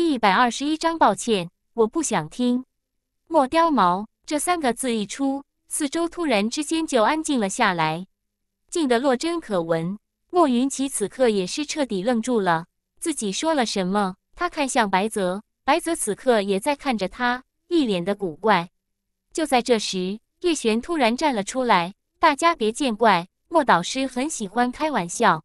第一百二十一章，抱歉，我不想听。莫雕毛这三个字一出，四周突然之间就安静了下来，静得落针可闻。莫云奇此刻也是彻底愣住了，自己说了什么？他看向白泽，白泽此刻也在看着他，一脸的古怪。就在这时，叶璇突然站了出来：“大家别见怪，莫导师很喜欢开玩笑。”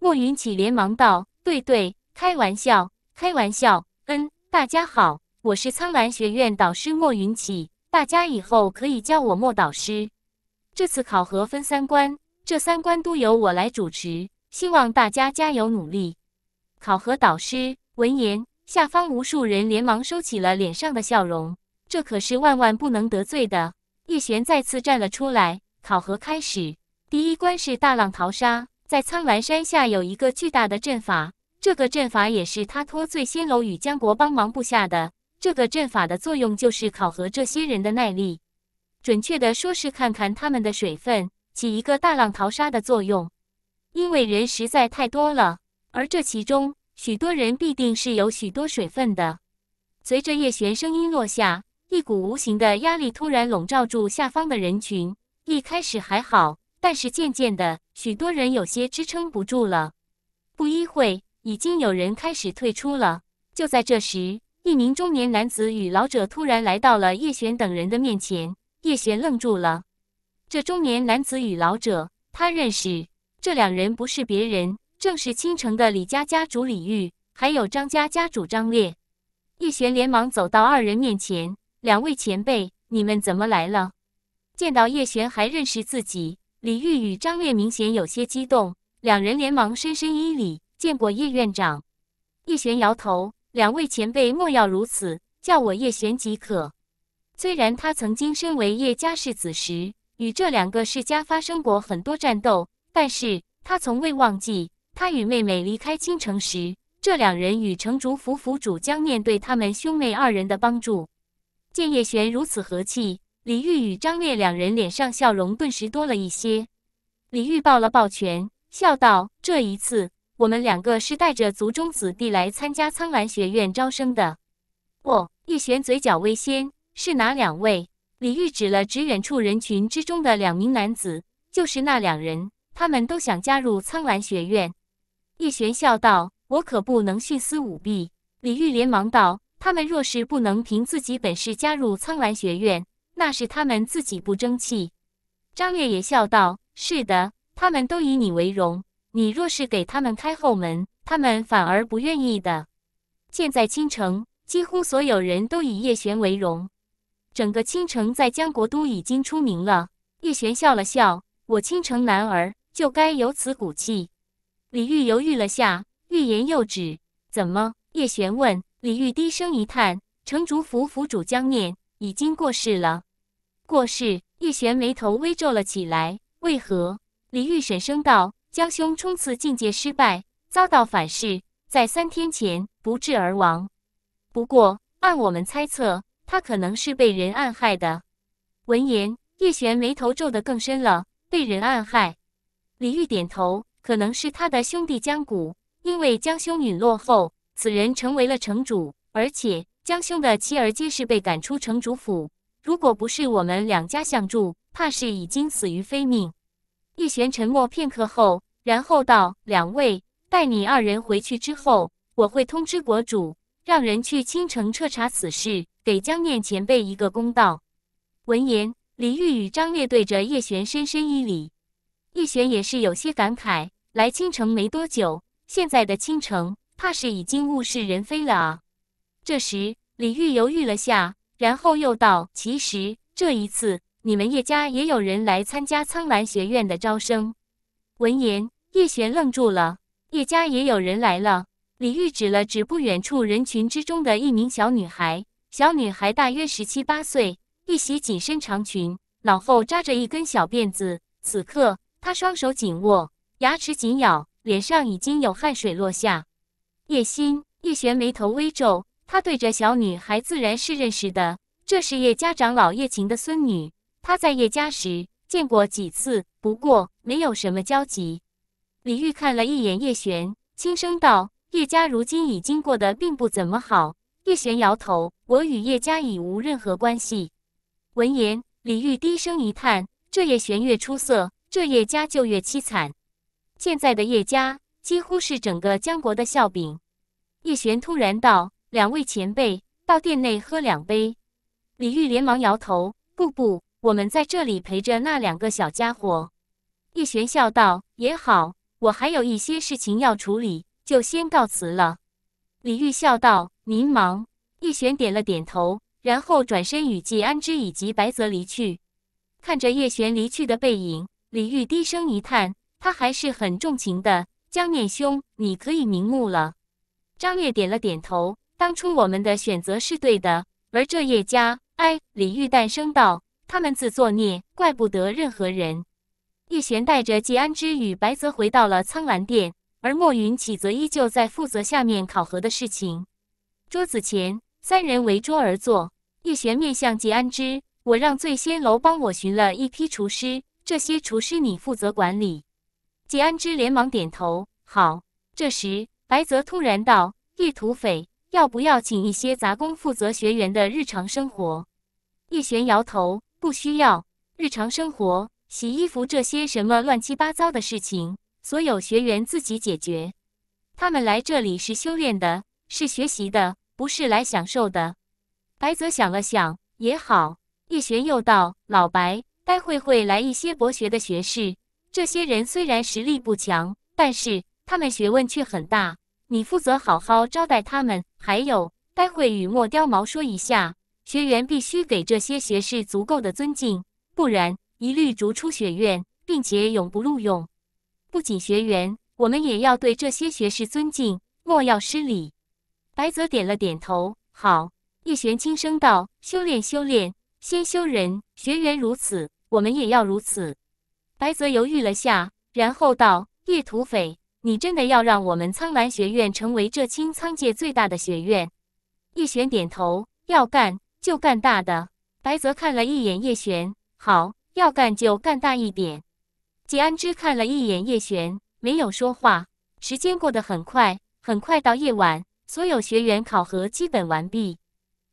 莫云奇连忙道：“对对，开玩笑。”开玩笑，嗯，大家好，我是苍兰学院导师莫云起，大家以后可以叫我莫导师。这次考核分三关，这三关都由我来主持，希望大家加油努力。考核导师闻言，下方无数人连忙收起了脸上的笑容，这可是万万不能得罪的。叶璇再次站了出来，考核开始。第一关是大浪淘沙，在苍兰山下有一个巨大的阵法。这个阵法也是他托醉仙楼与江国帮忙布下的。这个阵法的作用就是考核这些人的耐力，准确的说是看看他们的水分，起一个大浪淘沙的作用。因为人实在太多了，而这其中许多人必定是有许多水分的。随着叶璇声音落下，一股无形的压力突然笼罩住下方的人群。一开始还好，但是渐渐的，许多人有些支撑不住了。不一会。已经有人开始退出了。就在这时，一名中年男子与老者突然来到了叶璇等人的面前。叶璇愣住了。这中年男子与老者，他认识。这两人不是别人，正是青城的李家家主李玉，还有张家家主张烈。叶璇连忙走到二人面前：“两位前辈，你们怎么来了？”见到叶璇还认识自己，李玉与张烈明显有些激动，两人连忙深深一礼。见过叶院长，叶璇摇头。两位前辈莫要如此，叫我叶璇即可。虽然他曾经身为叶家世子时，与这两个世家发生过很多战斗，但是他从未忘记，他与妹妹离开青城时，这两人与城主府府主将面对他们兄妹二人的帮助。见叶璇如此和气，李玉与张烈两人脸上笑容顿时多了一些。李玉抱了抱拳，笑道：“这一次。”我们两个是带着族中子弟来参加苍兰学院招生的。哦，叶璇嘴角微掀，是哪两位？李玉指了指远处人群之中的两名男子，就是那两人，他们都想加入苍兰学院。叶璇笑道：“我可不能徇私舞弊。”李玉连忙道：“他们若是不能凭自己本事加入苍兰学院，那是他们自己不争气。”张悦也笑道：“是的，他们都以你为荣。”你若是给他们开后门，他们反而不愿意的。现在青城几乎所有人都以叶璇为荣，整个青城在江国都已经出名了。叶璇笑了笑：“我青城男儿就该有此骨气。”李玉犹豫了下，欲言又止。怎么？叶璇问。李玉低声一叹：“城主府府主江念已经过世了。”过世。叶璇眉头微皱了起来：“为何？”李玉沈声道。江兄冲刺境界失败，遭到反噬，在三天前不治而亡。不过，按我们猜测，他可能是被人暗害的。闻言，叶璇眉头皱得更深了。被人暗害，李玉点头，可能是他的兄弟江谷。因为江兄陨落后，此人成为了城主，而且江兄的妻儿皆是被赶出城主府。如果不是我们两家相助，怕是已经死于非命。叶璇沉默片刻后，然后道：“两位，待你二人回去之后，我会通知国主，让人去青城彻查此事，给江念前辈一个公道。”闻言，李玉与张烈对着叶璇深深一礼。叶璇也是有些感慨：来青城没多久，现在的青城怕是已经物是人非了啊。这时，李玉犹豫了下，然后又道：“其实这一次……”你们叶家也有人来参加苍兰学院的招生？闻言，叶璇愣住了。叶家也有人来了。李玉指了指不远处人群之中的一名小女孩，小女孩大约十七八岁，一袭紧身长裙，脑后扎着一根小辫子。此刻，她双手紧握，牙齿紧咬，脸上已经有汗水落下。叶心，叶璇眉头微皱，她对着小女孩自然是认识的，这是叶家长老叶晴的孙女。他在叶家时见过几次，不过没有什么交集。李玉看了一眼叶璇，轻声道：“叶家如今已经过得并不怎么好。”叶璇摇头：“我与叶家已无任何关系。”闻言，李玉低声一叹：“这叶璇越出色，这叶家就越凄惨。现在的叶家几乎是整个江国的笑柄。”叶璇突然道：“两位前辈，到店内喝两杯。”李玉连忙摇头：“不不。”我们在这里陪着那两个小家伙。”叶璇笑道，“也好，我还有一些事情要处理，就先告辞了。”李玉笑道：“您忙。”叶璇点了点头，然后转身与季安之以及白泽离去。看着叶璇离去的背影，李玉低声一叹：“他还是很重情的，江念兄，你可以瞑目了。”张悦点了点头：“当初我们的选择是对的，而这叶家……哎。”李玉淡声道。他们自作孽，怪不得任何人。叶璇带着季安之与白泽回到了苍兰殿，而莫云起则依旧在负责下面考核的事情。桌子前，三人围桌而坐。叶璇面向季安之：“我让醉仙楼帮我寻了一批厨师，这些厨师你负责管理。”季安之连忙点头：“好。”这时，白泽突然道：“叶土匪，要不要请一些杂工负责学员的日常生活？”叶璇摇头。不需要，日常生活、洗衣服这些什么乱七八糟的事情，所有学员自己解决。他们来这里是修炼的，是学习的，不是来享受的。白泽想了想，也好。叶璇又道：“老白，待会会来一些博学的学士，这些人虽然实力不强，但是他们学问却很大。你负责好好招待他们。还有，待会与墨雕毛说一下。”学员必须给这些学士足够的尊敬，不然一律逐出学院，并且永不录用。不仅学员，我们也要对这些学士尊敬，莫要失礼。白泽点了点头，好。叶璇轻声道：“修炼，修炼，先修人。学员如此，我们也要如此。”白泽犹豫了下，然后道：“叶土匪，你真的要让我们苍兰学院成为这青苍界最大的学院？”叶璇点头，要干。就干大的！白泽看了一眼叶璇，好，要干就干大一点。纪安之看了一眼叶璇，没有说话。时间过得很快，很快到夜晚，所有学员考核基本完毕，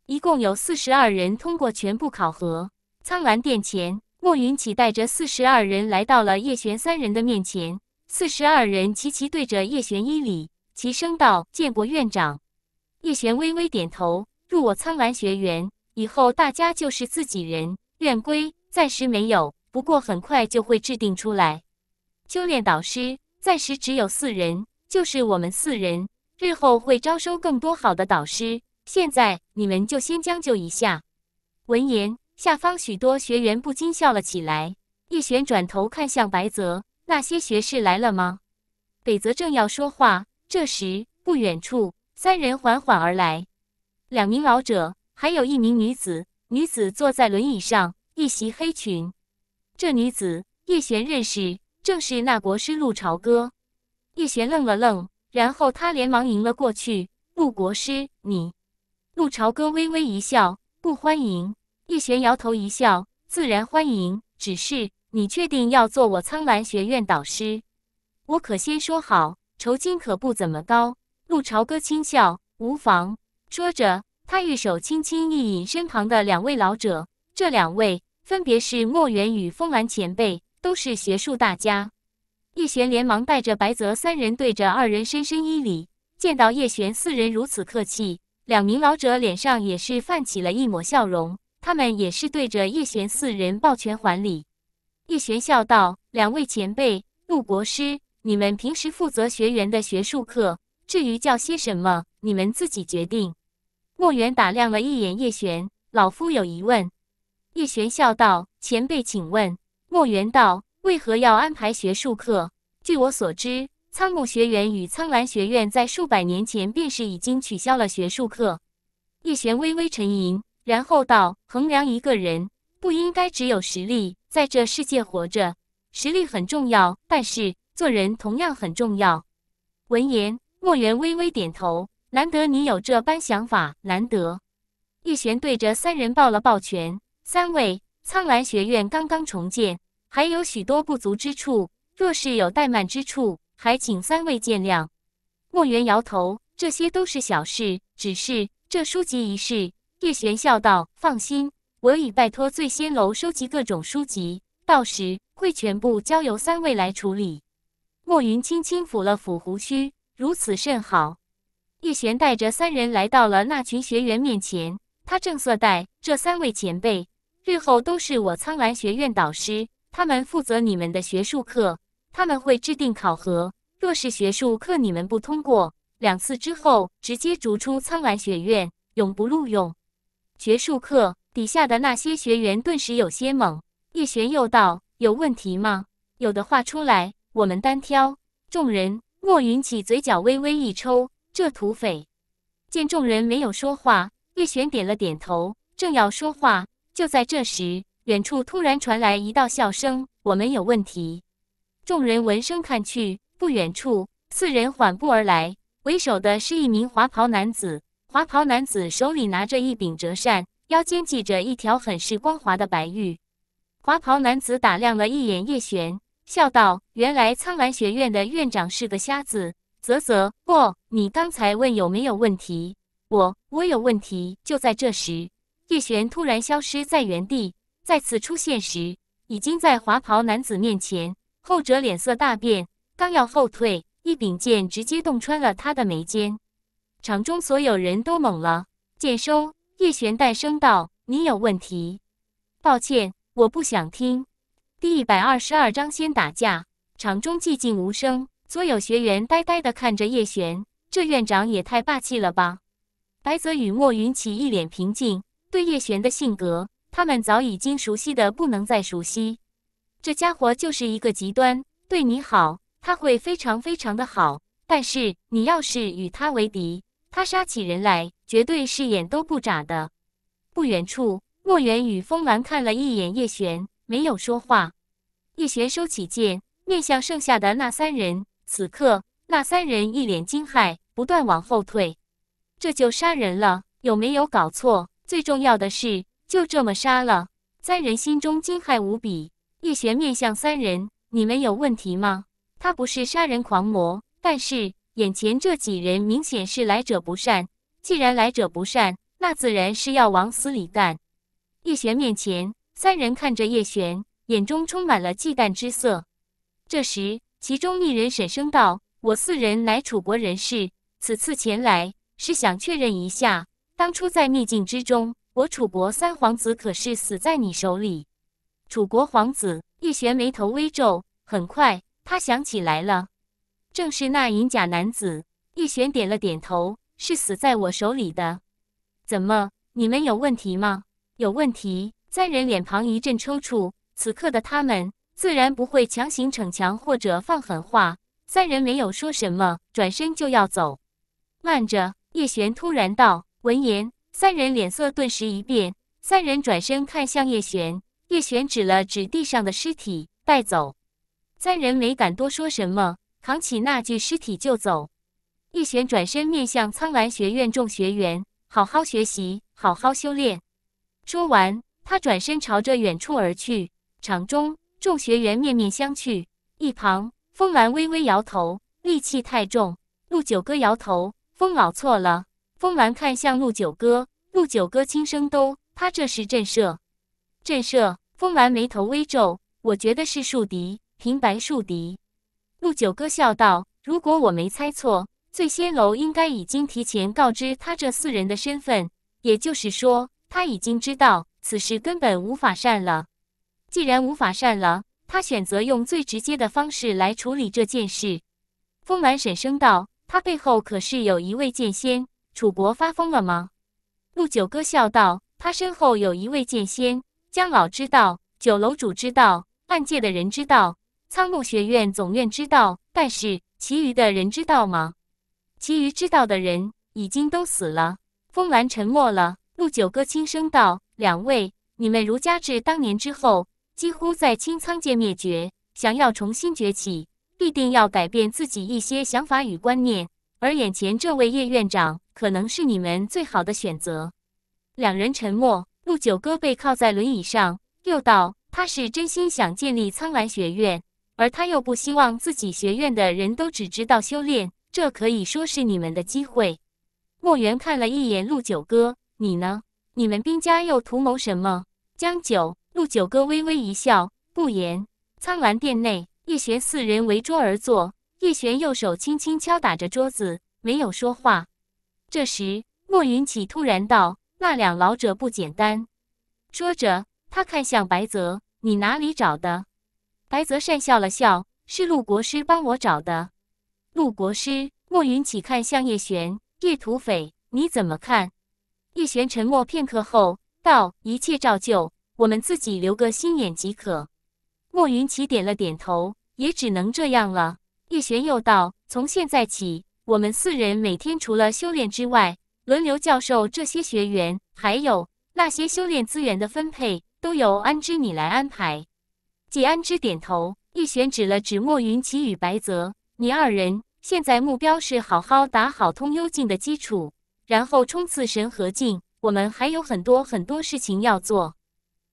一共有四十二人通过全部考核。苍兰殿前，莫云起带着四十二人来到了叶璇三人的面前，四十二人齐齐对着叶璇一礼，齐声道：“见过院长。”叶璇微微点头，入我苍兰学员。以后大家就是自己人，院规暂时没有，不过很快就会制定出来。修炼导师暂时只有四人，就是我们四人，日后会招收更多好的导师。现在你们就先将就一下。闻言，下方许多学员不禁笑了起来。叶璇转头看向白泽，那些学士来了吗？北泽正要说话，这时不远处三人缓缓而来，两名老者。还有一名女子，女子坐在轮椅上，一袭黑裙。这女子叶璇认识，正是那国师陆朝歌。叶璇愣了愣，然后他连忙迎了过去：“陆国师，你。”陆朝歌微微一笑：“不欢迎。”叶璇摇头一笑：“自然欢迎，只是你确定要做我苍兰学院导师？我可先说好，酬金可不怎么高。”陆朝歌轻笑：“无妨。”说着。他玉手轻轻一引，身旁的两位老者，这两位分别是墨渊与风兰前辈，都是学术大家。叶璇连忙带着白泽三人，对着二人深深一礼。见到叶璇四人如此客气，两名老者脸上也是泛起了一抹笑容，他们也是对着叶璇四人抱拳还礼。叶璇笑道：“两位前辈，陆国师，你们平时负责学员的学术课，至于叫些什么，你们自己决定。”墨渊打量了一眼叶璇，老夫有疑问。叶璇笑道：“前辈，请问。”墨渊道：“为何要安排学术课？据我所知，苍木学园与苍兰学院在数百年前便是已经取消了学术课。”叶璇微微沉吟，然后道：“衡量一个人，不应该只有实力。在这世界活着，实力很重要，但是做人同样很重要。”闻言，墨渊微微点头。难得你有这般想法，难得！叶璇对着三人抱了抱拳：“三位，苍兰学院刚刚重建，还有许多不足之处，若是有怠慢之处，还请三位见谅。”墨云摇头：“这些都是小事，只是这书籍一事。”叶璇笑道：“放心，我已拜托醉仙楼收集各种书籍，到时会全部交由三位来处理。”墨云轻轻抚了抚胡须：“如此甚好。”叶璇带着三人来到了那群学员面前，他正色带这三位前辈日后都是我苍兰学院导师，他们负责你们的学术课，他们会制定考核。若是学术课你们不通过两次之后，直接逐出苍兰学院，永不录用。”学术课底下的那些学员顿时有些懵。叶璇又道：“有问题吗？有的话出来，我们单挑。”众人，莫云起嘴角微微一抽。这土匪见众人没有说话，叶璇点了点头，正要说话，就在这时，远处突然传来一道笑声：“我们有问题。”众人闻声看去，不远处四人缓步而来，为首的是一名华袍男子。华袍男子手里拿着一柄折扇，腰间系着一条很是光滑的白玉。华袍男子打量了一眼叶璇，笑道：“原来苍兰学院的院长是个瞎子。”啧啧，不，你刚才问有没有问题？我我有问题。就在这时，叶璇突然消失在原地，再次出现时已经在华袍男子面前，后者脸色大变，刚要后退，一柄剑直接洞穿了他的眉间。场中所有人都懵了。剑收，叶璇淡声道：“你有问题，抱歉，我不想听。”第一百二十二章先打架，场中寂静无声。所有学员呆呆的看着叶璇，这院长也太霸气了吧！白泽与莫云起一脸平静，对叶璇的性格，他们早已经熟悉的不能再熟悉。这家伙就是一个极端，对你好，他会非常非常的好；但是你要是与他为敌，他杀起人来绝对是眼都不眨的。不远处，莫远与风兰看了一眼叶璇，没有说话。叶璇收起剑，面向剩下的那三人。此刻，那三人一脸惊骇，不断往后退。这就杀人了？有没有搞错？最重要的是，就这么杀了？三人心中惊骇无比。叶璇面向三人：“你们有问题吗？”他不是杀人狂魔，但是眼前这几人明显是来者不善。既然来者不善，那自然是要往死里干。叶璇面前，三人看着叶璇，眼中充满了忌惮之色。这时。其中一人沈声道：“我四人乃楚国人士，此次前来是想确认一下，当初在秘境之中，我楚国三皇子可是死在你手里？”楚国皇子玉玄眉头微皱，很快他想起来了，正是那银甲男子。玉玄点了点头：“是死在我手里的，怎么你们有问题吗？”“有问题！”三人脸庞一阵抽搐，此刻的他们。自然不会强行逞强或者放狠话，三人没有说什么，转身就要走。慢着，叶璇突然道。闻言，三人脸色顿时一变，三人转身看向叶璇，叶璇指了指地上的尸体，带走。三人没敢多说什么，扛起那具尸体就走。叶璇转身面向苍兰学院众学员，好好学习，好好修炼。说完，他转身朝着远处而去。场中。众学员面面相觑，一旁风兰微微摇头，戾气太重。陆九哥摇头，风老错了。风兰看向陆九哥，陆九哥轻声都，他这是震慑，震慑。风兰眉头微皱，我觉得是树敌，平白树敌。陆九哥笑道：“如果我没猜错，醉仙楼应该已经提前告知他这四人的身份，也就是说，他已经知道此事根本无法善了。”既然无法善了，他选择用最直接的方式来处理这件事。风兰婶声道：“他背后可是有一位剑仙。”楚国发疯了吗？陆九哥笑道：“他身后有一位剑仙，江老知道，九楼主知道，暗界的人知道，苍鹭学院总院知道，但是其余的人知道吗？其余知道的人已经都死了。”风兰沉默了。陆九哥轻声道：“两位，你们儒家至当年之后。”几乎在清仓界灭绝，想要重新崛起，必定要改变自己一些想法与观念。而眼前这位叶院长，可能是你们最好的选择。两人沉默。陆九哥背靠在轮椅上，又道：“他是真心想建立苍兰学院，而他又不希望自己学院的人都只知道修炼。这可以说是你们的机会。”莫元看了一眼陆九哥：“你呢？你们兵家又图谋什么？”江九。陆九哥微微一笑，不言。苍兰殿内，叶璇四人围桌而坐。叶璇右手轻轻敲打着桌子，没有说话。这时，莫云起突然道：“那两老者不简单。”说着，他看向白泽：“你哪里找的？”白泽讪笑了笑：“是陆国师帮我找的。”陆国师，莫云起看向叶璇：“叶土匪，你怎么看？”叶璇沉默片刻后道：“一切照旧。”我们自己留个心眼即可。莫云奇点了点头，也只能这样了。叶璇又道：“从现在起，我们四人每天除了修炼之外，轮流教授这些学员，还有那些修炼资源的分配，都由安之你来安排。”季安之点头。叶璇指了指莫云奇与白泽：“你二人现在目标是好好打好通幽境的基础，然后冲刺神和境。我们还有很多很多事情要做。”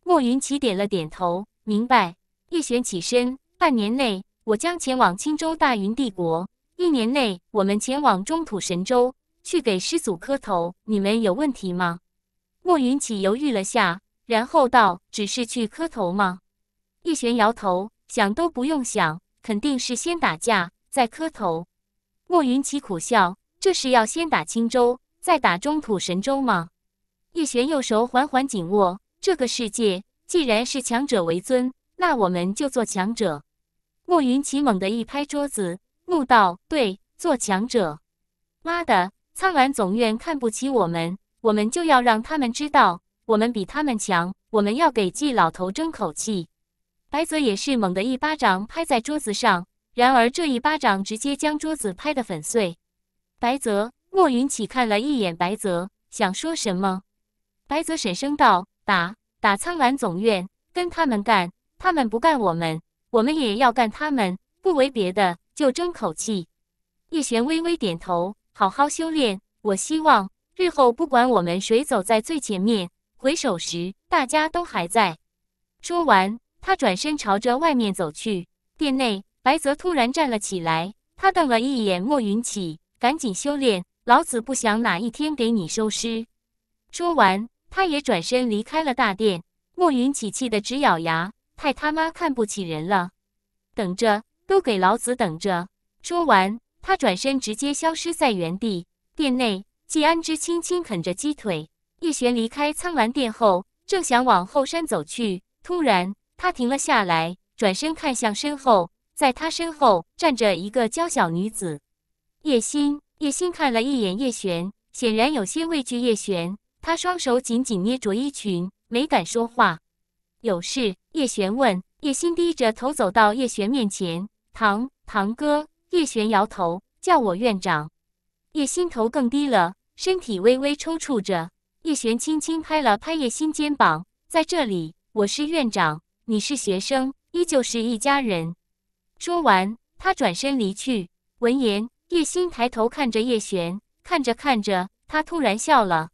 莫云奇点了点头，明白。叶璇起身，半年内我将前往青州大云帝国，一年内我们前往中土神州去给师祖磕头。你们有问题吗？莫云奇犹豫了下，然后道：“只是去磕头吗？”叶璇摇头，想都不用想，肯定是先打架再磕头。莫云奇苦笑：“这是要先打青州，再打中土神州吗？”叶璇右手缓缓紧握。这个世界既然是强者为尊，那我们就做强者。莫云奇猛地一拍桌子，怒道：“对，做强者！妈的，苍兰总院看不起我们，我们就要让他们知道我们比他们强！我们要给季老头争口气！”白泽也是猛地一巴掌拍在桌子上，然而这一巴掌直接将桌子拍得粉碎。白泽、莫云奇看了一眼白泽，想说什么，白泽沈声道。打打苍兰总院，跟他们干。他们不干，我们，我们也要干。他们不为别的，就争口气。叶璇微微点头，好好修炼。我希望日后不管我们谁走在最前面，回首时大家都还在。说完，他转身朝着外面走去。殿内，白泽突然站了起来，他瞪了一眼莫云起，赶紧修炼。老子不想哪一天给你收尸。说完。他也转身离开了大殿，莫云起气的直咬牙，太他妈看不起人了！等着，都给老子等着！说完，他转身直接消失在原地。殿内，季安之轻轻啃着鸡腿。叶璇离开苍兰殿后，正想往后山走去，突然他停了下来，转身看向身后，在他身后站着一个娇小女子，叶心。叶心看了一眼叶璇，显然有些畏惧叶璇。他双手紧紧捏着衣裙，没敢说话。有事？叶璇问。叶心低着头走到叶璇面前，堂堂哥。叶璇摇头，叫我院长。叶心头更低了，身体微微抽搐着。叶璇轻轻拍了拍叶心肩膀，在这里，我是院长，你是学生，依旧是一家人。说完，他转身离去。闻言，叶心抬头看着叶璇，看着看着，他突然笑了。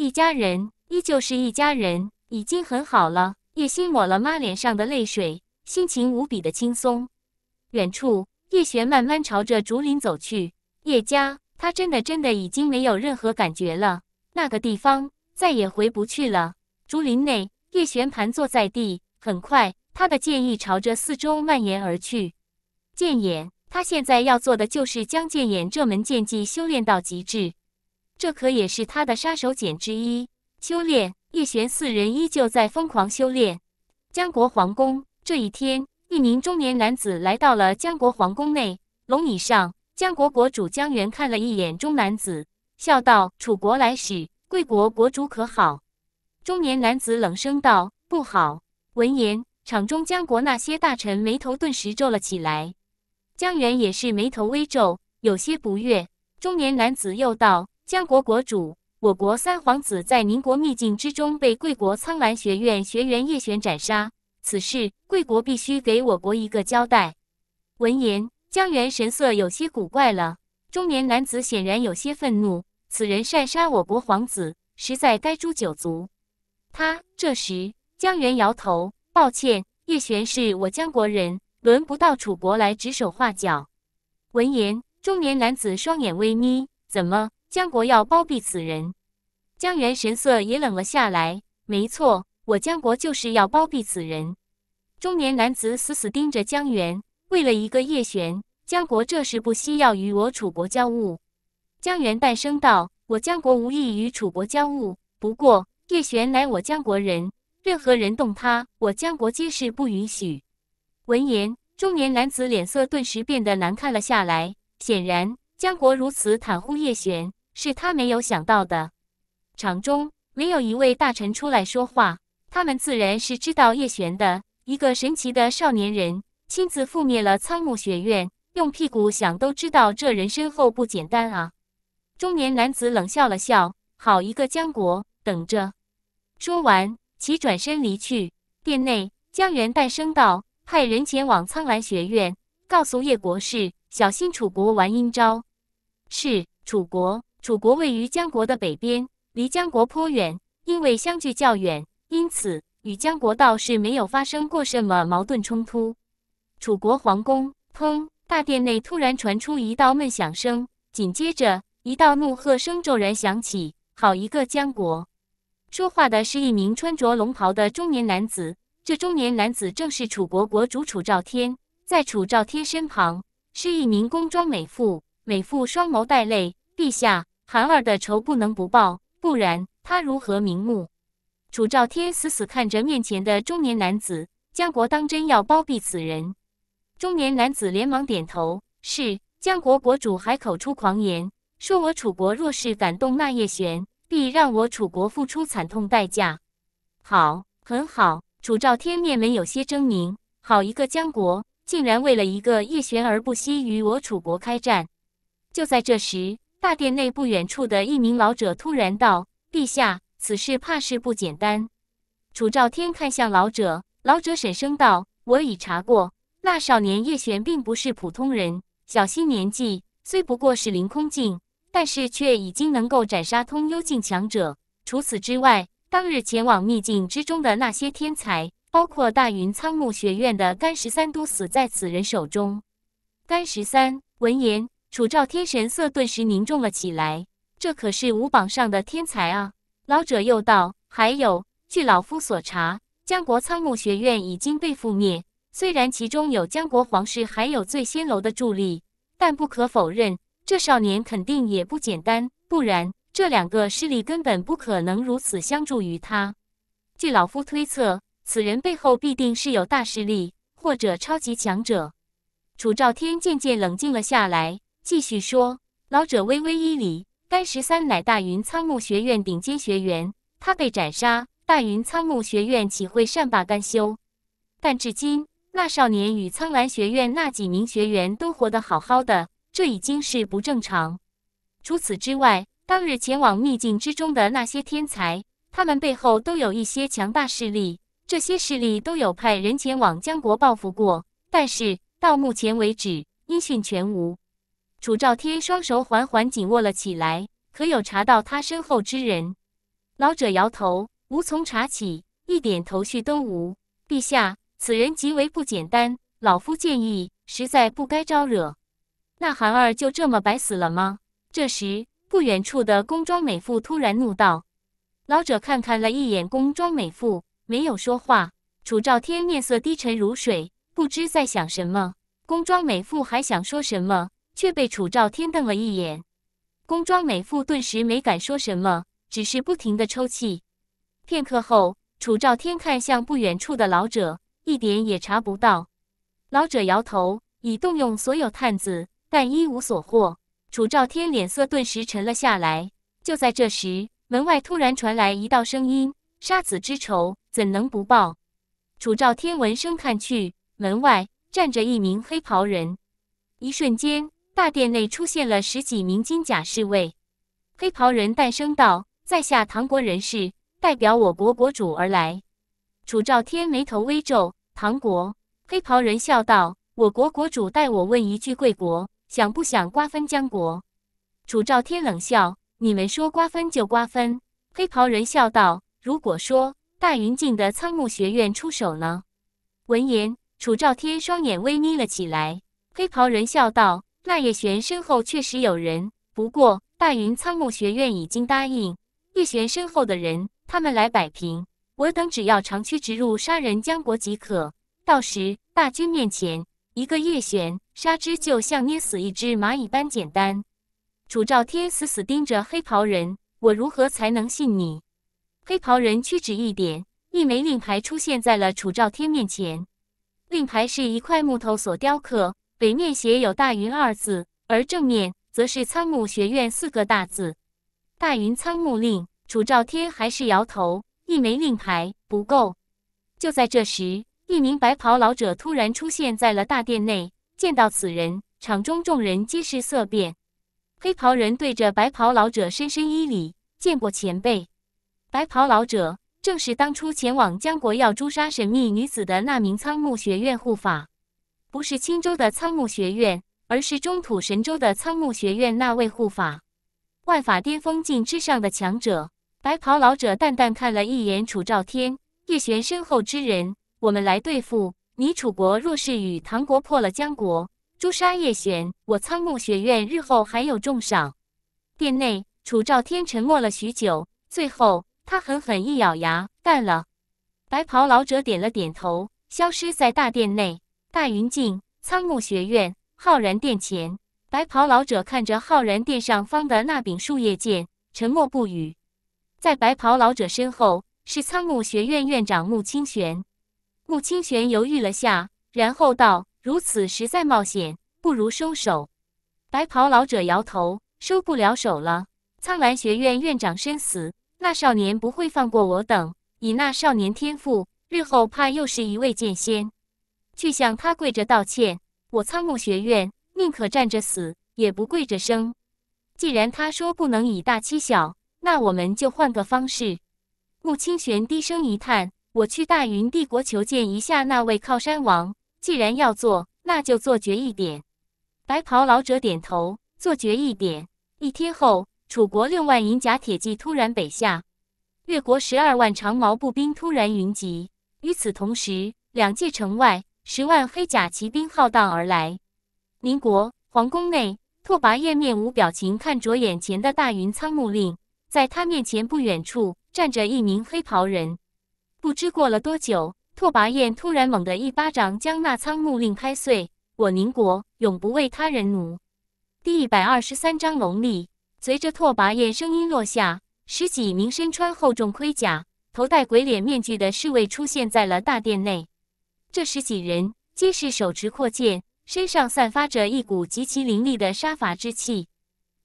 一家人依旧是一家人，已经很好了。叶心抹了妈脸上的泪水，心情无比的轻松。远处，叶璇慢慢朝着竹林走去。叶家，他真的真的已经没有任何感觉了，那个地方再也回不去了。竹林内，叶璇盘坐在地，很快，他的剑意朝着四周蔓延而去。剑眼，他现在要做的就是将剑眼这门剑技修炼到极致。这可也是他的杀手锏之一。修炼，叶璇四人依旧在疯狂修炼。江国皇宫，这一天，一名中年男子来到了江国皇宫内。龙椅上，江国国主江源看了一眼中男子，笑道：“楚国来使，贵国国主可好？”中年男子冷声道：“不好。”闻言，场中江国那些大臣眉头顿时皱了起来。江源也是眉头微皱，有些不悦。中年男子又道。江国国主，我国三皇子在宁国秘境之中被贵国苍兰学院学员叶璇斩杀，此事贵国必须给我国一个交代。闻言，江源神色有些古怪了。中年男子显然有些愤怒，此人擅杀我国皇子，实在该诛九族。他这时，江源摇头，抱歉，叶璇是我江国人，轮不到楚国来指手画脚。闻言，中年男子双眼微眯，怎么？江国要包庇此人，江元神色也冷了下来。没错，我江国就是要包庇此人。中年男子死死盯着江元。为了一个叶璇，江国这是不惜要与我楚国交恶。江元淡声道：“我江国无意与楚国交恶，不过叶璇乃我江国人，任何人动他，我江国皆是不允许。”闻言，中年男子脸色顿时变得难看了下来。显然，江国如此袒护叶璇。是他没有想到的，场中没有一位大臣出来说话，他们自然是知道叶璇的一个神奇的少年人亲自覆灭了苍木学院，用屁股想都知道这人身后不简单啊！中年男子冷笑了笑：“好一个江国，等着。”说完，其转身离去。殿内，江元诞生道：“派人前往苍兰学院，告诉叶国士，小心楚国玩阴招。”“是，楚国。”楚国位于江国的北边，离江国颇远。因为相距较远，因此与江国倒是没有发生过什么矛盾冲突。楚国皇宫，砰！大殿内突然传出一道闷响声，紧接着一道怒喝声骤然响起：“好一个江国！”说话的是一名穿着龙袍的中年男子，这中年男子正是楚国国主楚昭天。在楚昭天身旁是一名宫装美妇，美妇双眸带泪，陛下。韩儿的仇不能不报，不然他如何瞑目？楚赵天死死看着面前的中年男子，江国当真要包庇此人？中年男子连忙点头：“是，江国国主还口出狂言，说我楚国若是敢动那叶璇，必让我楚国付出惨痛代价。”好，很好。楚赵天面门有些狰狞：“好一个江国，竟然为了一个叶璇而不惜与我楚国开战！”就在这时。大殿内不远处的一名老者突然道：“陛下，此事怕是不简单。”楚照天看向老者，老者沈声道：“我已查过，那少年叶璇并不是普通人。小心年纪虽不过是凌空境，但是却已经能够斩杀通幽境强者。除此之外，当日前往秘境之中的那些天才，包括大云苍木学院的甘十三，都死在此人手中。”甘十三闻言。楚昭天神色顿时凝重了起来。这可是武榜上的天才啊！老者又道：“还有，据老夫所查，江国苍木学院已经被覆灭。虽然其中有江国皇室，还有醉仙楼的助力，但不可否认，这少年肯定也不简单。不然，这两个势力根本不可能如此相助于他。据老夫推测，此人背后必定是有大势力或者超级强者。”楚兆天渐渐冷静了下来。继续说，老者微微一礼。甘十三乃大云苍木学院顶尖学员，他被斩杀，大云苍木学院岂会善罢甘休？但至今，那少年与苍兰学院那几名学员都活得好好的，这已经是不正常。除此之外，当日前往秘境之中的那些天才，他们背后都有一些强大势力，这些势力都有派人前往江国报复过，但是到目前为止，音讯全无。楚昭天双手缓缓紧握了起来。可有查到他身后之人？老者摇头，无从查起，一点头绪都无。陛下，此人极为不简单，老夫建议，实在不该招惹。那孩儿就这么白死了吗？这时，不远处的宫装美妇突然怒道：“老者，看看了一眼宫装美妇，没有说话。”楚昭天面色低沉如水，不知在想什么。宫装美妇还想说什么。却被楚赵天瞪了一眼，工装美妇顿时没敢说什么，只是不停的抽泣。片刻后，楚昭天看向不远处的老者，一点也查不到。老者摇头，已动用所有探子，但一无所获。楚昭天脸色顿时沉了下来。就在这时，门外突然传来一道声音：“杀子之仇怎能不报？”楚昭天闻声看去，门外站着一名黑袍人，一瞬间。大殿内出现了十几名金甲侍卫，黑袍人诞生道：“在下唐国人士，代表我国国主而来。”楚赵天眉头微皱。唐国黑袍人笑道：“我国国主代我问一句，贵国想不想瓜分江国？”楚赵天冷笑：“你们说瓜分就瓜分。”黑袍人笑道：“如果说大云境的苍木学院出手呢？”闻言，楚昭天双眼微眯了起来。黑袍人笑道。那叶璇身后确实有人，不过大云苍木学院已经答应，叶璇身后的人，他们来摆平。我等只要长驱直入，杀人将国即可。到时大军面前，一个叶璇杀之，就像捏死一只蚂蚁般简单。楚兆天死死盯着黑袍人，我如何才能信你？黑袍人屈指一点，一枚令牌出现在了楚兆天面前。令牌是一块木头所雕刻。北面写有“大云”二字，而正面则是“苍木学院”四个大字。大云苍木令，楚照天还是摇头。一枚令牌不够。就在这时，一名白袍老者突然出现在了大殿内。见到此人，场中众人皆是色变。黑袍人对着白袍老者深深一礼：“见过前辈。”白袍老者正是当初前往江国要诛杀神秘女子的那名苍木学院护法。不是青州的苍木学院，而是中土神州的苍木学院那位护法，万法巅峰境之上的强者。白袍老者淡淡看了一眼楚昭天、叶璇身后之人，我们来对付你。楚国若是与唐国破了江国，诛杀叶璇，我苍木学院日后还有重赏。殿内，楚昭天沉默了许久，最后他狠狠一咬牙，干了。白袍老者点了点头，消失在大殿内。在云镜，苍木学院浩然殿前，白袍老者看着浩然殿上方的那柄树叶剑，沉默不语。在白袍老者身后是苍木学院院长穆清玄。穆清玄犹豫了下，然后道：“如此实在冒险，不如收手。”白袍老者摇头：“收不了手了。苍兰学院院长身死，那少年不会放过我等。以那少年天赋，日后怕又是一位剑仙。”去向他跪着道歉，我苍木学院宁可站着死，也不跪着生。既然他说不能以大欺小，那我们就换个方式。穆清玄低声一叹：“我去大云帝国求见一下那位靠山王，既然要做，那就做绝一点。”白袍老者点头：“做绝一点。”一天后，楚国六万银甲铁骑突然北下，越国十二万长矛步兵突然云集。与此同时，两界城外。十万黑甲骑兵浩荡而来，宁国皇宫内，拓跋燕面无表情看着眼前的大云仓木令，在他面前不远处站着一名黑袍人。不知过了多久，拓跋燕突然猛地一巴掌将那仓木令拍碎。我宁国永不为他人奴。第一百二十三章龙力。随着拓跋燕声音落下，十几名身穿厚重盔甲、头戴鬼脸面具的侍卫出现在了大殿内。这十几人皆是手持阔剑，身上散发着一股极其凌厉的杀伐之气。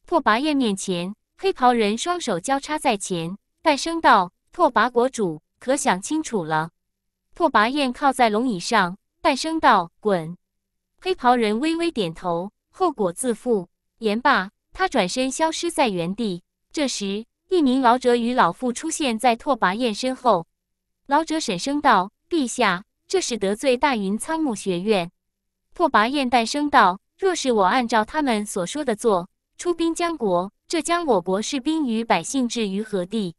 拓跋燕面前，黑袍人双手交叉在前，淡声道：“拓跋国主，可想清楚了。”拓跋燕靠在龙椅上，淡声道：“滚！”黑袍人微微点头，后果自负。言罢，他转身消失在原地。这时，一名老者与老妇出现在拓跋燕身后。老者沈声道：“陛下。”这是得罪大云苍木学院。拓跋燕淡声道：“若是我按照他们所说的做，出兵江国，这将我国士兵与百姓置于何地？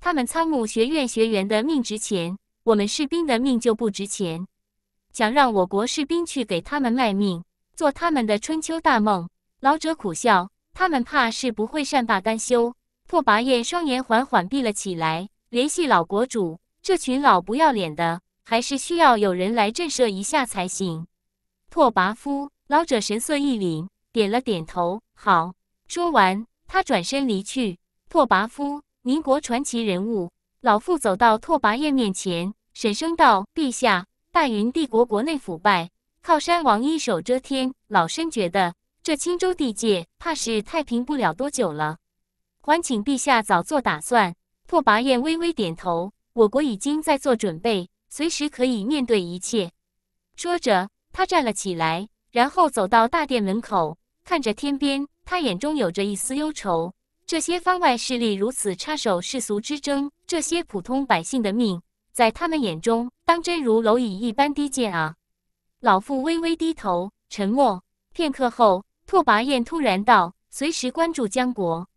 他们苍木学院学员的命值钱，我们士兵的命就不值钱。想让我国士兵去给他们卖命，做他们的春秋大梦？”老者苦笑：“他们怕是不会善罢甘休。”拓跋燕双眼缓缓闭了起来，联系老国主，这群老不要脸的。还是需要有人来震慑一下才行。拓跋夫老者神色一凛，点了点头。好。说完，他转身离去。拓跋夫，宁国传奇人物。老妇走到拓跋彦面前，沈声道：“陛下，大云帝国国内腐败，靠山王一手遮天。老身觉得这青州地界，怕是太平不了多久了。还请陛下早做打算。”拓跋燕微微点头：“我国已经在做准备。”随时可以面对一切。说着，他站了起来，然后走到大殿门口，看着天边，他眼中有着一丝忧愁。这些番外势力如此插手世俗之争，这些普通百姓的命，在他们眼中，当真如蝼蚁一般低贱啊！老妇微微低头，沉默片刻后，拓跋燕突然道：“随时关注江国。”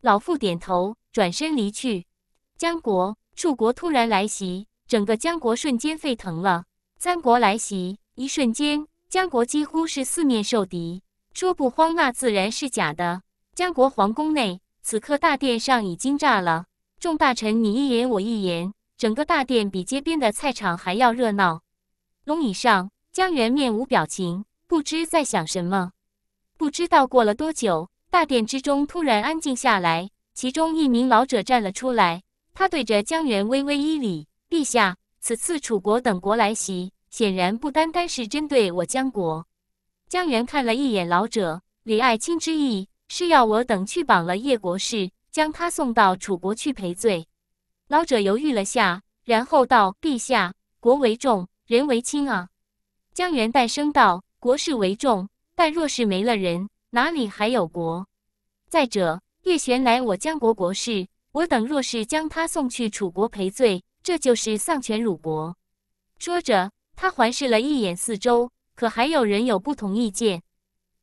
老妇点头，转身离去。江国、楚国突然来袭。整个江国瞬间沸腾了，三国来袭，一瞬间，江国几乎是四面受敌。说不慌那自然是假的。江国皇宫内，此刻大殿上已经炸了，众大臣你一言我一言，整个大殿比街边的菜场还要热闹。龙椅上，江源面无表情，不知在想什么。不知道过了多久，大殿之中突然安静下来，其中一名老者站了出来，他对着江源微微一礼。陛下，此次楚国等国来袭，显然不单单是针对我江国。江原看了一眼老者，李爱卿之意是要我等去绑了叶国士，将他送到楚国去赔罪。老者犹豫了下，然后道：“陛下，国为重，人为轻啊。”江原诞生道：“国事为重，但若是没了人，哪里还有国？再者，叶玄乃我江国国士，我等若是将他送去楚国赔罪。”这就是丧权辱国。说着，他环视了一眼四周，可还有人有不同意见。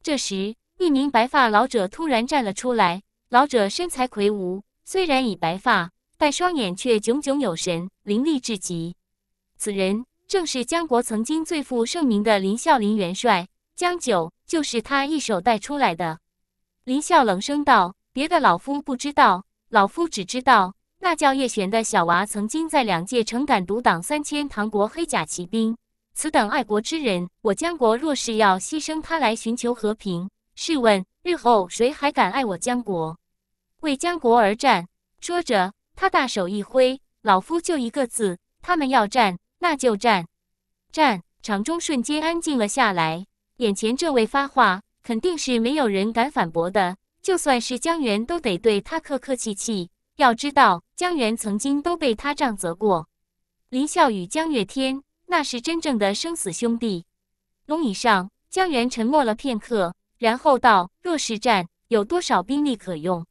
这时，一名白发老者突然站了出来。老者身材魁梧，虽然已白发，但双眼却炯炯有神，凌厉至极。此人正是江国曾经最负盛名的林孝林元帅。江九就是他一手带出来的。林孝冷声道：“别的老夫不知道，老夫只知道。”那叫叶璇的小娃，曾经在两界城敢独挡三千唐国黑甲骑兵。此等爱国之人，我江国若是要牺牲他来寻求和平，试问日后谁还敢爱我江国？为江国而战！说着，他大手一挥，老夫就一个字：他们要战，那就战！战场中瞬间安静了下来。眼前这位发话，肯定是没有人敢反驳的。就算是江元，都得对他客客气气。要知道，江源曾经都被他杖责过。林啸与江月天那是真正的生死兄弟。龙椅上，江源沉默了片刻，然后道：“若是战，有多少兵力可用？”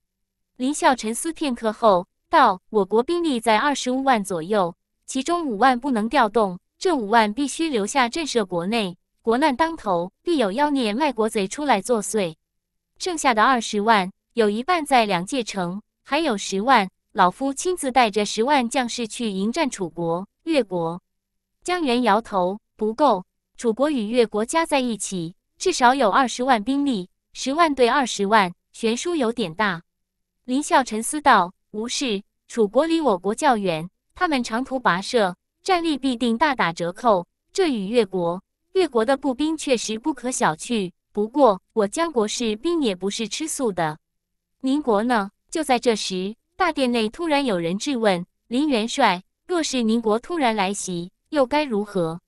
林啸沉思片刻后道：“我国兵力在二十五万左右，其中五万不能调动，这五万必须留下震慑国内。国难当头，必有妖孽卖国贼出来作祟。剩下的二十万，有一半在两界城。”还有十万，老夫亲自带着十万将士去迎战楚国、越国。江元摇头，不够。楚国与越国加在一起，至少有二十万兵力。十万对二十万，悬殊有点大。林啸沉思道：“无事。楚国离我国较远，他们长途跋涉，战力必定大打折扣。这与越国，越国的步兵确实不可小觑。不过，我江国士兵也不是吃素的。宁国呢？”就在这时，大殿内突然有人质问林元帅：“若是宁国突然来袭，又该如何？”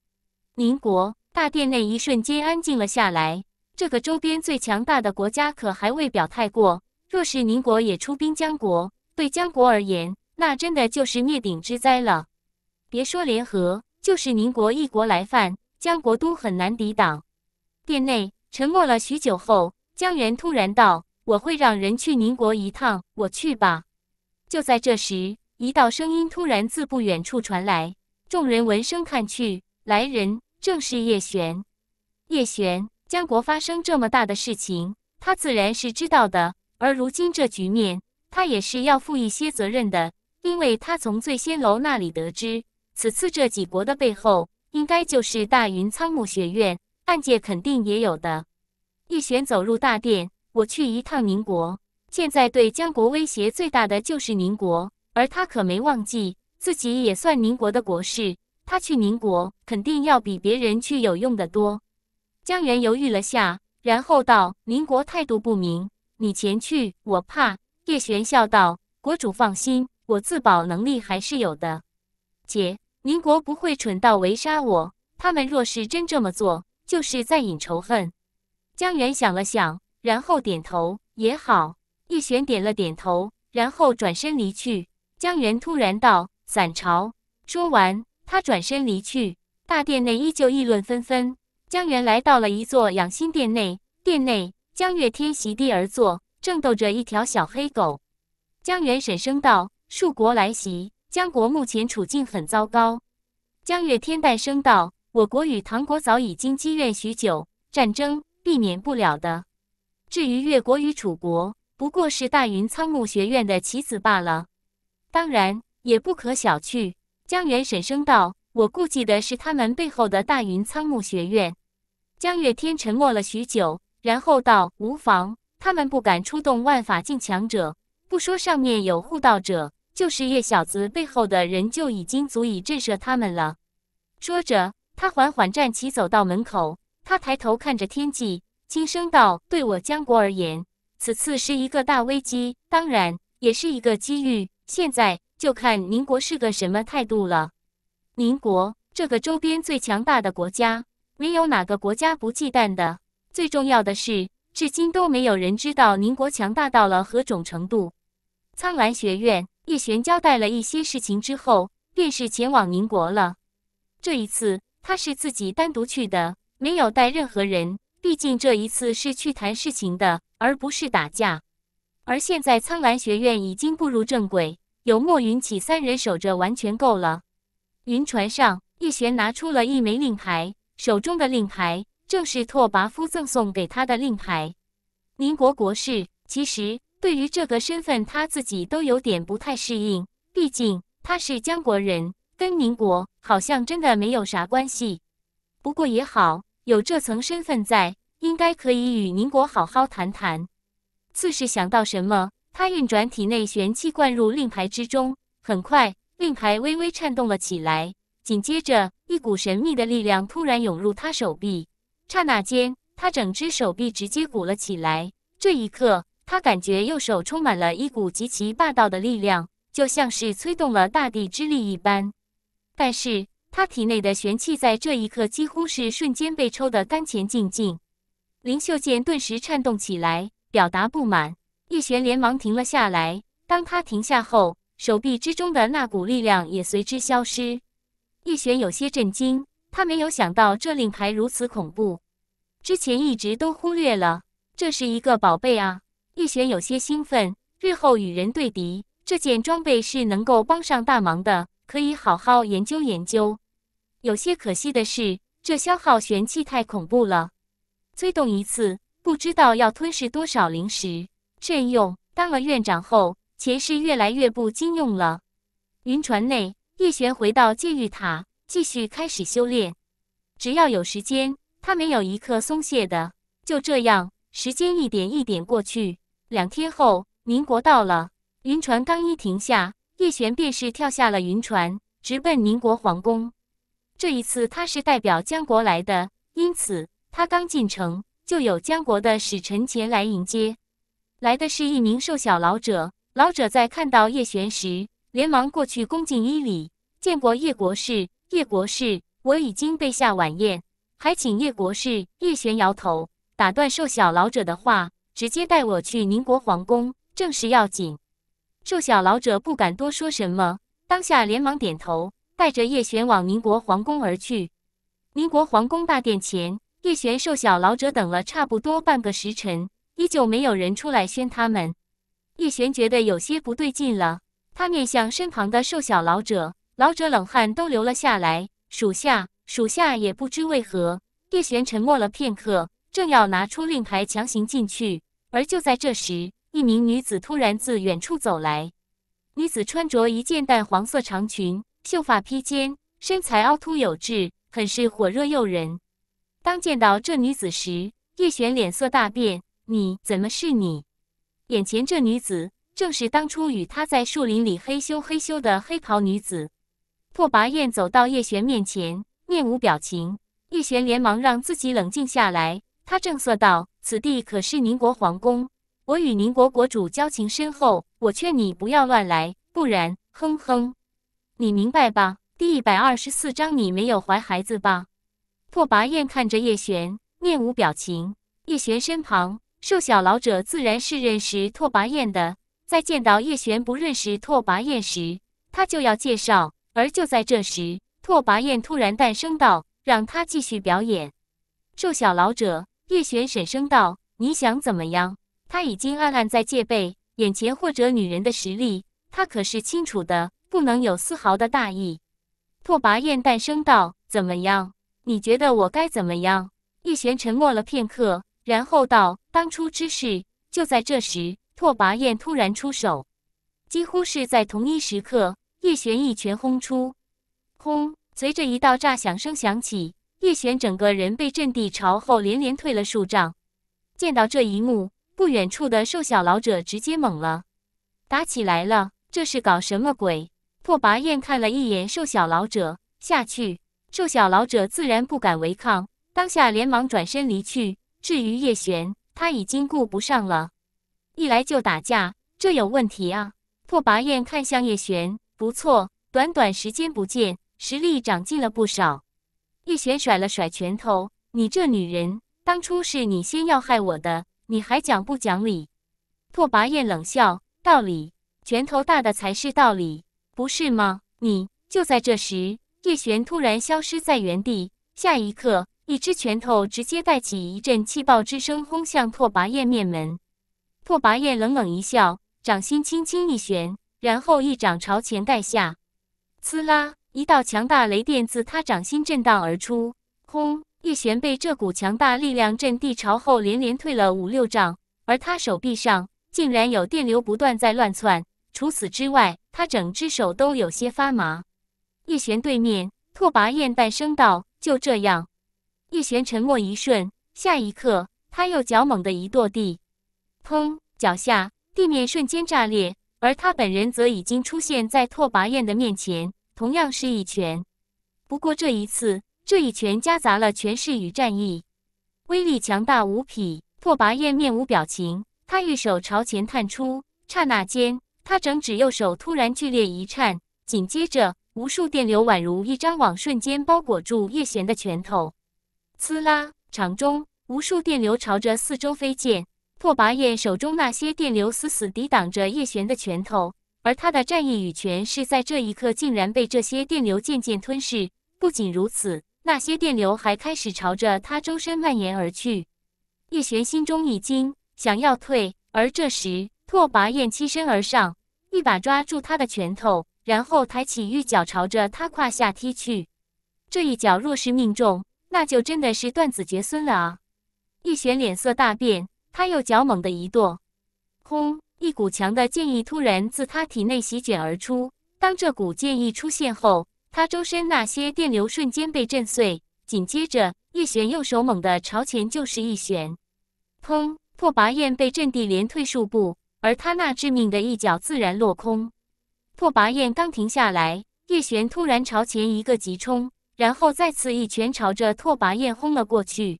宁国大殿内一瞬间安静了下来。这个周边最强大的国家可还未表态过。若是宁国也出兵江国，对江国而言，那真的就是灭顶之灾了。别说联合，就是宁国一国来犯，江国都很难抵挡。殿内沉默了许久后，江源突然道。我会让人去宁国一趟，我去吧。就在这时，一道声音突然自不远处传来，众人闻声看去，来人正是叶璇。叶璇，江国发生这么大的事情，他自然是知道的，而如今这局面，他也是要负一些责任的，因为他从醉仙楼那里得知，此次这几国的背后，应该就是大云苍木学院，暗界肯定也有的。叶璇走入大殿。我去一趟宁国，现在对江国威胁最大的就是宁国，而他可没忘记自己也算宁国的国士，他去宁国肯定要比别人去有用的多。江源犹豫了下，然后道：“宁国态度不明，你前去，我怕。”叶璇笑道：“国主放心，我自保能力还是有的。姐，宁国不会蠢到围杀我，他们若是真这么做，就是在引仇恨。”江源想了想。然后点头也好，叶璇点了点头，然后转身离去。江元突然道：“散朝。”说完，他转身离去。大殿内依旧议论纷纷。江元来到了一座养心殿内，殿内江月天席地而坐，正逗着一条小黑狗。江元沈声道：“树国来袭，江国目前处境很糟糕。”江月天淡声道：“我国与唐国早已经积怨许久，战争避免不了的。”至于越国与楚国，不过是大云苍木学院的棋子罢了。当然，也不可小觑。江原沈声道：“我顾忌的是他们背后的大云苍木学院。”江月天沉默了许久，然后道：“无妨，他们不敢出动万法境强者。不说上面有护道者，就是叶小子背后的人，就已经足以震慑他们了。”说着，他缓缓站起，走到门口，他抬头看着天际。轻声道：“对我江国而言，此次是一个大危机，当然也是一个机遇。现在就看宁国是个什么态度了。宁国这个周边最强大的国家，没有哪个国家不忌惮的。最重要的是，至今都没有人知道宁国强大到了何种程度。”苍兰学院，叶璇交代了一些事情之后，便是前往宁国了。这一次，他是自己单独去的，没有带任何人。毕竟这一次是去谈事情的，而不是打架。而现在苍兰学院已经步入正轨，有莫云起三人守着，完全够了。云船上，叶璇拿出了一枚令牌，手中的令牌正是拓跋夫赠送给他的令牌。宁国国士，其实对于这个身份，他自己都有点不太适应。毕竟他是江国人，跟宁国好像真的没有啥关系。不过也好。有这层身份在，应该可以与宁国好好谈谈。四是想到什么，他运转体内玄气灌入令牌之中，很快令牌微微颤动了起来。紧接着，一股神秘的力量突然涌入他手臂，刹那间，他整只手臂直接鼓了起来。这一刻，他感觉右手充满了一股极其霸道的力量，就像是催动了大地之力一般。但是。他体内的玄气在这一刻几乎是瞬间被抽得干干净净，灵秀剑顿时颤动起来，表达不满。叶璇连忙停了下来。当他停下后，手臂之中的那股力量也随之消失。叶璇有些震惊，他没有想到这令牌如此恐怖，之前一直都忽略了，这是一个宝贝啊！叶璇有些兴奋，日后与人对敌，这件装备是能够帮上大忙的，可以好好研究研究。有些可惜的是，这消耗玄气太恐怖了，催动一次不知道要吞噬多少灵石。慎用。当了院长后，钱是越来越不经用了。云船内，叶璇回到戒玉塔，继续开始修炼。只要有时间，他没有一刻松懈的。就这样，时间一点一点过去。两天后，宁国到了。云船刚一停下，叶璇便是跳下了云船，直奔宁国皇宫。这一次他是代表江国来的，因此他刚进城就有江国的使臣前来迎接。来的是一名瘦小老者，老者在看到叶璇时，连忙过去恭敬一礼：“见过叶国士，叶国士，我已经被下晚宴，还请叶国士。”叶璇摇头，打断瘦小老者的话，直接带我去宁国皇宫，正事要紧。瘦小老者不敢多说什么，当下连忙点头。带着叶璇往宁国皇宫而去。宁国皇宫大殿前，叶璇瘦小老者等了差不多半个时辰，依旧没有人出来宣他们。叶璇觉得有些不对劲了，他面向身旁的瘦小老者，老者冷汗都流了下来。属下，属下也不知为何。叶璇沉默了片刻，正要拿出令牌强行进去，而就在这时，一名女子突然自远处走来。女子穿着一件淡黄色长裙。秀发披肩，身材凹凸有致，很是火热诱人。当见到这女子时，叶璇脸色大变：“你怎么是你？眼前这女子正是当初与他在树林里嘿咻嘿咻的黑袍女子。”拓跋燕走到叶璇面前，面无表情。叶璇连忙让自己冷静下来，他正色道：“此地可是宁国皇宫，我与宁国国主交情深厚，我劝你不要乱来，不然……哼哼。”你明白吧？第一百二十四章，你没有怀孩子吧？拓跋燕看着叶璇，面无表情。叶璇身旁，瘦小老者自然是认识拓跋燕的。在见到叶璇不认识拓跋燕时，他就要介绍。而就在这时，拓跋燕突然诞生道：“让他继续表演。”瘦小老者，叶璇沉声道：“你想怎么样？”他已经暗暗在戒备眼前或者女人的实力，他可是清楚的。不能有丝毫的大意，拓跋燕淡声道：“怎么样？你觉得我该怎么样？”叶璇沉默了片刻，然后道：“当初之事。”就在这时，拓跋燕突然出手，几乎是在同一时刻，叶璇一拳轰出，轰！随着一道炸响声响起，叶璇整个人被震地朝后连连退了数丈。见到这一幕，不远处的瘦小老者直接懵了：“打起来了！这是搞什么鬼？”拓跋燕看了一眼瘦小老者，下去。瘦小老者自然不敢违抗，当下连忙转身离去。至于叶璇，他已经顾不上了。一来就打架，这有问题啊！拓跋燕看向叶璇，不错，短短时间不见，实力长进了不少。叶璇甩了甩拳头：“你这女人，当初是你先要害我的，你还讲不讲理？”拓跋燕冷笑：“道理，拳头大的才是道理。”不是吗？你就在这时，叶璇突然消失在原地。下一刻，一只拳头直接带起一阵气爆之声，轰向拓跋燕面门。拓跋燕冷冷一笑，掌心轻轻一旋，然后一掌朝前带下。呲啦！一道强大雷电自他掌心震荡而出。轰！叶璇被这股强大力量震地朝后连连退了五六丈，而他手臂上竟然有电流不断在乱窜。除此之外，他整只手都有些发麻。叶璇对面，拓跋燕淡声道：“就这样。”叶璇沉默一瞬，下一刻，他又脚猛地一跺地，砰！脚下地面瞬间炸裂，而他本人则已经出现在拓跋燕的面前，同样是一拳。不过这一次，这一拳夹杂了权势与战意，威力强大无匹。拓跋燕面无表情，他玉手朝前探出，刹那间。他整只右手突然剧烈一颤，紧接着无数电流宛如一张网，瞬间包裹住叶璇的拳头。呲啦！场中无数电流朝着四周飞溅，拓跋燕手中那些电流死死抵挡着叶璇的拳头，而他的战意与拳势在这一刻竟然被这些电流渐渐吞噬。不仅如此，那些电流还开始朝着他周身蔓延而去。叶璇心中一惊，想要退，而这时。拓跋燕欺身而上，一把抓住他的拳头，然后抬起玉脚朝着他胯下踢去。这一脚若是命中，那就真的是断子绝孙了啊！叶璇脸色大变，他又脚猛地一跺，轰！一股强的剑意突然自他体内席卷而出。当这股剑意出现后，他周身那些电流瞬间被震碎。紧接着，叶璇右手猛地朝前就是一旋，砰！拓跋燕被震地连退数步。而他那致命的一脚自然落空。拓跋燕刚停下来，叶璇突然朝前一个急冲，然后再次一拳朝着拓跋燕轰了过去。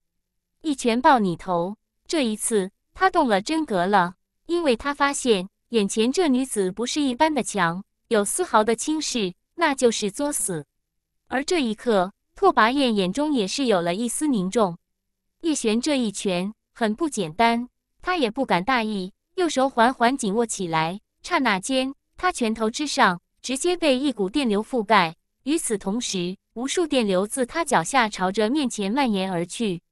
一拳爆你头！这一次他动了真格了，因为他发现眼前这女子不是一般的强，有丝毫的轻视那就是作死。而这一刻，拓跋燕眼中也是有了一丝凝重。叶璇这一拳很不简单，他也不敢大意。右手缓缓紧握起来，刹那间，他拳头之上直接被一股电流覆盖。与此同时，无数电流自他脚下朝着面前蔓延而去。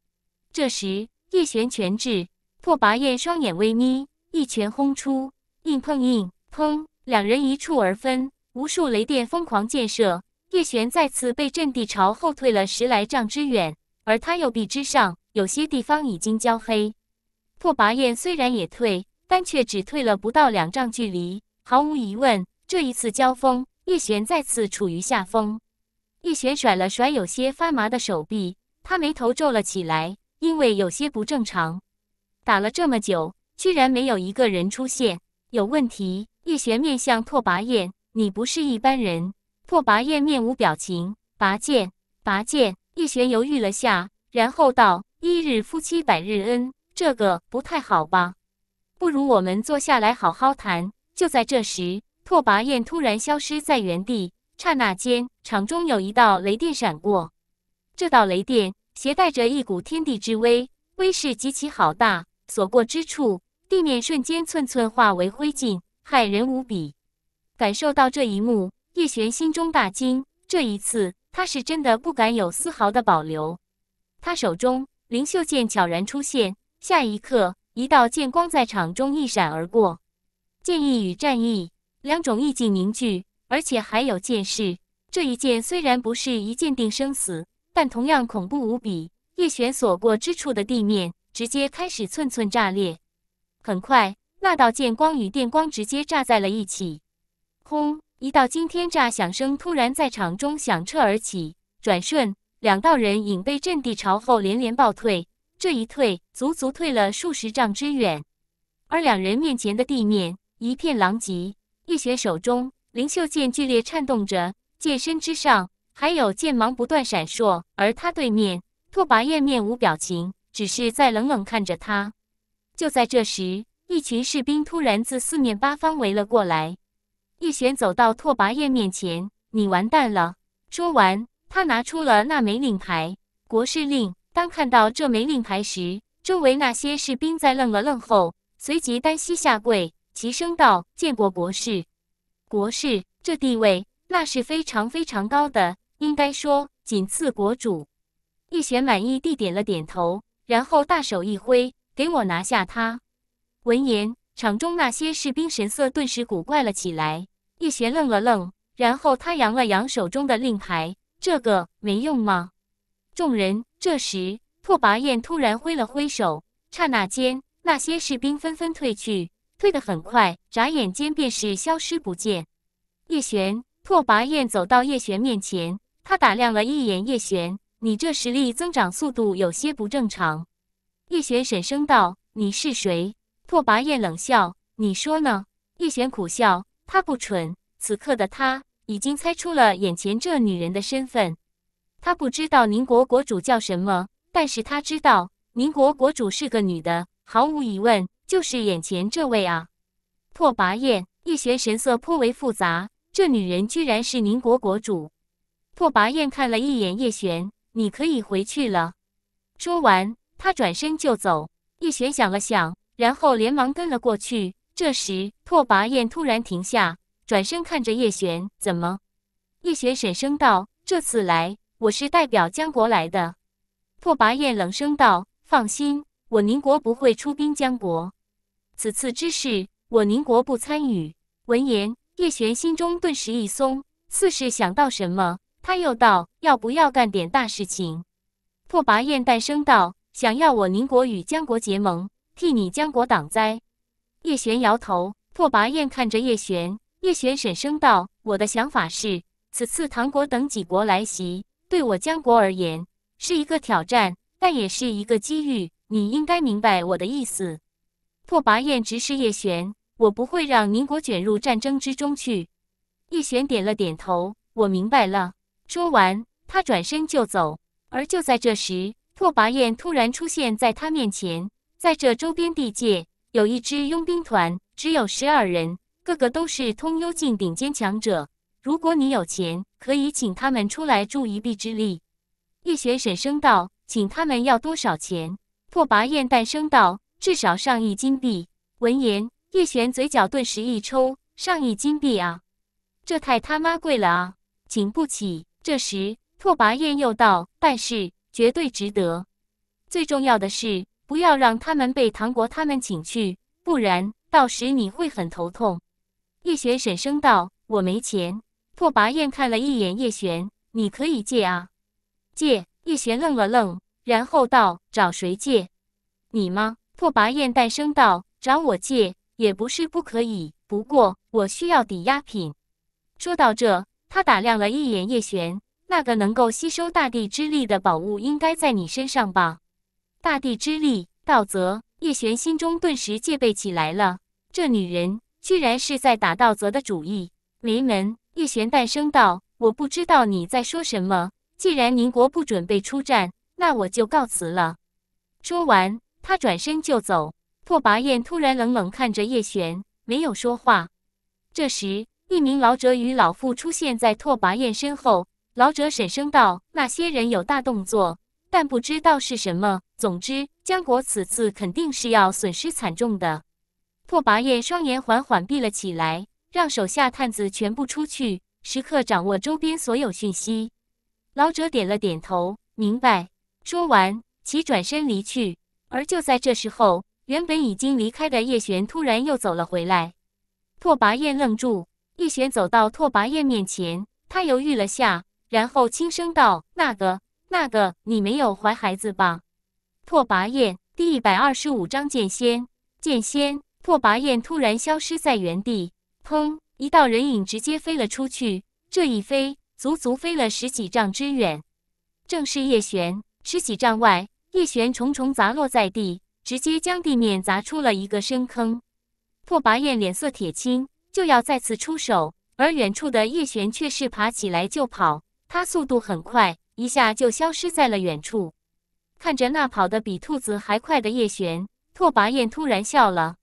这时，叶璇全至，拓跋焰双眼微眯，一拳轰出，硬碰硬。砰！两人一触而分，无数雷电疯狂溅射，叶璇再次被震地朝后退了十来丈之远，而他右臂之上有些地方已经焦黑。拓跋焰虽然也退。但却只退了不到两丈距离。毫无疑问，这一次交锋，叶璇再次处于下风。叶璇甩了甩有些发麻的手臂，他眉头皱了起来，因为有些不正常。打了这么久，居然没有一个人出现，有问题。叶璇面向拓跋燕：“你不是一般人。”拓跋燕面无表情，拔剑，拔剑。叶璇犹豫了下，然后道：“一日夫妻百日恩，这个不太好吧？”不如我们坐下来好好谈。就在这时，拓跋燕突然消失在原地，刹那间，场中有一道雷电闪过。这道雷电携带着一股天地之威，威势极其浩大，所过之处，地面瞬间寸寸化为灰烬，骇人无比。感受到这一幕，叶璇心中大惊。这一次，他是真的不敢有丝毫的保留。他手中灵秀剑悄然出现，下一刻。一道剑光在场中一闪而过，剑意与战意两种意境凝聚，而且还有剑势。这一剑虽然不是一剑定生死，但同样恐怖无比。叶璇所过之处的地面直接开始寸寸炸裂。很快，那道剑光与电光直接炸在了一起，轰！一道惊天炸响声突然在场中响彻而起，转瞬，两道人影被震地朝后连连暴退。这一退，足足退了数十丈之远，而两人面前的地面一片狼藉。叶玄手中灵秀剑剧烈颤动着，剑身之上还有剑芒不断闪烁。而他对面，拓跋燕面无表情，只是在冷冷看着他。就在这时，一群士兵突然自四面八方围了过来。叶璇走到拓跋燕面前：“你完蛋了！”说完，他拿出了那枚令牌——国师令。当看到这枚令牌时，周围那些士兵在愣了愣后，随即单膝下跪，齐声道：“见过国士。”国士这地位那是非常非常高的，应该说仅次国主。叶玄满意地点了点头，然后大手一挥：“给我拿下他！”闻言，场中那些士兵神色顿时古怪了起来。叶玄愣了愣，然后他扬了扬手中的令牌：“这个没用吗？”众人。这时，拓跋燕突然挥了挥手，刹那间，那些士兵纷纷退去，退得很快，眨眼间便是消失不见。叶璇，拓跋燕走到叶璇面前，他打量了一眼叶璇：“你这实力增长速度有些不正常。”叶璇沈声道：“你是谁？”拓跋燕冷笑：“你说呢？”叶璇苦笑：“他不蠢，此刻的他已经猜出了眼前这女人的身份。”他不知道宁国国主叫什么，但是他知道宁国国主是个女的，毫无疑问就是眼前这位啊。拓跋燕叶璇神色颇为复杂，这女人居然是宁国国主。拓跋燕看了一眼叶璇，你可以回去了。说完，他转身就走。叶璇想了想，然后连忙跟了过去。这时，拓跋燕突然停下，转身看着叶璇，怎么？叶璇沈声道：“这次来。”我是代表江国来的，拓跋燕冷声道：“放心，我宁国不会出兵江国。此次之事，我宁国不参与。”闻言，叶璇心中顿时一松。似是想到什么，他又道：“要不要干点大事情？”拓跋燕淡声道：“想要我宁国与江国结盟，替你江国挡灾？”叶璇摇头。拓跋燕看着叶璇，叶璇沈声道：“我的想法是，此次唐国等几国来袭。”对我江国而言是一个挑战，但也是一个机遇。你应该明白我的意思。拓跋燕直视叶璇：“我不会让宁国卷入战争之中去。”叶璇点了点头：“我明白了。”说完，他转身就走。而就在这时，拓跋燕突然出现在他面前。在这周边地界，有一支佣兵团，只有十二人，个个都是通幽境顶尖强者。如果你有钱，可以请他们出来助一臂之力。叶璇婶声道：“请他们要多少钱？”拓跋燕诞生道：“至少上亿金币。”闻言，叶璇嘴角顿时一抽：“上亿金币啊，这太他妈贵了啊，请不起。”这时，拓跋燕又道：“办事绝对值得，最重要的是不要让他们被唐国他们请去，不然到时你会很头痛。”叶璇婶声道：“我没钱。”拓跋燕看了一眼叶璇：“你可以借啊。”借。叶璇愣了愣，然后道：“找谁借？你吗？”拓跋燕淡声道：“找我借也不是不可以，不过我需要抵押品。”说到这，他打量了一眼叶璇：“那个能够吸收大地之力的宝物，应该在你身上吧？”“大地之力，道泽。”叶璇心中顿时戒备起来了。这女人，居然是在打道泽的主意！没门！叶璇淡声道：“我不知道你在说什么。既然宁国不准备出战，那我就告辞了。”说完，他转身就走。拓跋燕突然冷冷看着叶璇，没有说话。这时，一名老者与老妇出现在拓跋燕身后。老者沈声道：“那些人有大动作，但不知道是什么。总之，江国此次肯定是要损失惨重的。”拓跋燕双眼缓缓闭了起来。让手下探子全部出去，时刻掌握周边所有讯息。老者点了点头，明白。说完，其转身离去。而就在这时候，原本已经离开的叶璇突然又走了回来。拓跋燕愣住，叶璇走到拓跋燕面前，他犹豫了下，然后轻声道：“那个，那个，你没有怀孩子吧？”拓跋燕第一百二十五章剑仙，剑仙。拓跋燕突然消失在原地。砰！一道人影直接飞了出去，这一飞足足飞了十几丈之远。正是叶璇。十几丈外，叶璇重重砸落在地，直接将地面砸出了一个深坑。拓跋燕脸色铁青，就要再次出手，而远处的叶璇却是爬起来就跑。他速度很快，一下就消失在了远处。看着那跑得比兔子还快的叶璇，拓跋燕突然笑了，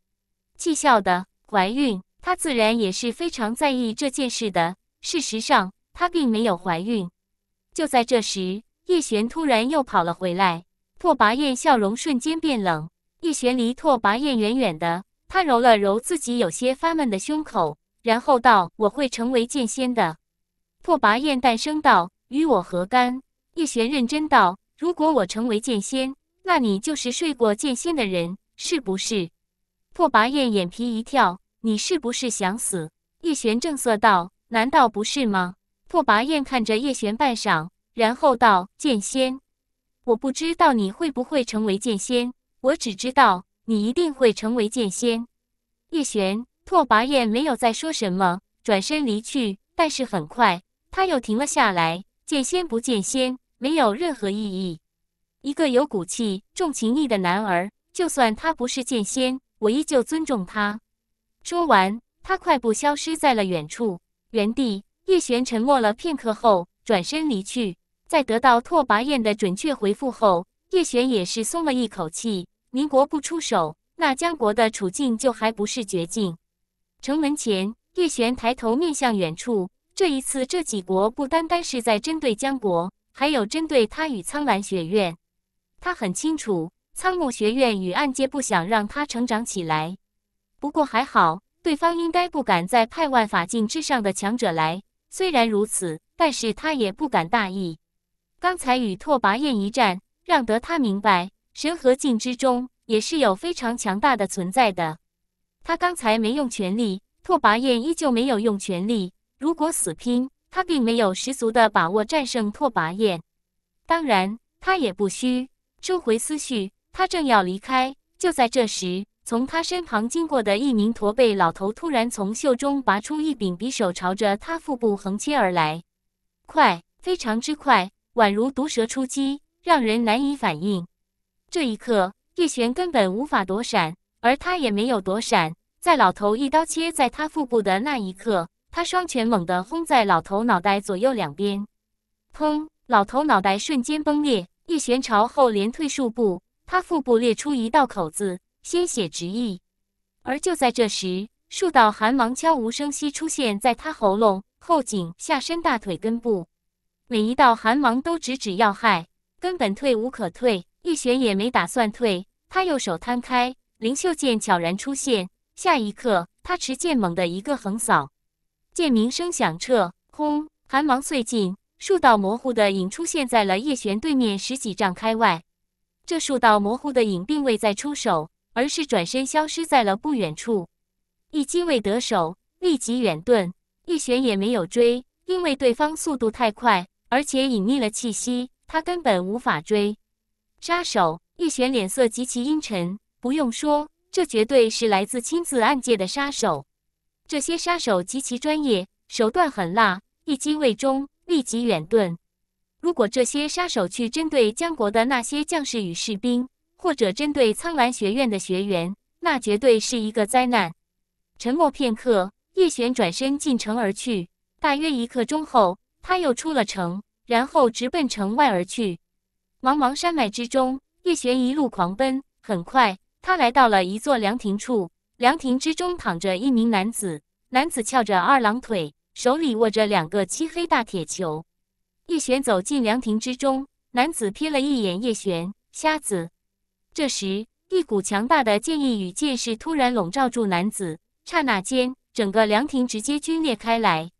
气笑的怀孕。他自然也是非常在意这件事的。事实上，她并没有怀孕。就在这时，叶璇突然又跑了回来。拓跋燕笑容瞬间变冷。叶璇离拓跋燕远远的，他揉了揉自己有些发闷的胸口，然后道：“我会成为剑仙的。”拓跋燕淡声道：“与我何干？”叶璇认真道：“如果我成为剑仙，那你就是睡过剑仙的人，是不是？”拓跋燕眼皮一跳。你是不是想死？叶璇正色道：“难道不是吗？”拓跋燕看着叶璇半晌，然后道：“剑仙，我不知道你会不会成为剑仙，我只知道你一定会成为剑仙。”叶璇，拓跋燕没有再说什么，转身离去。但是很快，他又停了下来。剑仙不剑仙，没有任何意义。一个有骨气、重情义的男儿，就算他不是剑仙，我依旧尊重他。说完，他快步消失在了远处。原地，叶璇沉默了片刻后转身离去。在得到拓跋彦的准确回复后，叶璇也是松了一口气。宁国不出手，那江国的处境就还不是绝境。城门前，叶璇抬头面向远处。这一次，这几国不单单是在针对江国，还有针对他与苍兰学院。他很清楚，苍木学院与暗界不想让他成长起来。不过还好，对方应该不敢再派万法境之上的强者来。虽然如此，但是他也不敢大意。刚才与拓跋燕一战，让得他明白，神和境之中也是有非常强大的存在的。他刚才没用全力，拓跋燕依旧没有用全力。如果死拼，他并没有十足的把握战胜拓跋燕。当然，他也不虚。收回思绪，他正要离开，就在这时。从他身旁经过的一名驼背老头突然从袖中拔出一柄匕首，朝着他腹部横切而来，快，非常之快，宛如毒蛇出击，让人难以反应。这一刻，叶璇根本无法躲闪，而他也没有躲闪。在老头一刀切在他腹部的那一刻，他双拳猛地轰在老头脑袋左右两边，砰！老头脑袋瞬间崩裂。叶璇朝后连退数步，他腹部裂出一道口子。鲜血直溢，而就在这时，数道寒芒悄无声息出现在他喉咙、后颈、下身、大腿根部，每一道寒芒都直指要害，根本退无可退。叶璇也没打算退，他右手摊开，灵秀剑悄然出现。下一刻，他持剑猛的一个横扫，剑鸣声响彻，轰，寒芒碎尽，数道模糊的影出现在了叶璇对面十几丈开外。这数道模糊的影并未再出手。而是转身消失在了不远处，一击未得手，立即远遁。一玄也没有追，因为对方速度太快，而且隐匿了气息，他根本无法追。杀手一玄脸色极其阴沉，不用说，这绝对是来自亲自暗界的杀手。这些杀手极其专业，手段狠辣，一击未中，立即远遁。如果这些杀手去针对江国的那些将士与士兵，或者针对苍兰学院的学员，那绝对是一个灾难。沉默片刻，叶璇转身进城而去。大约一刻钟后，他又出了城，然后直奔城外而去。茫茫山脉之中，叶璇一路狂奔。很快，他来到了一座凉亭处。凉亭之中躺着一名男子，男子翘着二郎腿，手里握着两个漆黑大铁球。叶璇走进凉亭之中，男子瞥了一眼叶璇，瞎子。这时，一股强大的剑意与剑势突然笼罩住男子。刹那间，整个凉亭直接龟裂开来。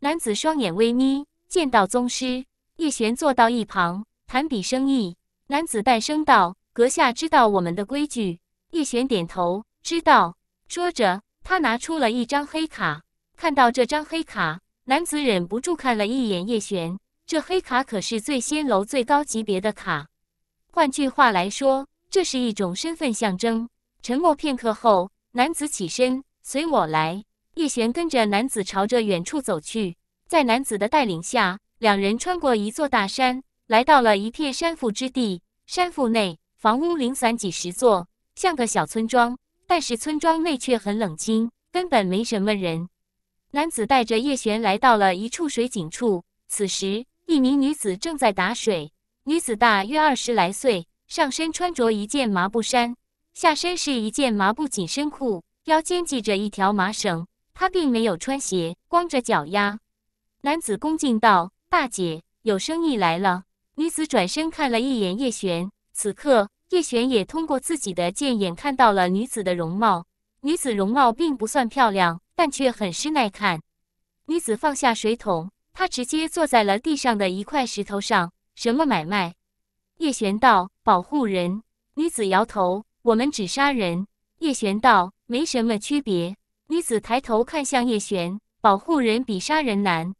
男子双眼微眯，剑道宗师叶璇坐到一旁谈笔生意。男子半生道：“阁下知道我们的规矩？”叶璇点头，知道。说着，他拿出了一张黑卡。看到这张黑卡，男子忍不住看了一眼叶璇。这黑卡可是醉仙楼最高级别的卡。换句话来说。这是一种身份象征。沉默片刻后，男子起身，随我来。叶璇跟着男子朝着远处走去。在男子的带领下，两人穿过一座大山，来到了一片山腹之地。山腹内房屋零散几十座，像个小村庄。但是村庄内却很冷清，根本没什么人。男子带着叶璇来到了一处水井处。此时，一名女子正在打水。女子大约二十来岁。上身穿着一件麻布衫，下身是一件麻布紧身裤，腰间系着一条麻绳。他并没有穿鞋，光着脚丫。男子恭敬道：“大姐，有生意来了。”女子转身看了一眼叶璇。此刻，叶璇也通过自己的剑眼看到了女子的容貌。女子容貌并不算漂亮，但却很是耐看。女子放下水桶，她直接坐在了地上的一块石头上。什么买卖？叶璇道：“保护人。”女子摇头：“我们只杀人。”叶璇道：“没什么区别。”女子抬头看向叶璇：“保护人比杀人难。”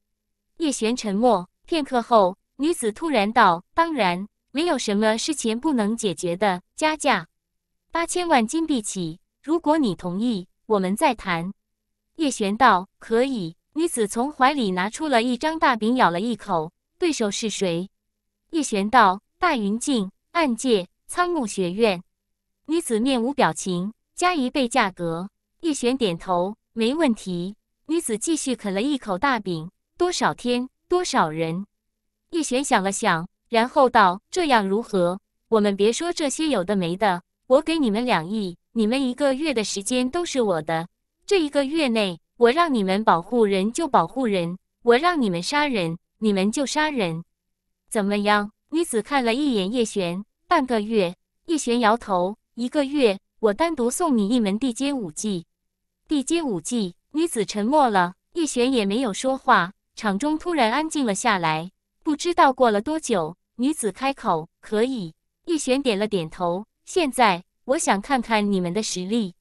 叶璇沉默片刻后，女子突然道：“当然，没有什么是钱不能解决的。加价，八千万金币起。如果你同意，我们再谈。”叶璇道：“可以。”女子从怀里拿出了一张大饼，咬了一口。“对手是谁？”叶璇道。大云境暗界苍木学院女子面无表情，加一倍价格。叶璇点头，没问题。女子继续啃了一口大饼。多少天？多少人？叶璇想了想，然后道：“这样如何？我们别说这些有的没的，我给你们两亿，你们一个月的时间都是我的。这一个月内，我让你们保护人就保护人，我让你们杀人你们就杀人，怎么样？”女子看了一眼叶璇，半个月。叶璇摇头，一个月。我单独送你一门地阶武技。地阶武技。女子沉默了，叶璇也没有说话。场中突然安静了下来。不知道过了多久，女子开口：“可以。”叶璇点了点头。现在，我想看看你们的实力。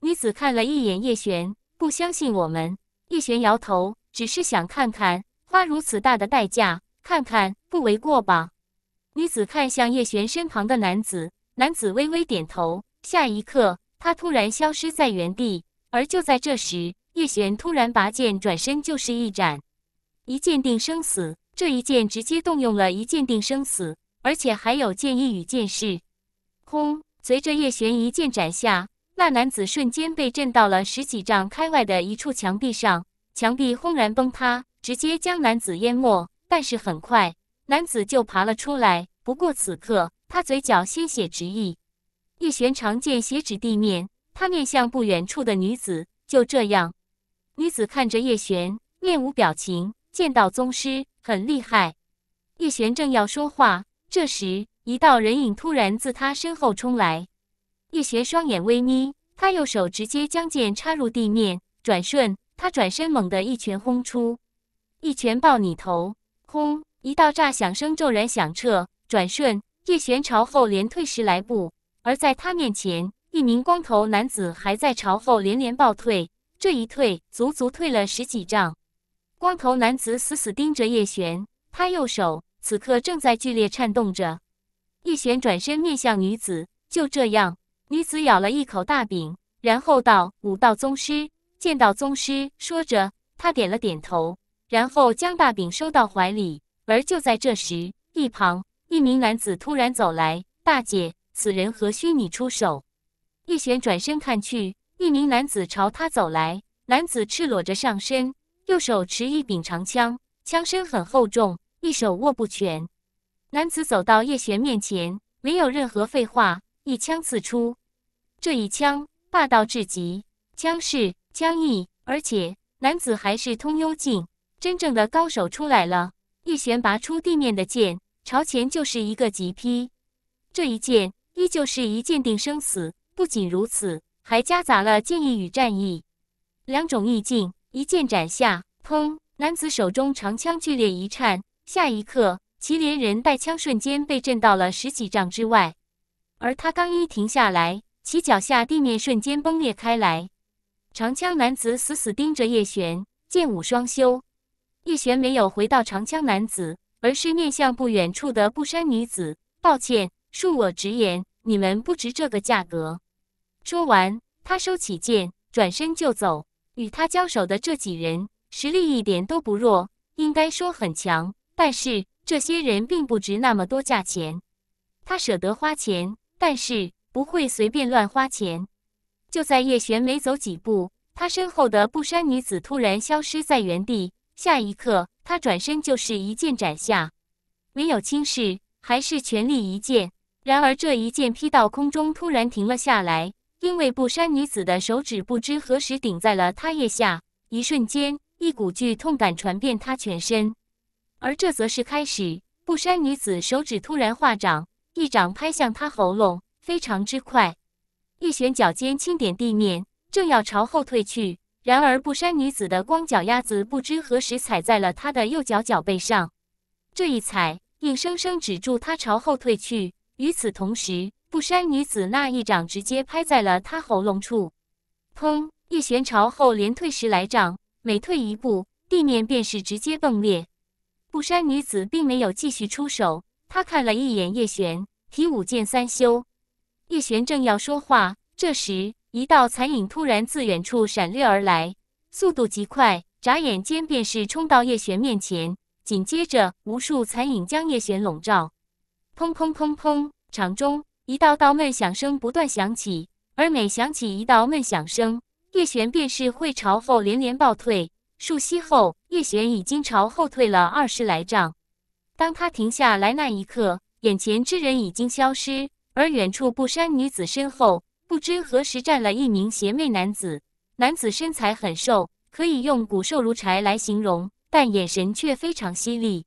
女子看了一眼叶璇，不相信我们。叶璇摇头，只是想看看。花如此大的代价，看看不为过吧。女子看向叶璇身旁的男子，男子微微点头。下一刻，他突然消失在原地。而就在这时，叶璇突然拔剑，转身就是一斩，一剑定生死。这一剑直接动用了一剑定生死，而且还有剑意与剑势。轰！随着叶璇一剑斩下，那男子瞬间被震到了十几丈开外的一处墙壁上，墙壁轰然崩塌，直接将男子淹没。但是很快。男子就爬了出来，不过此刻他嘴角鲜血直溢。叶璇长剑斜指地面，他面向不远处的女子。就这样，女子看着叶璇，面无表情。见到宗师，很厉害。叶璇正要说话，这时一道人影突然自他身后冲来。叶璇双眼微眯，他右手直接将剑插入地面。转瞬，他转身猛地一拳轰出，一拳爆你头！轰！一道炸响声骤然响彻，转瞬，叶璇朝后连退十来步。而在他面前，一名光头男子还在朝后连连暴退，这一退足足退了十几丈。光头男子死死盯着叶璇，他右手此刻正在剧烈颤动着。叶璇转身面向女子，就这样，女子咬了一口大饼，然后道：“武道宗师，见到宗师。”说着，他点了点头，然后将大饼收到怀里。而就在这时，一旁一名男子突然走来。“大姐，此人何须你出手？”叶璇转身看去，一名男子朝他走来。男子赤裸着上身，右手持一柄长枪，枪身很厚重，一手握不全。男子走到叶璇面前，没有任何废话，一枪刺出。这一枪霸道至极，枪势、枪意，而且男子还是通幽境，真正的高手出来了。叶璇拔出地面的剑，朝前就是一个急劈。这一剑依旧是一剑定生死，不仅如此，还夹杂了剑意与战意两种意境，一剑斩下，砰！男子手中长枪剧烈一颤，下一刻，祁连人带枪瞬间被震到了十几丈之外。而他刚一停下来，其脚下地面瞬间崩裂开来。长枪男子死死盯着叶璇，剑舞双修。叶璇没有回到长枪男子，而是面向不远处的布衫女子。抱歉，恕我直言，你们不值这个价格。说完，他收起剑，转身就走。与他交手的这几人实力一点都不弱，应该说很强，但是这些人并不值那么多价钱。他舍得花钱，但是不会随便乱花钱。就在叶璇没走几步，他身后的布衫女子突然消失在原地。下一刻，他转身就是一剑斩下，没有轻视，还是全力一剑。然而这一剑劈到空中，突然停了下来，因为布衫女子的手指不知何时顶在了他腋下。一瞬间，一股剧痛感传遍他全身，而这则是开始。布衫女子手指突然化掌，一掌拍向他喉咙，非常之快。一旋脚尖轻点地面，正要朝后退去。然而，布衫女子的光脚丫子不知何时踩在了他的右脚脚背上，这一踩硬生生止住他朝后退去。与此同时，布衫女子那一掌直接拍在了他喉咙处，砰！叶璇朝后连退十来丈，每退一步，地面便是直接崩裂。布衫女子并没有继续出手，她看了一眼叶璇，提五剑三修。叶璇正要说话，这时。一道残影突然自远处闪掠而来，速度极快，眨眼间便是冲到叶璇面前。紧接着，无数残影将叶璇笼罩。砰砰砰砰，场中一道道闷响声不断响起，而每响起一道闷响声，叶璇便是会朝后连连暴退。数息后，叶璇已经朝后退了二十来丈。当他停下来那一刻，眼前之人已经消失，而远处不山女子身后。不知何时站了一名邪魅男子，男子身材很瘦，可以用骨瘦如柴来形容，但眼神却非常犀利。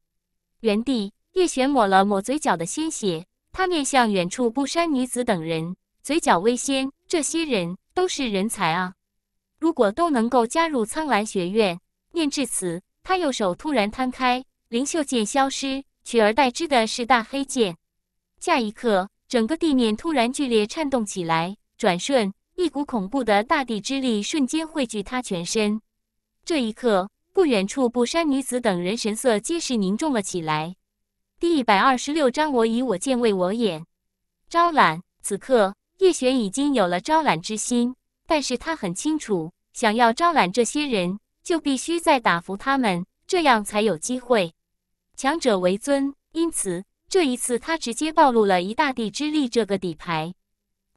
原地，叶璇抹了抹嘴角的鲜血，他面向远处不衫女子等人，嘴角微掀。这些人都是人才啊！如果都能够加入苍兰学院。念至此，他右手突然摊开，灵秀剑消失，取而代之的是大黑剑。下一刻，整个地面突然剧烈颤动起来。转瞬，一股恐怖的大地之力瞬间汇聚他全身。这一刻，不远处布衫女子等人神色皆是凝重了起来。第一百二十六章，我以我剑为我眼，招揽。此刻，叶璇已经有了招揽之心，但是他很清楚，想要招揽这些人，就必须再打服他们，这样才有机会。强者为尊，因此这一次他直接暴露了一大地之力这个底牌。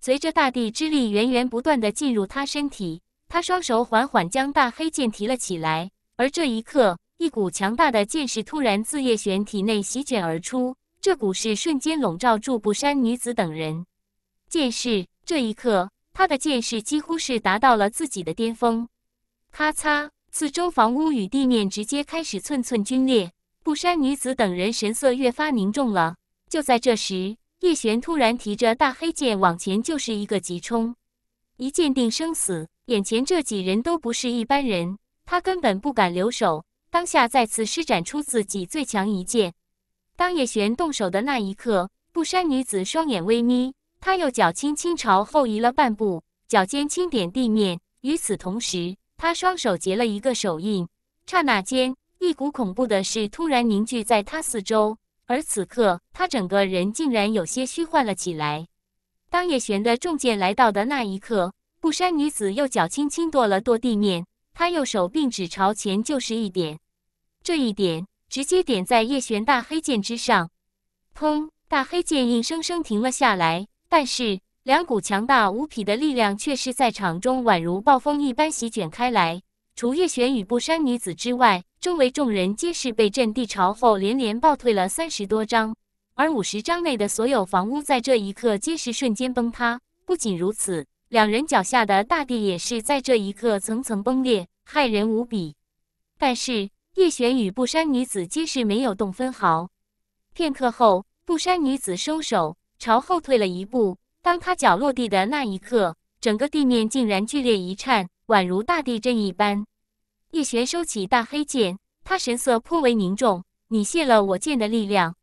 随着大地之力源源不断的进入他身体，他双手缓缓将大黑剑提了起来。而这一刻，一股强大的剑势突然自叶璇体内席卷而出，这股势瞬间笼罩住布衫女子等人。剑势，这一刻，他的剑势几乎是达到了自己的巅峰。咔嚓，四周房屋与地面直接开始寸寸皲裂。布衫女子等人神色越发凝重了。就在这时，叶璇突然提着大黑剑往前就是一个急冲，一剑定生死。眼前这几人都不是一般人，他根本不敢留手。当下再次施展出自己最强一剑。当叶璇动手的那一刻，布衫女子双眼微眯，她右脚轻轻朝后移了半步，脚尖轻点地面。与此同时，她双手结了一个手印，刹那间，一股恐怖的事突然凝聚在她四周。而此刻，他整个人竟然有些虚幻了起来。当叶璇的重剑来到的那一刻，布衫女子右脚轻轻跺了跺地面，她右手并指朝前就是一点，这一点直接点在叶璇大黑剑之上。砰！大黑剑硬生生停了下来，但是两股强大无匹的力量却是在场中宛如暴风一般席卷开来。除叶璇与不山女子之外，周围众人皆是被震地朝后连连暴退了三十多章，而五十章内的所有房屋在这一刻皆是瞬间崩塌。不仅如此，两人脚下的大地也是在这一刻层层崩裂，骇人无比。但是叶璇与不山女子皆是没有动分毫。片刻后，不山女子收手，朝后退了一步。当她脚落地的那一刻，整个地面竟然剧烈一颤。宛如大地震一般，叶璇收起大黑剑，他神色颇为凝重。你卸了我剑的力量，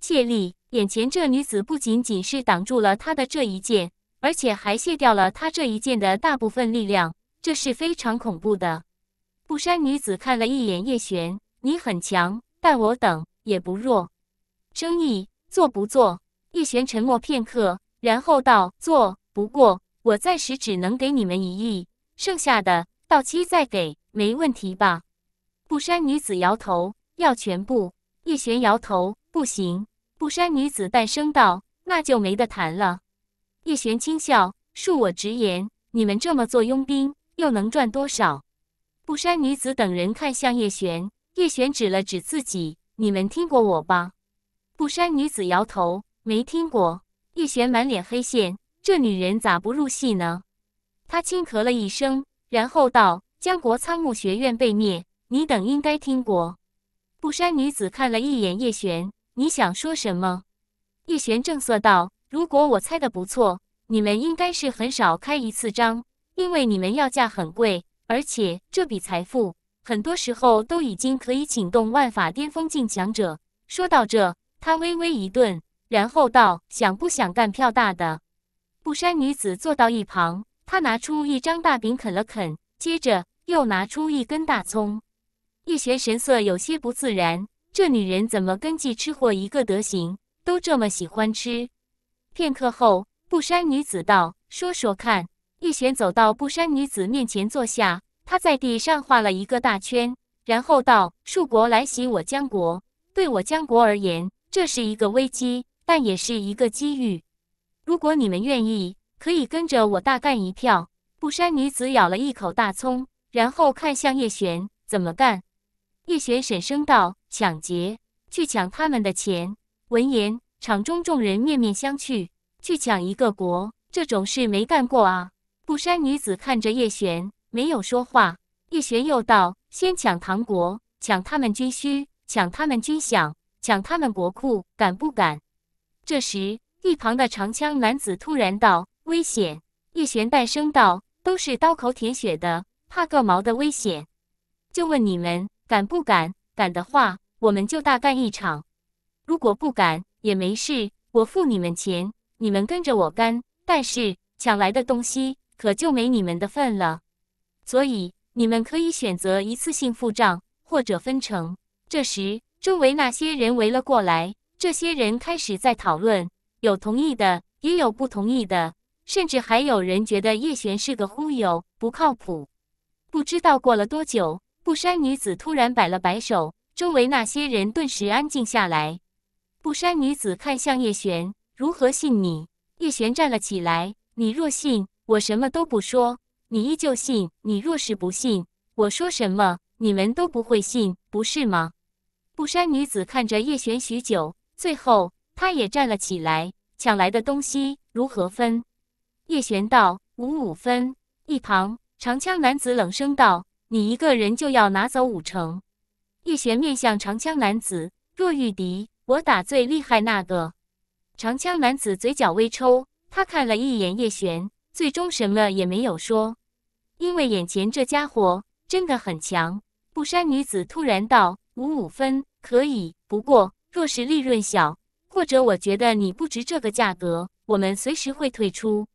切力！眼前这女子不仅仅是挡住了他的这一剑，而且还卸掉了他这一剑的大部分力量，这是非常恐怖的。布衫女子看了一眼叶璇，你很强，但我等也不弱。生意做不做？叶璇沉默片刻，然后道：“做，不过我暂时只能给你们一亿。”剩下的到期再给，没问题吧？布衫女子摇头，要全部。叶璇摇头，不行。布衫女子淡声道：“那就没得谈了。”叶璇轻笑：“恕我直言，你们这么做佣兵，又能赚多少？”布衫女子等人看向叶璇，叶璇指了指自己：“你们听过我吧？”布衫女子摇头：“没听过。”叶璇满脸黑线：“这女人咋不入戏呢？”他轻咳了一声，然后道：“江国苍木学院被灭，你等应该听过。”布山女子看了一眼叶璇，你想说什么？叶璇正色道：“如果我猜的不错，你们应该是很少开一次张，因为你们要价很贵，而且这笔财富很多时候都已经可以请动万法巅峰境强者。”说到这，他微微一顿，然后道：“想不想干票大的？”布山女子坐到一旁。他拿出一张大饼啃了啃，接着又拿出一根大葱。叶玄神色有些不自然，这女人怎么跟季吃货一个德行，都这么喜欢吃？片刻后，布衫女子道：“说说看。”叶玄走到布衫女子面前坐下，她在地上画了一个大圈，然后道：“树国来袭我江国，对我江国而言，这是一个危机，但也是一个机遇。如果你们愿意。”可以跟着我大干一票！布衫女子咬了一口大葱，然后看向叶璇：“怎么干？”叶璇沈声道：“抢劫，去抢他们的钱。”闻言，场中众人面面相觑：“去抢一个国，这种事没干过啊！”布衫女子看着叶璇，没有说话。叶璇又道：“先抢唐国，抢他们军需，抢他们军饷，抢他们国库，敢不敢？”这时，一旁的长枪男子突然道。危险！叶璇淡声道：“都是刀口舔血的，怕个毛的危险！就问你们敢不敢？敢的话，我们就大干一场；如果不敢，也没事，我付你们钱，你们跟着我干。但是抢来的东西可就没你们的份了。所以你们可以选择一次性付账，或者分成。”这时，周围那些人围了过来，这些人开始在讨论，有同意的，也有不同意的。甚至还有人觉得叶璇是个忽悠，不靠谱。不知道过了多久，布衫女子突然摆了摆手，周围那些人顿时安静下来。布衫女子看向叶璇：“如何信你？”叶璇站了起来：“你若信我，什么都不说；你依旧信。你若是不信，我说什么你们都不会信，不是吗？”布衫女子看着叶璇许久，最后她也站了起来：“抢来的东西如何分？”叶璇道：“五五分。”一旁长枪男子冷声道：“你一个人就要拿走五成。”叶璇面向长枪男子：“若遇敌，我打最厉害那个。”长枪男子嘴角微抽，他看了一眼叶璇，最终什么也没有说，因为眼前这家伙真的很强。布衫女子突然道：“五五分可以，不过若是利润小，或者我觉得你不值这个价格，我们随时会退出。”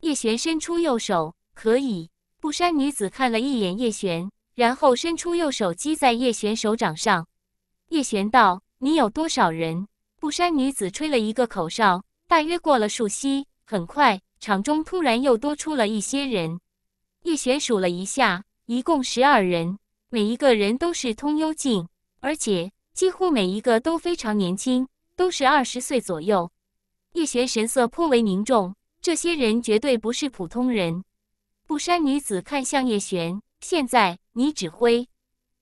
叶璇伸出右手，可以。布衫女子看了一眼叶璇，然后伸出右手击在叶璇手掌上。叶璇道：“你有多少人？”布衫女子吹了一个口哨，大约过了数息，很快场中突然又多出了一些人。叶璇数了一下，一共十二人，每一个人都是通幽境，而且几乎每一个都非常年轻，都是二十岁左右。叶璇神色颇为凝重。这些人绝对不是普通人。布衫女子看向叶璇，现在你指挥。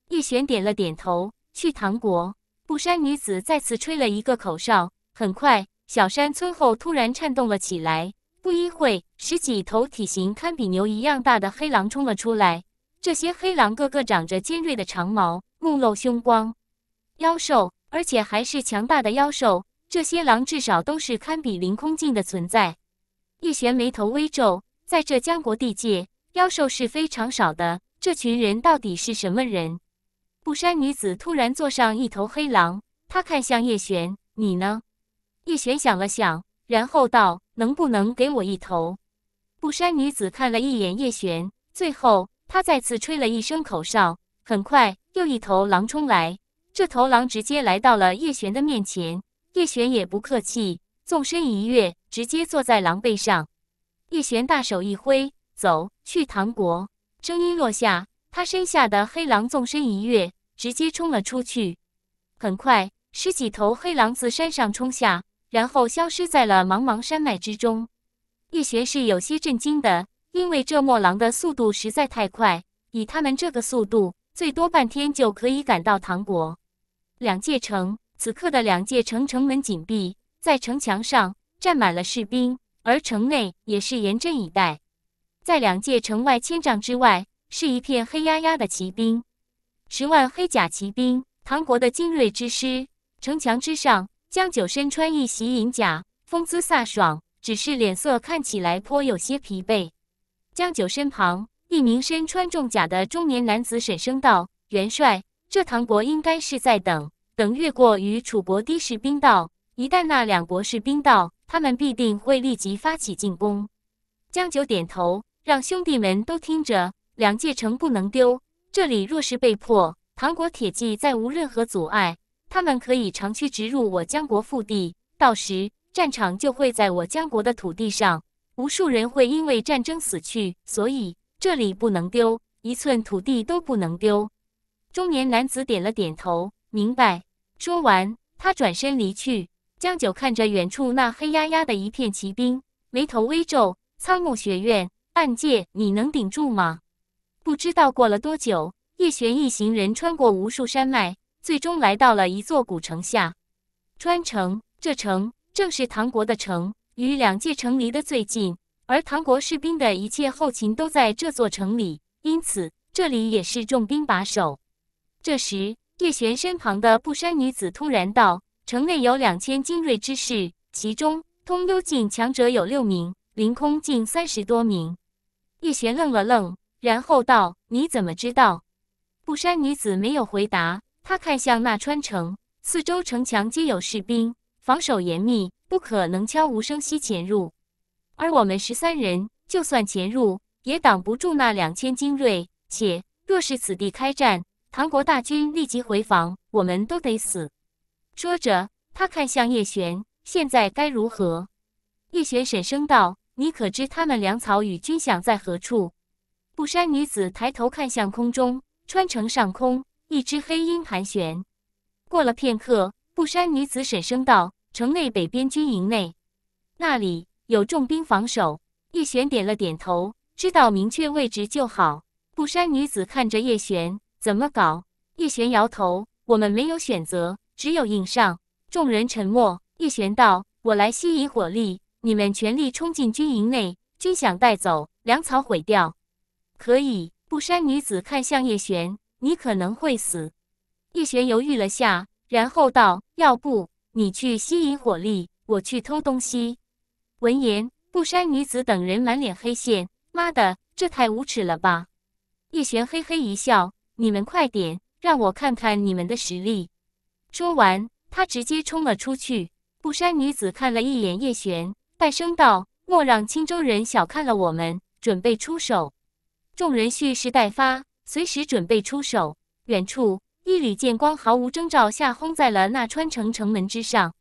叶璇点了点头，去唐国。布衫女子再次吹了一个口哨，很快，小山村后突然颤动了起来。不一会，十几头体型堪比牛一样大的黑狼冲了出来。这些黑狼个个长着尖锐的长毛，目露凶光，妖兽，而且还是强大的妖兽。这些狼至少都是堪比凌空境的存在。叶璇眉头微皱，在这江国地界，妖兽是非常少的。这群人到底是什么人？布衫女子突然坐上一头黑狼，她看向叶璇：“你呢？”叶璇想了想，然后道：“能不能给我一头？”布衫女子看了一眼叶璇，最后她再次吹了一声口哨，很快又一头狼冲来。这头狼直接来到了叶璇的面前，叶璇也不客气。纵身一跃，直接坐在狼背上，叶璇大手一挥，走去唐国。声音落下，他身下的黑狼纵身一跃，直接冲了出去。很快，十几头黑狼自山上冲下，然后消失在了茫茫山脉之中。叶璇是有些震惊的，因为这墨狼的速度实在太快，以他们这个速度，最多半天就可以赶到唐国两界城。此刻的两界城城门紧闭。在城墙上站满了士兵，而城内也是严阵以待。在两界城外千丈之外，是一片黑压压的骑兵，十万黑甲骑兵，唐国的精锐之师。城墙之上，江九身穿一袭银甲，风姿飒爽，只是脸色看起来颇有些疲惫。江九身旁，一名身穿重甲的中年男子沈声道：“元帅，这唐国应该是在等，等越过与楚国的士兵到。”一旦那两国士兵到，他们必定会立即发起进攻。江九点头，让兄弟们都听着，两界城不能丢。这里若是被破，唐国铁骑再无任何阻碍，他们可以长驱直入我江国腹地。到时，战场就会在我江国的土地上，无数人会因为战争死去。所以，这里不能丢，一寸土地都不能丢。中年男子点了点头，明白。说完，他转身离去。江九看着远处那黑压压的一片骑兵，眉头微皱。苍木学院暗界，你能顶住吗？不知道过了多久，叶璇一行人穿过无数山脉，最终来到了一座古城下。川城，这城正是唐国的城，与两界城离得最近。而唐国士兵的一切后勤都在这座城里，因此这里也是重兵把守。这时，叶璇身旁的布衫女子突然道。城内有两千精锐之士，其中通幽境强者有六名，凌空境三十多名。叶玄愣了愣，然后道：“你怎么知道？”布衫女子没有回答，她看向那川城，四周城墙皆有士兵防守严密，不可能悄无声息潜入。而我们十三人，就算潜入，也挡不住那两千精锐。且若是此地开战，唐国大军立即回防，我们都得死。说着，他看向叶璇，现在该如何？叶璇沈声道：“你可知他们粮草与军饷在何处？”布衫女子抬头看向空中，穿城上空，一只黑鹰盘旋。过了片刻，布衫女子沈声道：“城内北边军营内，那里有重兵防守。”叶璇点了点头，知道明确位置就好。布衫女子看着叶璇，怎么搞？叶璇摇头：“我们没有选择。”只有硬上。众人沉默。叶璇道：“我来吸引火力，你们全力冲进军营内，军饷带走，粮草毁掉。”可以。布衫女子看向叶璇：“你可能会死。”叶璇犹豫了下，然后道：“要不你去吸引火力，我去偷东西。”闻言，布衫女子等人满脸黑线：“妈的，这太无耻了吧！”叶璇嘿嘿一笑：“你们快点，让我看看你们的实力。”说完，他直接冲了出去。布衫女子看了一眼叶璇，半声道：“莫让青州人小看了我们。”准备出手，众人蓄势待发，随时准备出手。远处，一缕剑光毫无征兆下轰在了那川城城门之上，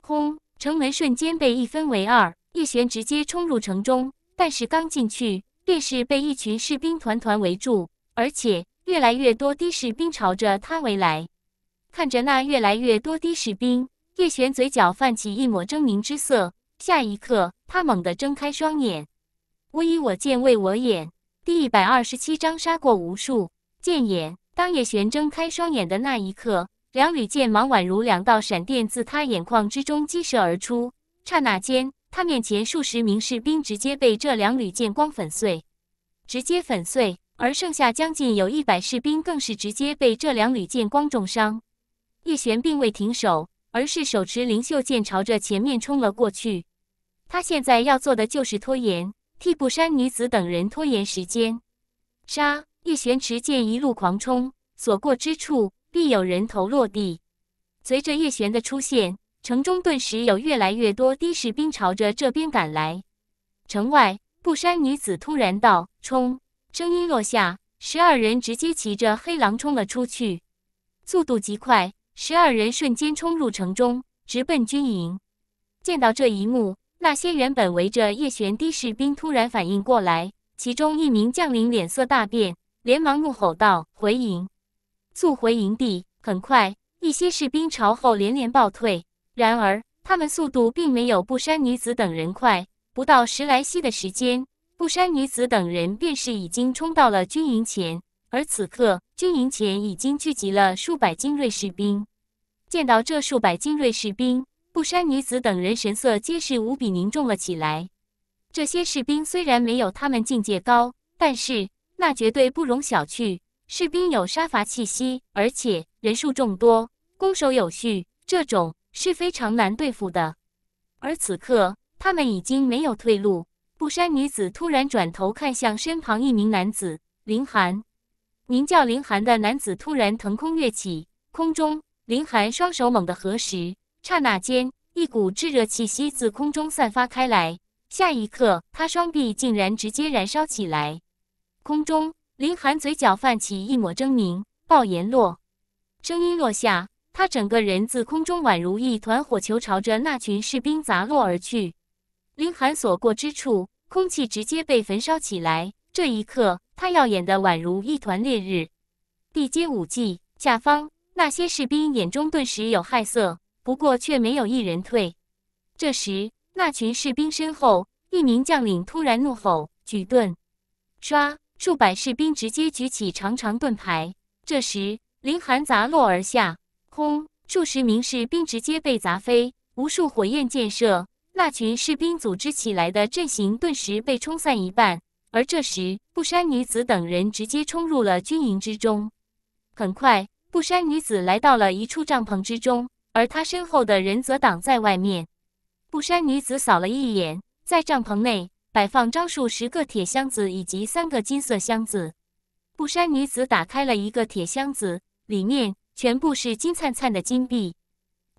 轰！城门瞬间被一分为二。叶璇直接冲入城中，但是刚进去，便是被一群士兵团团围住，而且越来越多的士兵朝着他围来。看着那越来越多的士兵，叶璇嘴角泛起一抹狰狞之色。下一刻，他猛地睁开双眼。我以我剑为我眼，第一百二十七章杀过无数剑眼。当叶璇睁开双眼的那一刻，两缕剑芒宛如两道闪电自他眼眶之中激射而出。刹那间，他面前数十名士兵直接被这两缕剑光粉碎，直接粉碎。而剩下将近有一百士兵，更是直接被这两缕剑光重伤。叶璇并未停手，而是手持灵秀剑朝着前面冲了过去。他现在要做的就是拖延，替布山女子等人拖延时间。杀！叶璇持剑一路狂冲，所过之处必有人头落地。随着叶璇的出现，城中顿时有越来越多的士兵朝着这边赶来。城外，布山女子突然道：“冲！”声音落下，十二人直接骑着黑狼冲了出去，速度极快。十二人瞬间冲入城中，直奔军营。见到这一幕，那些原本围着叶璇的士兵突然反应过来，其中一名将领脸色大变，连忙怒吼道：“回营，速回营地！”很快，一些士兵朝后连连暴退。然而，他们速度并没有布山女子等人快。不到十来息的时间，布山女子等人便是已经冲到了军营前。而此刻，军营前已经聚集了数百精锐士兵。见到这数百精锐士兵，布山女子等人神色皆是无比凝重了起来。这些士兵虽然没有他们境界高，但是那绝对不容小觑。士兵有杀伐气息，而且人数众多，攻守有序，这种是非常难对付的。而此刻，他们已经没有退路。布山女子突然转头看向身旁一名男子林寒。名叫林寒的男子突然腾空跃起，空中，林寒双手猛地合十，刹那间，一股炙热气息自空中散发开来。下一刻，他双臂竟然直接燃烧起来。空中，林寒嘴角泛起一抹狰狞，暴言落，声音落下，他整个人自空中宛如一团火球，朝着那群士兵砸落而去。林寒所过之处，空气直接被焚烧起来。这一刻，他耀眼的宛如一团烈日。地阶武技下方，那些士兵眼中顿时有骇色，不过却没有一人退。这时，那群士兵身后一名将领突然怒吼，举盾，唰，数百士兵直接举起长长盾牌。这时，凌寒砸落而下，轰，数十名士兵直接被砸飞，无数火焰溅射，那群士兵组织起来的阵型顿时被冲散一半。而这时，布山女子等人直接冲入了军营之中。很快，布山女子来到了一处帐篷之中，而她身后的人则挡在外面。布山女子扫了一眼，在帐篷内摆放张数十个铁箱子以及三个金色箱子。布山女子打开了一个铁箱子，里面全部是金灿灿的金币。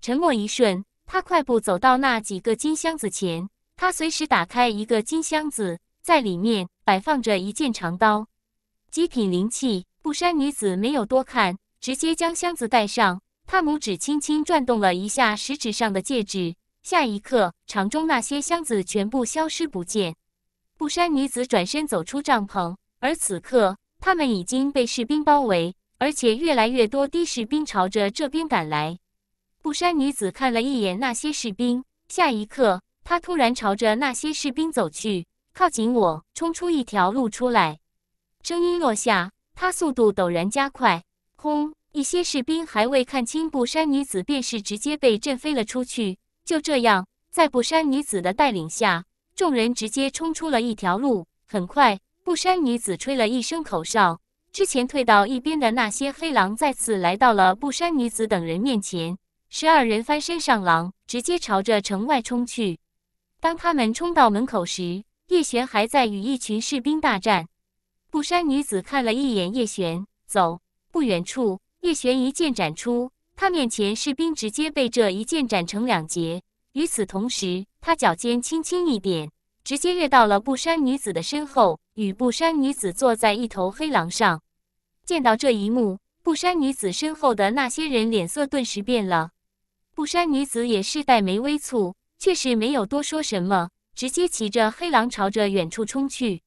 沉默一瞬，她快步走到那几个金箱子前，她随时打开一个金箱子，在里面。摆放着一件长刀，极品灵气，布衫女子没有多看，直接将箱子带上。她拇指轻轻转动了一下食指上的戒指，下一刻，场中那些箱子全部消失不见。布衫女子转身走出帐篷，而此刻他们已经被士兵包围，而且越来越多的士兵朝着这边赶来。布衫女子看了一眼那些士兵，下一刻，她突然朝着那些士兵走去。靠紧我，冲出一条路出来。声音落下，他速度陡然加快。轰！一些士兵还未看清布山女子，便是直接被震飞了出去。就这样，在布山女子的带领下，众人直接冲出了一条路。很快，布山女子吹了一声口哨，之前退到一边的那些黑狼再次来到了布山女子等人面前。十二人翻身上狼，直接朝着城外冲去。当他们冲到门口时，叶璇还在与一群士兵大战，布衫女子看了一眼叶璇，走。不远处，叶璇一剑斩出，他面前士兵直接被这一剑斩成两截。与此同时，他脚尖轻轻一点，直接跃到了布衫女子的身后，与布衫女子坐在一头黑狼上。见到这一幕，布衫女子身后的那些人脸色顿时变了。布衫女子也是黛眉微蹙，却是没有多说什么。直接骑着黑狼朝着远处冲去，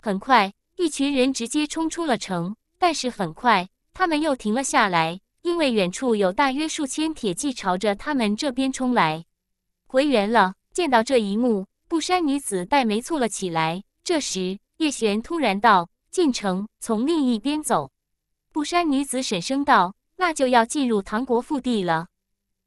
很快，一群人直接冲出了城，但是很快他们又停了下来，因为远处有大约数千铁骑朝着他们这边冲来。回援了，见到这一幕，布衫女子黛眉蹙了起来。这时，叶璇突然道：“进城，从另一边走。”布衫女子沈声道：“那就要进入唐国腹地了。”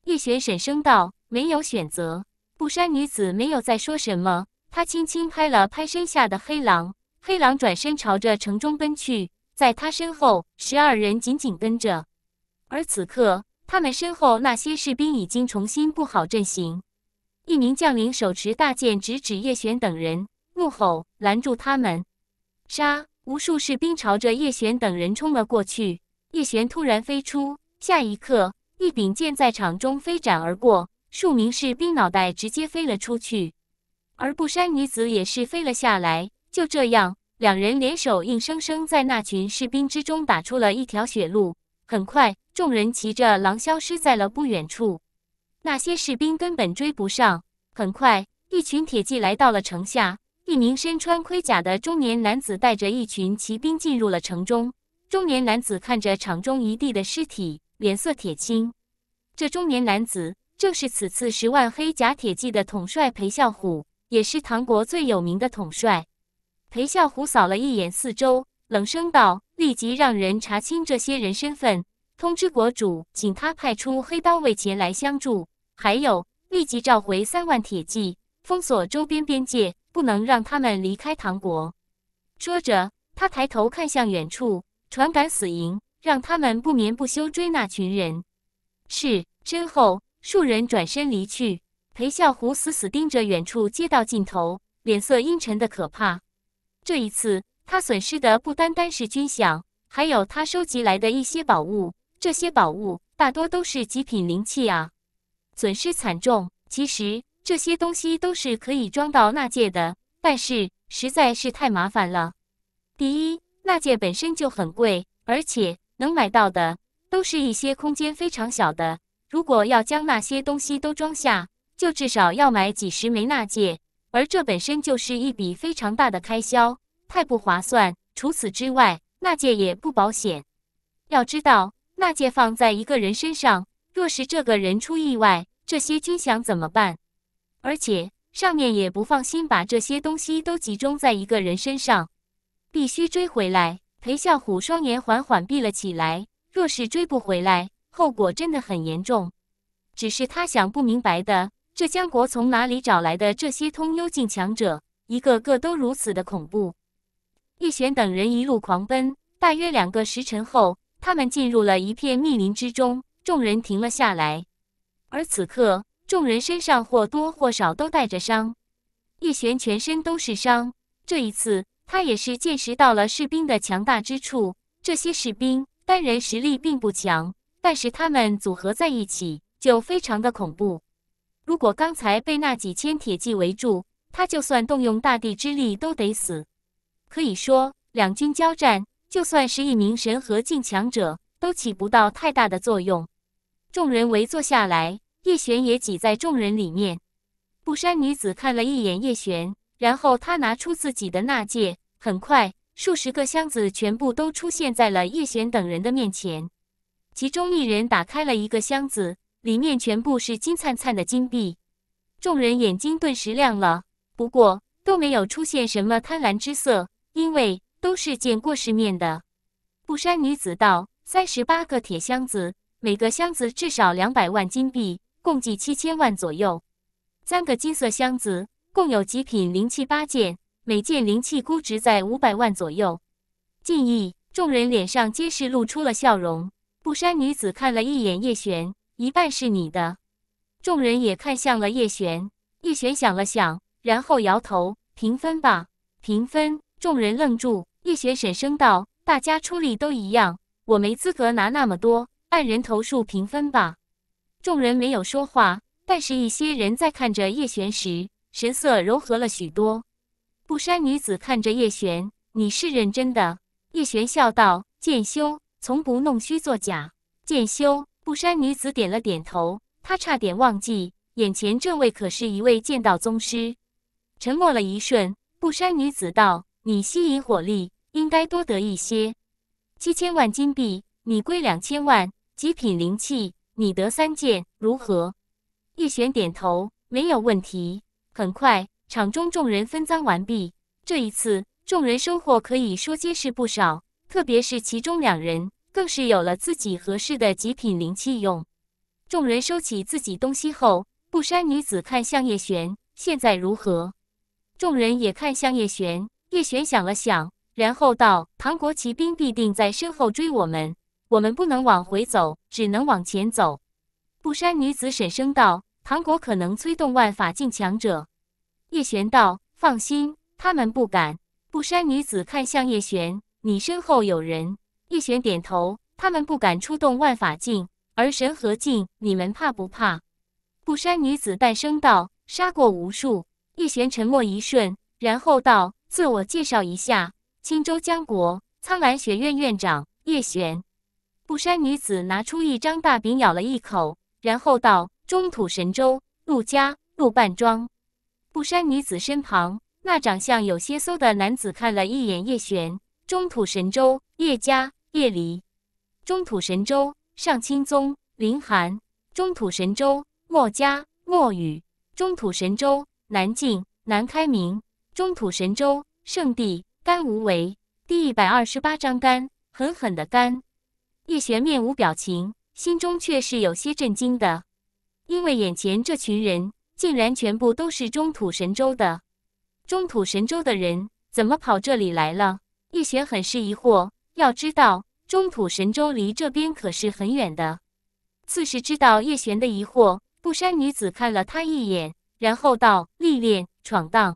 叶璇沈声道：“没有选择。”雾山女子没有再说什么，她轻轻拍了拍身下的黑狼，黑狼转身朝着城中奔去，在她身后，十二人紧紧跟着。而此刻，他们身后那些士兵已经重新布好阵型，一名将领手持大剑直指叶璇等人，怒吼拦住他们，杀！无数士兵朝着叶璇等人冲了过去。叶璇突然飞出，下一刻，一柄剑在场中飞斩而过。数名士兵脑袋直接飞了出去，而布衫女子也是飞了下来。就这样，两人联手硬生生在那群士兵之中打出了一条血路。很快，众人骑着狼消失在了不远处，那些士兵根本追不上。很快，一群铁骑来到了城下，一名身穿盔甲的中年男子带着一群骑兵进入了城中。中年男子看着场中一地的尸体，脸色铁青。这中年男子。正是此次十万黑甲铁骑的统帅裴孝虎，也是唐国最有名的统帅。裴孝虎扫了一眼四周，冷声道：“立即让人查清这些人身份，通知国主，请他派出黑刀卫前来相助。还有，立即召回三万铁骑，封锁周边边界，不能让他们离开唐国。”说着，他抬头看向远处，传感死营，让他们不眠不休追那群人。是，身后。数人转身离去，裴啸虎死死盯着远处街道尽头，脸色阴沉的可怕。这一次，他损失的不单单是军饷，还有他收集来的一些宝物。这些宝物大多都是极品灵器啊，损失惨重。其实这些东西都是可以装到纳戒的，但是实在是太麻烦了。第一，纳戒本身就很贵，而且能买到的都是一些空间非常小的。如果要将那些东西都装下，就至少要买几十枚纳戒，而这本身就是一笔非常大的开销，太不划算。除此之外，纳戒也不保险。要知道，纳戒放在一个人身上，若是这个人出意外，这些军饷怎么办？而且上面也不放心把这些东西都集中在一个人身上，必须追回来。裴啸虎双眼缓缓闭了起来，若是追不回来。后果真的很严重，只是他想不明白的，这江国从哪里找来的这些通幽境强者，一个个都如此的恐怖。叶璇等人一路狂奔，大约两个时辰后，他们进入了一片密林之中。众人停了下来，而此刻，众人身上或多或少都带着伤。叶璇全身都是伤，这一次他也是见识到了士兵的强大之处。这些士兵单人实力并不强。但是他们组合在一起就非常的恐怖。如果刚才被那几千铁骑围住，他就算动用大地之力都得死。可以说，两军交战，就算是一名神和境强者，都起不到太大的作用。众人围坐下来，叶璇也挤在众人里面。布衫女子看了一眼叶璇，然后她拿出自己的纳戒，很快，数十个箱子全部都出现在了叶璇等人的面前。其中一人打开了一个箱子，里面全部是金灿灿的金币，众人眼睛顿时亮了。不过都没有出现什么贪婪之色，因为都是见过世面的。布衫女子道：“三十八个铁箱子，每个箱子至少两百万金币，共计七千万左右。三个金色箱子共有极品灵器八件，每件灵器估值在五百万左右。”近意，众人脸上皆是露出了笑容。不山女子看了一眼叶璇，一半是你的。众人也看向了叶璇。叶璇想了想，然后摇头：“平分吧，平分。”众人愣住。叶璇沈声道：“大家出力都一样，我没资格拿那么多，按人头数平分吧。”众人没有说话，但是，一些人在看着叶璇时，神色柔和了许多。不山女子看着叶璇：“你是认真的？”叶璇笑道：“剑修。”从不弄虚作假。剑修不衫女子点了点头，她差点忘记眼前这位可是一位剑道宗师。沉默了一瞬，不衫女子道：“你吸引火力，应该多得一些。七千万金币，你归两千万；极品灵器，你得三件，如何？”叶璇点头，没有问题。很快，场中众人分赃完毕。这一次，众人收获可以说皆是不少，特别是其中两人。更是有了自己合适的极品灵气用。众人收起自己东西后，不山女子看向叶璇，现在如何？众人也看向叶璇。叶璇想了想，然后道：“唐国骑兵必定在身后追我们，我们不能往回走，只能往前走。”不山女子沈声道：“唐国可能催动万法境强者。”叶璇道：“放心，他们不敢。”不山女子看向叶璇：“你身后有人。”叶璇点头，他们不敢出动万法镜，而神和镜，你们怕不怕？布衫女子诞生道，杀过无数。叶璇沉默一瞬，然后道：“自我介绍一下，青州江国苍兰学院院长叶璇。”布衫女子拿出一张大饼，咬了一口，然后道：“中土神州陆家陆半庄。”布衫女子身旁那长相有些馊的男子看了一眼叶璇，中土神州叶家。叶离，中土神州，上清宗林寒；中土神州，墨家墨雨；中土神州，南晋，南开明；中土神州，圣地甘无为。第一百二十八章，甘，狠狠的甘。叶璇面无表情，心中却是有些震惊的，因为眼前这群人竟然全部都是中土神州的。中土神州的人怎么跑这里来了？叶璇很是疑惑。要知道，中土神州离这边可是很远的。刺史知道叶璇的疑惑，布衫女子看了他一眼，然后道：“历练、闯荡，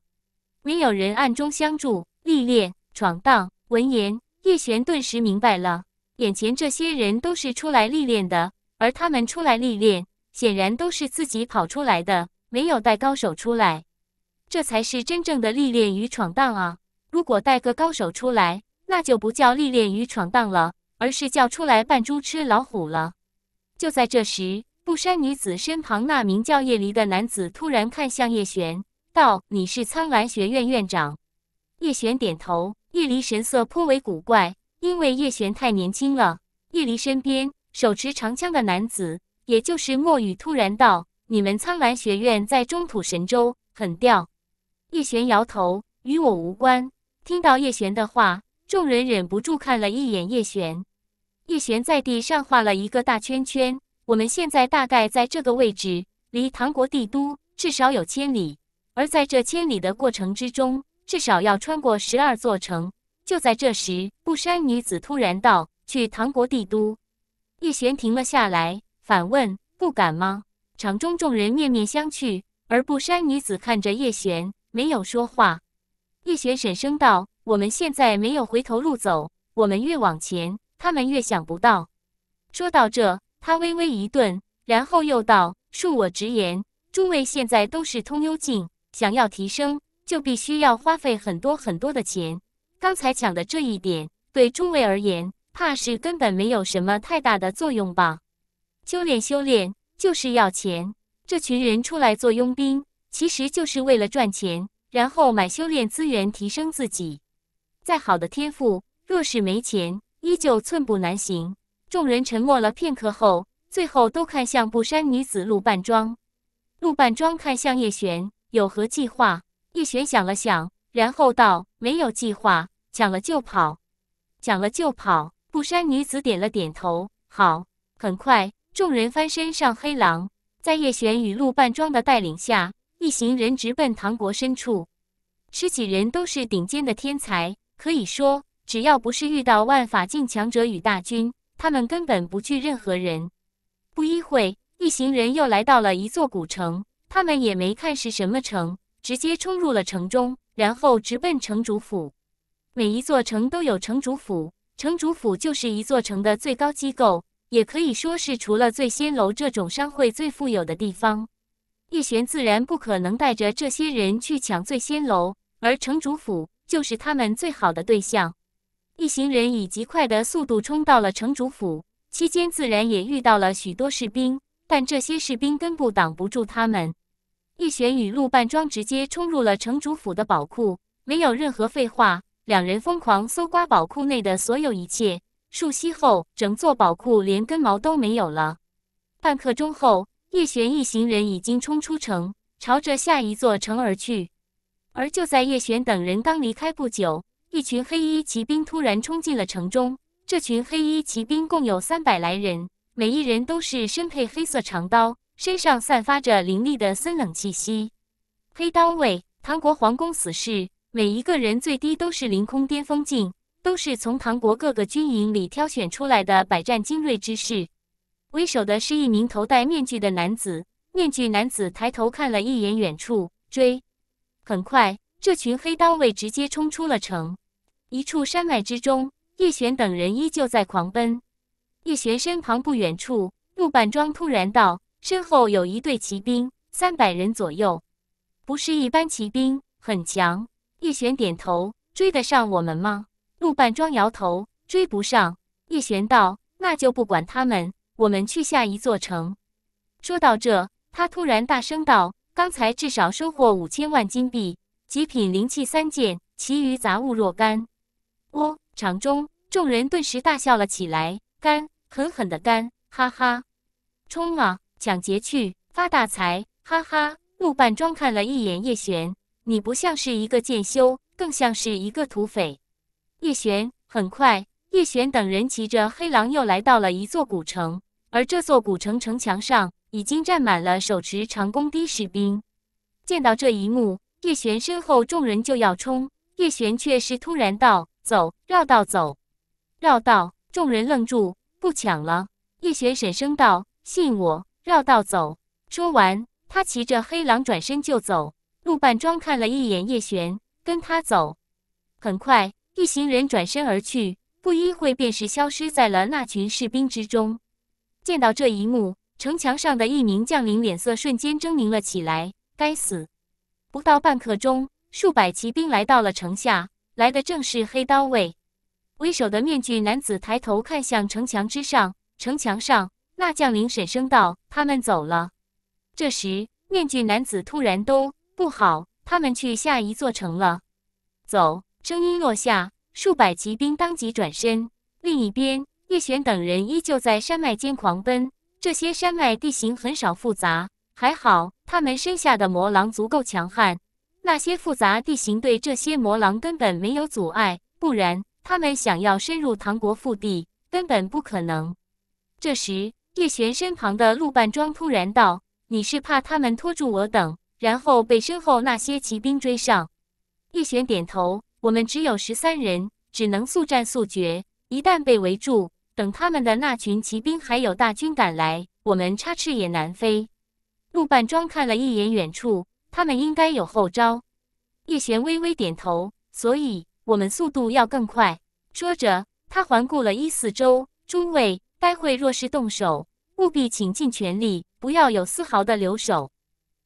没有人暗中相助。历练、闯荡。”闻言，叶璇顿时明白了，眼前这些人都是出来历练的，而他们出来历练，显然都是自己跑出来的，没有带高手出来，这才是真正的历练与闯荡啊！如果带个高手出来，那就不叫历练与闯荡了，而是叫出来扮猪吃老虎了。就在这时，布衫女子身旁那名叫叶离的男子突然看向叶璇，道：“你是苍兰学院院长。”叶璇点头。叶离神色颇为古怪，因为叶璇太年轻了。叶离身边手持长枪的男子，也就是莫雨，突然道：“你们苍兰学院在中土神州很吊。”叶璇摇头：“与我无关。”听到叶璇的话。众人忍不住看了一眼叶璇，叶璇在地上画了一个大圈圈。我们现在大概在这个位置，离唐国帝都至少有千里，而在这千里的过程之中，至少要穿过十二座城。就在这时，布衫女子突然道：“去唐国帝都。”叶璇停了下来，反问：“不敢吗？”场中众人面面相觑，而布衫女子看着叶璇，没有说话。叶璇沈声道。我们现在没有回头路走，我们越往前，他们越想不到。说到这，他微微一顿，然后又道：“恕我直言，诸位现在都是通幽境，想要提升，就必须要花费很多很多的钱。刚才讲的这一点，对诸位而言，怕是根本没有什么太大的作用吧？修炼修炼就是要钱，这群人出来做佣兵，其实就是为了赚钱，然后买修炼资源提升自己。”再好的天赋，若是没钱，依旧寸步难行。众人沉默了片刻后，最后都看向布衫女子陆半庄。陆半庄看向叶璇，有何计划？叶璇想了想，然后道：“没有计划，抢了就跑，抢了就跑。”布衫女子点了点头：“好。”很快，众人翻身上黑狼，在叶璇与陆半庄的带领下，一行人直奔唐国深处。十几人都是顶尖的天才。可以说，只要不是遇到万法境强者与大军，他们根本不惧任何人。不一会，一行人又来到了一座古城，他们也没看是什么城，直接冲入了城中，然后直奔城主府。每一座城都有城主府，城主府就是一座城的最高机构，也可以说是除了醉仙楼这种商会最富有的地方。叶璇自然不可能带着这些人去抢醉仙楼，而城主府。就是他们最好的对象。一行人以极快的速度冲到了城主府，期间自然也遇到了许多士兵，但这些士兵根本挡不住他们。叶璇与陆半庄直接冲入了城主府的宝库，没有任何废话，两人疯狂搜刮宝库内的所有一切。数息后，整座宝库连根毛都没有了。半刻钟后，叶璇一行人已经冲出城，朝着下一座城而去。而就在叶璇等人刚离开不久，一群黑衣骑兵突然冲进了城中。这群黑衣骑兵共有三百来人，每一人都是身佩黑色长刀，身上散发着凌厉的森冷气息。黑刀卫，唐国皇宫死士，每一个人最低都是凌空巅峰境，都是从唐国各个军营里挑选出来的百战精锐之士。为首的是一名头戴面具的男子，面具男子抬头看了一眼远处，追。很快，这群黑刀卫直接冲出了城。一处山脉之中，叶璇等人依旧在狂奔。叶璇身旁不远处，陆半庄突然道：“身后有一队骑兵，三百人左右，不是一般骑兵，很强。”叶璇点头：“追得上我们吗？”陆半庄摇头：“追不上。”叶璇道：“那就不管他们，我们去下一座城。”说到这，他突然大声道。刚才至少收获五千万金币，极品灵器三件，其余杂物若干。哦，场中，众人顿时大笑了起来，干，狠狠的干，哈哈，冲啊，抢劫去，发大财，哈哈！怒半庄看了一眼叶璇，你不像是一个剑修，更像是一个土匪。叶璇很快，叶璇等人骑着黑狼又来到了一座古城，而这座古城城墙上。已经站满了手持长弓的士兵。见到这一幕，叶璇身后众人就要冲，叶璇却是突然道：“走，绕道走，绕道。”众人愣住，不抢了。叶璇沈声道：“信我，绕道走。”说完，他骑着黑狼转身就走。陆半庄看了一眼叶璇，跟他走。很快，一行人转身而去，不一会便是消失在了那群士兵之中。见到这一幕。城墙上的一名将领脸色瞬间狰狞了起来。该死！不到半刻钟，数百骑兵来到了城下，来的正是黑刀卫。为首的面具男子抬头看向城墙之上，城墙上那将领沈声道：“他们走了。”这时，面具男子突然都不好，他们去下一座城了。走！声音落下，数百骑兵当即转身。另一边，叶璇等人依旧在山脉间狂奔。这些山脉地形很少复杂，还好他们身下的魔狼足够强悍。那些复杂地形对这些魔狼根本没有阻碍，不然他们想要深入唐国腹地根本不可能。这时，叶璇身旁的陆半庄突然道：“你是怕他们拖住我等，然后被身后那些骑兵追上？”叶璇点头：“我们只有十三人，只能速战速决。一旦被围住……”等他们的那群骑兵还有大军赶来，我们插翅也难飞。陆半庄看了一眼远处，他们应该有后招。叶璇微微点头，所以我们速度要更快。说着，他环顾了一四周，诸位，待会若是动手，务必请尽全力，不要有丝毫的留守。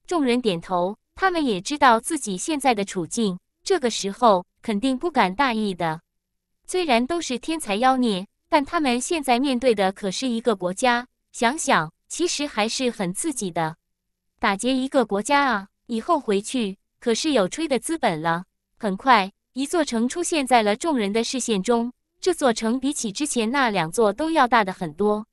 众人点头，他们也知道自己现在的处境，这个时候肯定不敢大意的。虽然都是天才妖孽。但他们现在面对的可是一个国家，想想其实还是很刺激的，打劫一个国家啊！以后回去可是有吹的资本了。很快，一座城出现在了众人的视线中，这座城比起之前那两座都要大的很多，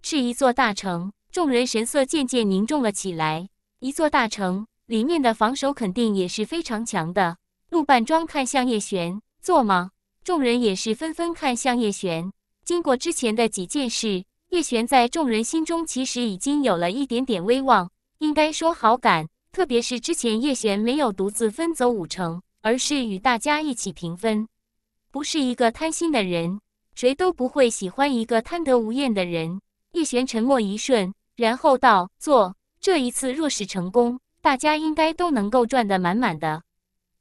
是一座大城。众人神色渐渐凝重了起来。一座大城里面的防守肯定也是非常强的。陆半庄看向叶璇，坐吗？众人也是纷纷看向叶璇。经过之前的几件事，叶璇在众人心中其实已经有了一点点威望，应该说好感。特别是之前叶璇没有独自分走五成，而是与大家一起平分，不是一个贪心的人，谁都不会喜欢一个贪得无厌的人。叶璇沉默一瞬，然后道：“做这一次若是成功，大家应该都能够赚得满满的。”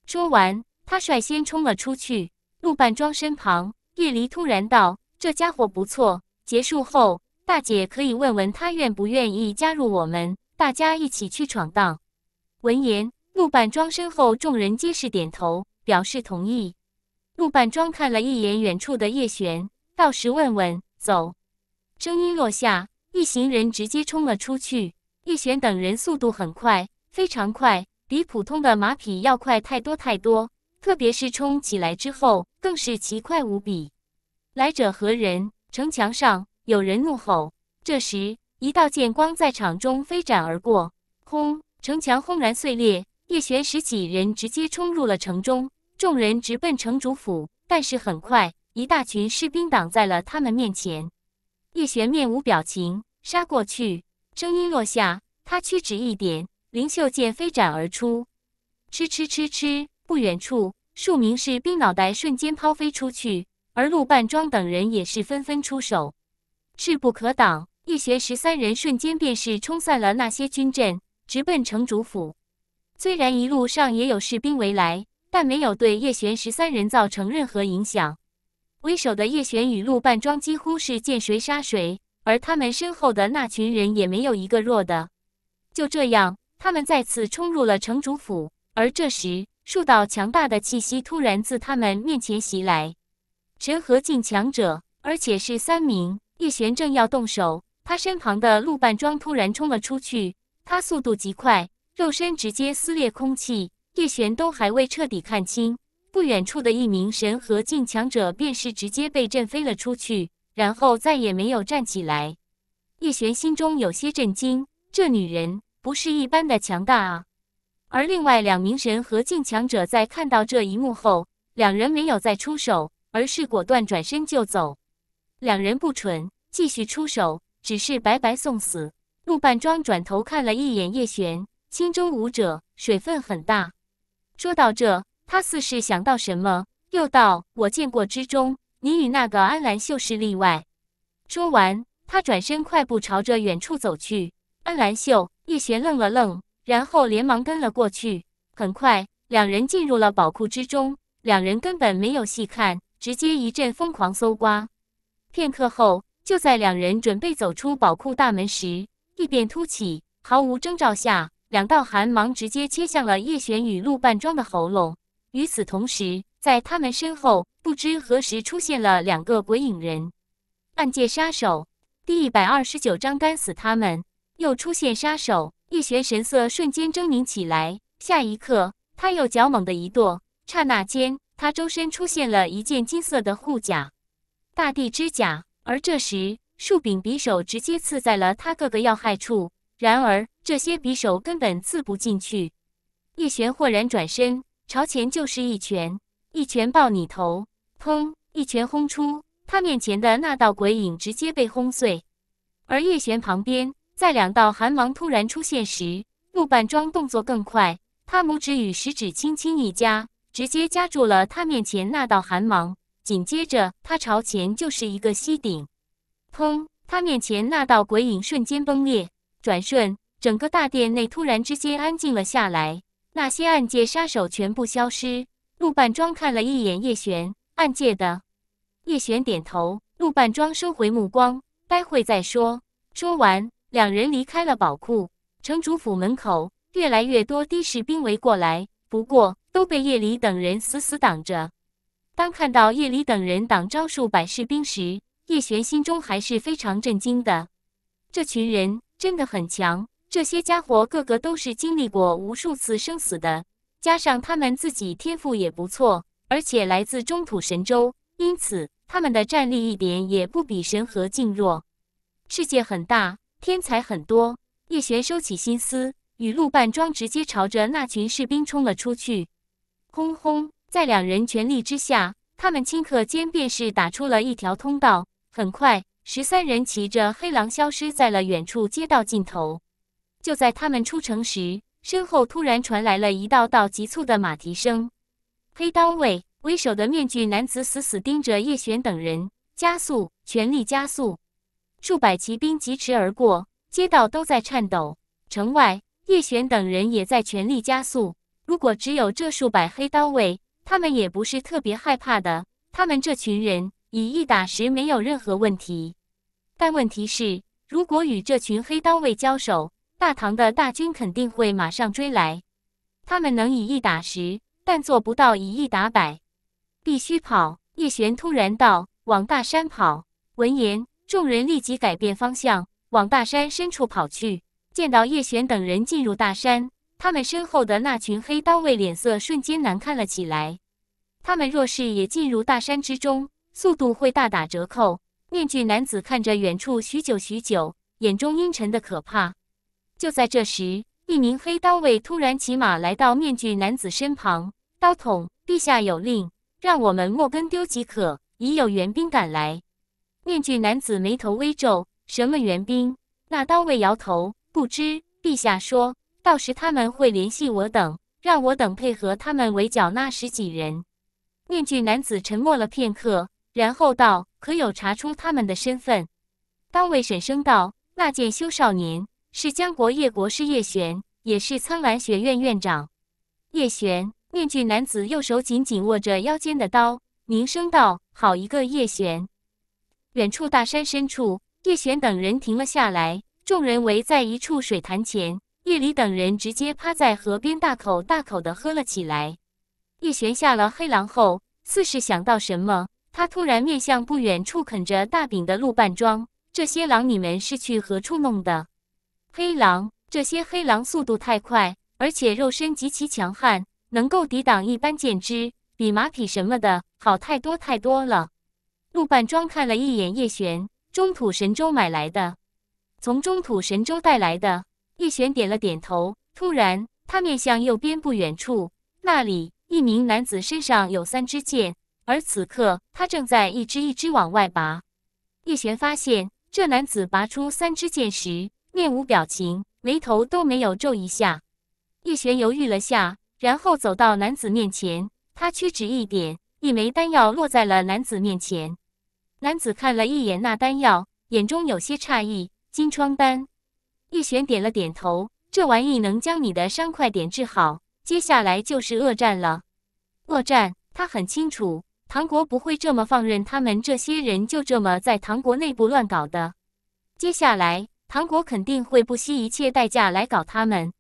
说完，他率先冲了出去。陆半庄身旁，叶离突然道。这家伙不错，结束后，大姐可以问问他愿不愿意加入我们，大家一起去闯荡。闻言，陆半庄身后众人皆是点头，表示同意。陆半庄看了一眼远处的叶璇，到时问问。走。声音落下，一行人直接冲了出去。叶璇等人速度很快，非常快，比普通的马匹要快太多太多，特别是冲起来之后，更是奇快无比。来者何人？城墙上有人怒吼。这时，一道剑光在场中飞斩而过，轰！城墙轰然碎裂。叶玄十几人直接冲入了城中，众人直奔城主府。但是很快，一大群士兵挡在了他们面前。叶玄面无表情，杀过去。声音落下，他屈指一点，灵秀剑飞斩而出。吃吃吃吃！不远处，数名士兵脑袋瞬间抛飞出去。而陆半庄等人也是纷纷出手，势不可挡。叶玄十三人瞬间便是冲散了那些军阵，直奔城主府。虽然一路上也有士兵围来，但没有对叶璇十三人造成任何影响。为首的叶璇与陆半庄几乎是见谁杀谁，而他们身后的那群人也没有一个弱的。就这样，他们再次冲入了城主府。而这时，数道强大的气息突然自他们面前袭来。神和境强者，而且是三名。叶璇正要动手，他身旁的陆半庄突然冲了出去。他速度极快，肉身直接撕裂空气。叶璇都还未彻底看清，不远处的一名神和境强者便是直接被震飞了出去，然后再也没有站起来。叶璇心中有些震惊，这女人不是一般的强大啊！而另外两名神和境强者在看到这一幕后，两人没有再出手。而是果断转身就走，两人不蠢，继续出手，只是白白送死。陆半庄转头看了一眼叶璇，心中舞者水分很大。说到这，他似是想到什么，又道：“我见过之中，你与那个安兰秀是例外。”说完，他转身快步朝着远处走去。安兰秀，叶璇愣了愣，然后连忙跟了过去。很快，两人进入了宝库之中，两人根本没有细看。直接一阵疯狂搜刮，片刻后，就在两人准备走出宝库大门时，异变突起，毫无征兆下，两道寒芒直接切向了叶璇与陆半庄的喉咙。与此同时，在他们身后，不知何时出现了两个鬼影人。暗界杀手第一百二十九章干死他们！又出现杀手，叶璇神色瞬间狰狞起来。下一刻，他又脚猛地一跺，刹那间。他周身出现了一件金色的护甲，大地之甲。而这时，数柄匕首直接刺在了他各个要害处。然而，这些匕首根本刺不进去。叶璇豁然转身，朝前就是一拳，一拳爆你头！砰！一拳轰出，他面前的那道鬼影直接被轰碎。而叶璇旁边，在两道寒芒突然出现时，陆半庄动作更快，他拇指与食指轻轻一夹。直接夹住了他面前那道寒芒，紧接着他朝前就是一个吸顶，砰！他面前那道鬼影瞬间崩裂，转瞬整个大殿内突然之间安静了下来，那些暗界杀手全部消失。陆半庄看了一眼叶璇，暗界的叶璇点头，陆半庄收回目光，待会再说。说完，两人离开了宝库。城主府门口越来越多的士兵围过来，不过。都被叶离等人死死挡着。当看到叶离等人挡招数百士兵时，叶璇心中还是非常震惊的。这群人真的很强，这些家伙个个都是经历过无数次生死的，加上他们自己天赋也不错，而且来自中土神州，因此他们的战力一点也不比神和境弱。世界很大，天才很多。叶璇收起心思，与陆半庄直接朝着那群士兵冲了出去。轰轰！在两人全力之下，他们顷刻间便是打出了一条通道。很快，十三人骑着黑狼消失在了远处街道尽头。就在他们出城时，身后突然传来了一道道急促的马蹄声。黑刀卫为首的面具男子死死盯着叶璇等人，加速，全力加速。数百骑兵疾驰而过，街道都在颤抖。城外，叶璇等人也在全力加速。如果只有这数百黑刀卫，他们也不是特别害怕的。他们这群人以一打十没有任何问题。但问题是，如果与这群黑刀卫交手，大唐的大军肯定会马上追来。他们能以一打十，但做不到以一打百，必须跑。叶璇突然道：“往大山跑！”闻言，众人立即改变方向，往大山深处跑去。见到叶璇等人进入大山。他们身后的那群黑刀卫脸色瞬间难看了起来。他们若是也进入大山之中，速度会大打折扣。面具男子看着远处许久许久，眼中阴沉的可怕。就在这时，一名黑刀卫突然骑马来到面具男子身旁：“刀统，陛下有令，让我们莫跟丢即可。已有援兵赶来。”面具男子眉头微皱：“什么援兵？”那刀卫摇头：“不知。”陛下说。到时他们会联系我等，让我等配合他们围剿那十几人。面具男子沉默了片刻，然后道：“可有查出他们的身份？”当卫婶声道：“那剑修少年是江国叶国师叶璇，也是苍兰学院院长。”叶璇。面具男子右手紧紧握着腰间的刀，凝声道：“好一个叶璇！”远处大山深处，叶璇等人停了下来，众人围在一处水潭前。叶离等人直接趴在河边，大口大口地喝了起来。叶璇下了黑狼后，似是想到什么，他突然面向不远处啃着大饼的鹿半庄：“这些狼，你们是去何处弄的？”黑狼，这些黑狼速度太快，而且肉身极其强悍，能够抵挡一般箭支，比马匹什么的好太多太多了。鹿半庄看了一眼叶璇：“中土神州买来的，从中土神州带来的。”叶璇点了点头，突然，他面向右边不远处，那里一名男子身上有三支箭，而此刻他正在一支一支往外拔。叶璇发现，这男子拔出三支箭时面无表情，眉头都没有皱一下。叶璇犹豫了下，然后走到男子面前，他屈指一点，一枚丹药落在了男子面前。男子看了一眼那丹药，眼中有些诧异，金疮丹。叶璇点了点头，这玩意能将你的伤快点治好。接下来就是恶战了。恶战，他很清楚，唐国不会这么放任他们这些人就这么在唐国内部乱搞的。接下来，唐国肯定会不惜一切代价来搞他们。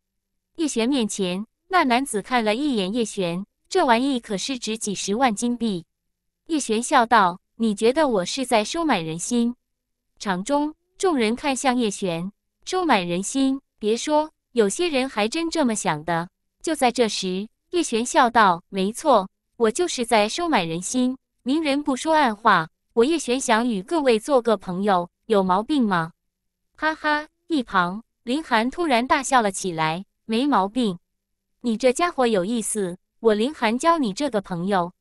叶璇面前那男子看了一眼叶璇，这玩意可是值几十万金币。叶璇笑道：“你觉得我是在收买人心？”场中众人看向叶璇。收买人心，别说有些人还真这么想的。就在这时，叶璇笑道：“没错，我就是在收买人心。明人不说暗话，我叶璇想与各位做个朋友，有毛病吗？”哈哈！一旁，林寒突然大笑了起来：“没毛病，你这家伙有意思，我林寒交你这个朋友。”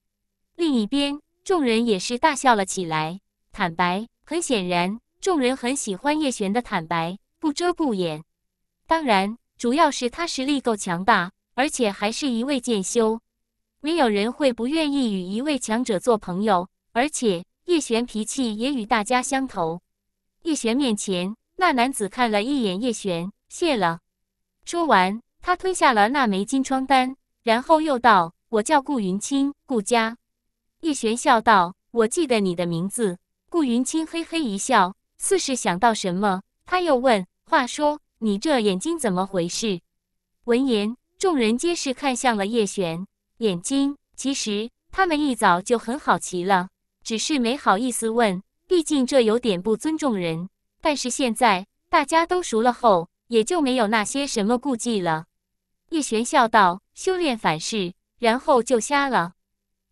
另一边，众人也是大笑了起来。坦白，很显然，众人很喜欢叶璇的坦白。不遮不掩，当然主要是他实力够强大，而且还是一位剑修，没有人会不愿意与一位强者做朋友。而且叶璇脾气也与大家相投。叶璇面前那男子看了一眼叶璇，谢了。说完，他吞下了那枚金疮丹，然后又道：“我叫顾云清，顾家。”叶璇笑道：“我记得你的名字。”顾云清嘿嘿一笑，似是想到什么，他又问。话说，你这眼睛怎么回事？闻言，众人皆是看向了叶璇眼睛。其实他们一早就很好奇了，只是没好意思问，毕竟这有点不尊重人。但是现在大家都熟了后，也就没有那些什么顾忌了。叶璇笑道：“修炼反噬，然后就瞎了。”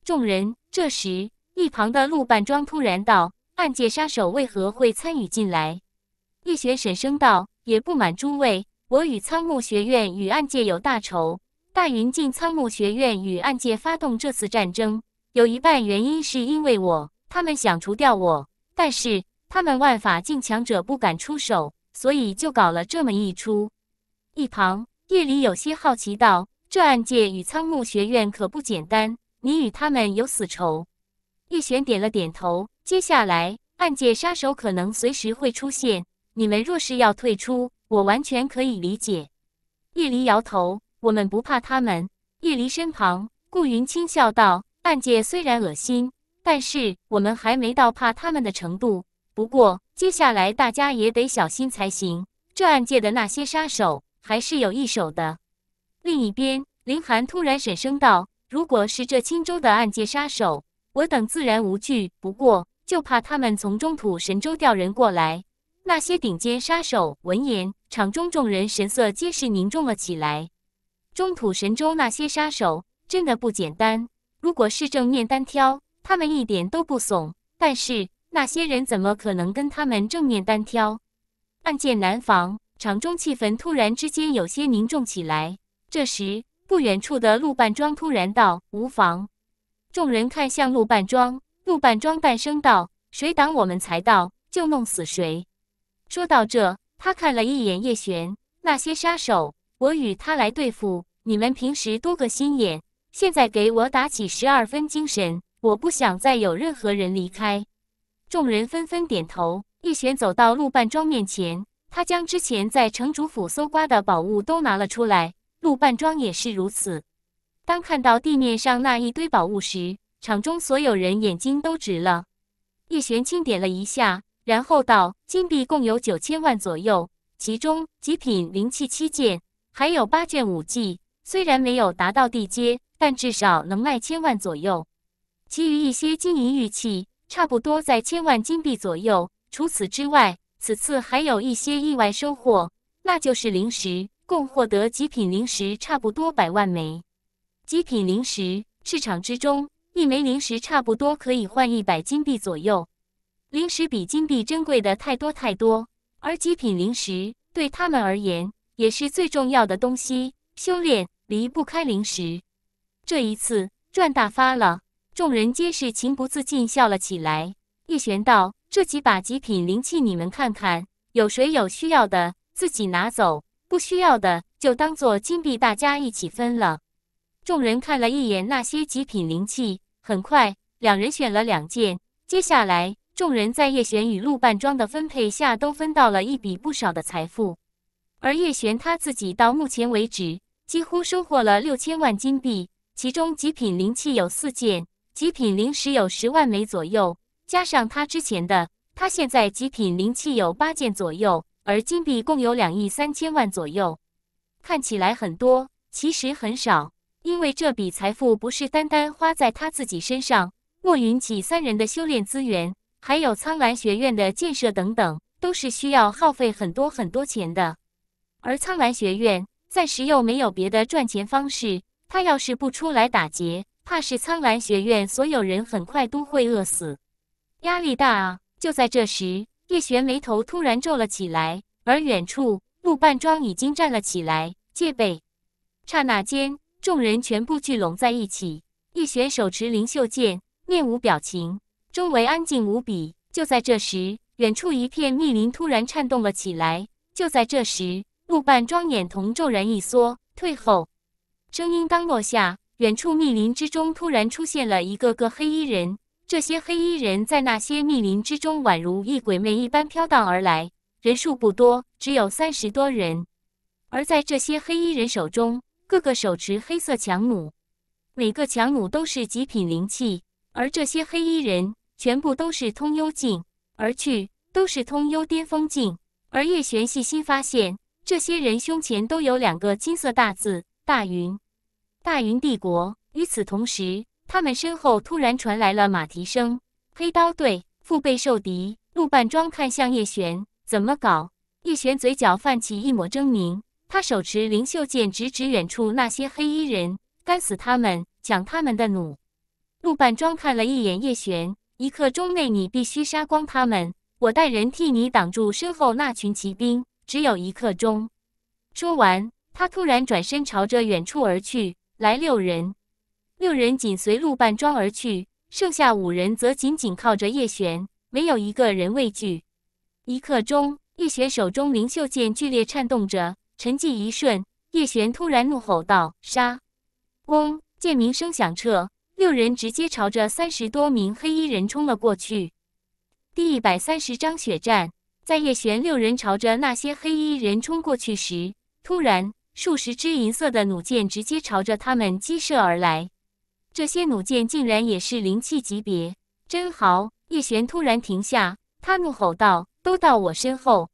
众人这时，一旁的陆半庄突然道：“暗界杀手为何会参与进来？”叶璇沉声道：“也不瞒诸位，我与苍木学院与暗界有大仇。大云境苍木学院与暗界发动这次战争，有一半原因是因为我。他们想除掉我，但是他们万法境强者不敢出手，所以就搞了这么一出。”一旁叶里有些好奇道：“这暗界与苍木学院可不简单，你与他们有死仇？”叶璇点了点头。接下来，暗界杀手可能随时会出现。你们若是要退出，我完全可以理解。叶离摇头，我们不怕他们。叶离身旁，顾云轻笑道：“暗界虽然恶心，但是我们还没到怕他们的程度。不过接下来大家也得小心才行。这暗界的那些杀手还是有一手的。”另一边，林寒突然沉声道：“如果是这青州的暗界杀手，我等自然无惧。不过就怕他们从中土神州调人过来。”那些顶尖杀手闻言，场中众人神色皆是凝重了起来。中土神州那些杀手真的不简单，如果是正面单挑，他们一点都不怂。但是那些人怎么可能跟他们正面单挑？暗箭难防，场中气氛突然之间有些凝重起来。这时，不远处的陆半庄突然道：“无妨。”众人看向陆半庄，陆半庄半声道：“谁挡我们财道，就弄死谁。”说到这，他看了一眼叶璇，那些杀手，我与他来对付你们，平时多个心眼，现在给我打起十二分精神，我不想再有任何人离开。众人纷纷点头。叶璇走到陆半庄面前，他将之前在城主府搜刮的宝物都拿了出来。陆半庄也是如此。当看到地面上那一堆宝物时，场中所有人眼睛都直了。叶璇轻点了一下。然后到金币共有九千万左右，其中极品灵气七件，还有八卷武技。虽然没有达到地阶，但至少能卖千万左右。其余一些金银玉器，差不多在千万金币左右。除此之外，此次还有一些意外收获，那就是灵石，共获得极品灵石差不多百万枚。极品灵石市场之中，一枚灵石差不多可以换一百金币左右。零食比金币珍贵的太多太多，而极品零食对他们而言也是最重要的东西。修炼离不开零食，这一次赚大发了，众人皆是情不自禁笑了起来。叶璇道：“这几把极品灵器，你们看看，有谁有需要的，自己拿走；不需要的，就当做金币，大家一起分了。”众人看了一眼那些极品灵器，很快两人选了两件，接下来。众人在叶璇与陆半庄的分配下，都分到了一笔不少的财富。而叶璇他自己到目前为止，几乎收获了六千万金币，其中极品灵器有四件，极品灵石有十万枚左右。加上他之前的，他现在极品灵器有八件左右，而金币共有两亿三千万左右。看起来很多，其实很少，因为这笔财富不是单单花在他自己身上，莫云起三人的修炼资源。还有苍兰学院的建设等等，都是需要耗费很多很多钱的。而苍兰学院暂时又没有别的赚钱方式，他要是不出来打劫，怕是苍兰学院所有人很快都会饿死。压力大啊！就在这时，叶璇眉头突然皱了起来，而远处陆半庄已经站了起来，戒备。刹那间，众人全部聚拢在一起。叶璇手持灵秀剑，面无表情。周围安静无比。就在这时，远处一片密林突然颤动了起来。就在这时，木半庄眼瞳骤然一缩，退后。声音刚落下，远处密林之中突然出现了一个个黑衣人。这些黑衣人在那些密林之中，宛如一鬼魅一般飘荡而来，人数不多，只有三十多人。而在这些黑衣人手中，个个手持黑色强弩，每个强弩都是极品灵器，而这些黑衣人。全部都是通幽境，而去都是通幽巅峰境。而叶璇细心发现，这些人胸前都有两个金色大字“大云”，大云帝国。与此同时，他们身后突然传来了马蹄声，黑刀队腹背受敌。陆半庄看向叶璇，怎么搞？叶璇嘴角泛起一抹狰狞，他手持灵秀剑，直指远处那些黑衣人，干死他们，抢他们的弩。陆半庄看了一眼叶璇。一刻钟内，你必须杀光他们。我带人替你挡住身后那群骑兵。只有一刻钟。说完，他突然转身朝着远处而去。来六人，六人紧随陆半庄而去，剩下五人则紧紧靠着叶璇，没有一个人畏惧。一刻钟，叶璇手中灵秀剑剧烈颤动着。沉寂一瞬，叶璇突然怒吼道：“杀！”嗡，剑鸣声响彻。六人直接朝着三十多名黑衣人冲了过去。第一百三十章血战。在叶璇六人朝着那些黑衣人冲过去时，突然，数十支银色的弩箭直接朝着他们击射而来。这些弩箭竟然也是灵气级别，真好！叶璇突然停下，他怒吼道：“都到我身后！”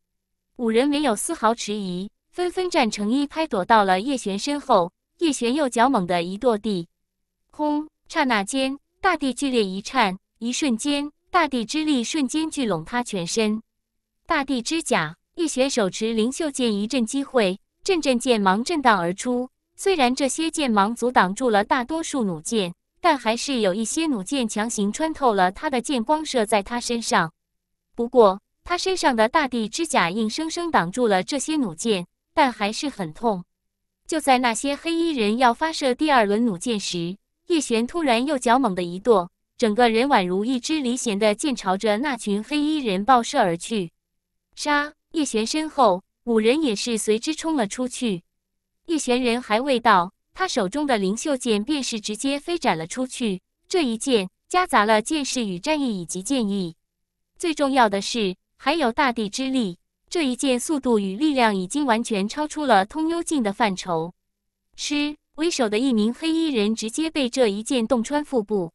五人没有丝毫迟疑，纷纷站成一排，躲到了叶璇身后。叶璇右脚猛地一跺地，轰！刹那间，大地剧烈一颤，一瞬间，大地之力瞬间聚拢他全身。大地之甲，一雪手持灵秀剑，一阵击会，阵阵剑芒震荡而出。虽然这些剑芒阻挡住了大多数弩箭，但还是有一些弩箭强行穿透了他的剑光，射在他身上。不过，他身上的大地之甲硬生生挡住了这些弩箭，但还是很痛。就在那些黑衣人要发射第二轮弩箭时，叶璇突然右脚猛地一跺，整个人宛如一支离弦的箭，朝着那群黑衣人爆射而去。杀！叶璇身后五人也是随之冲了出去。叶璇人还未到，他手中的灵秀剑便是直接飞斩了出去。这一剑夹杂了剑士与战意以及剑意，最重要的是还有大地之力。这一剑速度与力量已经完全超出了通幽境的范畴。吃。为首的一名黑衣人直接被这一剑洞穿腹部，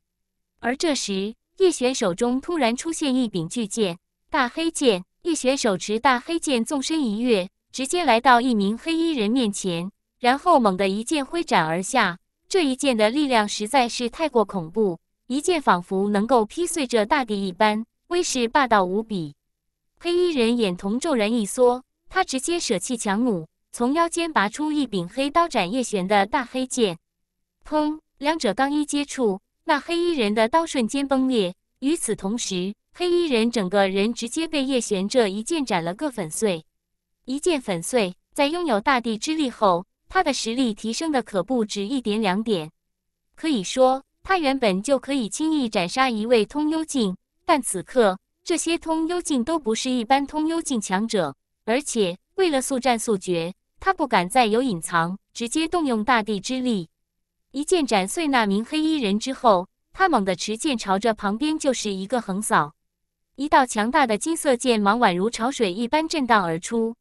而这时叶璇手中突然出现一柄巨剑——大黑剑。叶璇手持大黑剑，纵身一跃，直接来到一名黑衣人面前，然后猛地一剑挥斩而下。这一剑的力量实在是太过恐怖，一剑仿佛能够劈碎这大地一般，威势霸道无比。黑衣人眼瞳骤然一缩，他直接舍弃强弩。从腰间拔出一柄黑刀，斩叶璇的大黑剑，砰！两者刚一接触，那黑衣人的刀瞬间崩裂。与此同时，黑衣人整个人直接被叶璇这一剑斩了个粉碎。一剑粉碎，在拥有大地之力后，他的实力提升的可不止一点两点。可以说，他原本就可以轻易斩杀一位通幽境，但此刻这些通幽境都不是一般通幽境强者，而且为了速战速决。他不敢再有隐藏，直接动用大地之力，一剑斩碎那名黑衣人之后，他猛地持剑朝着旁边就是一个横扫，一道强大的金色剑芒宛如潮水一般震荡而出，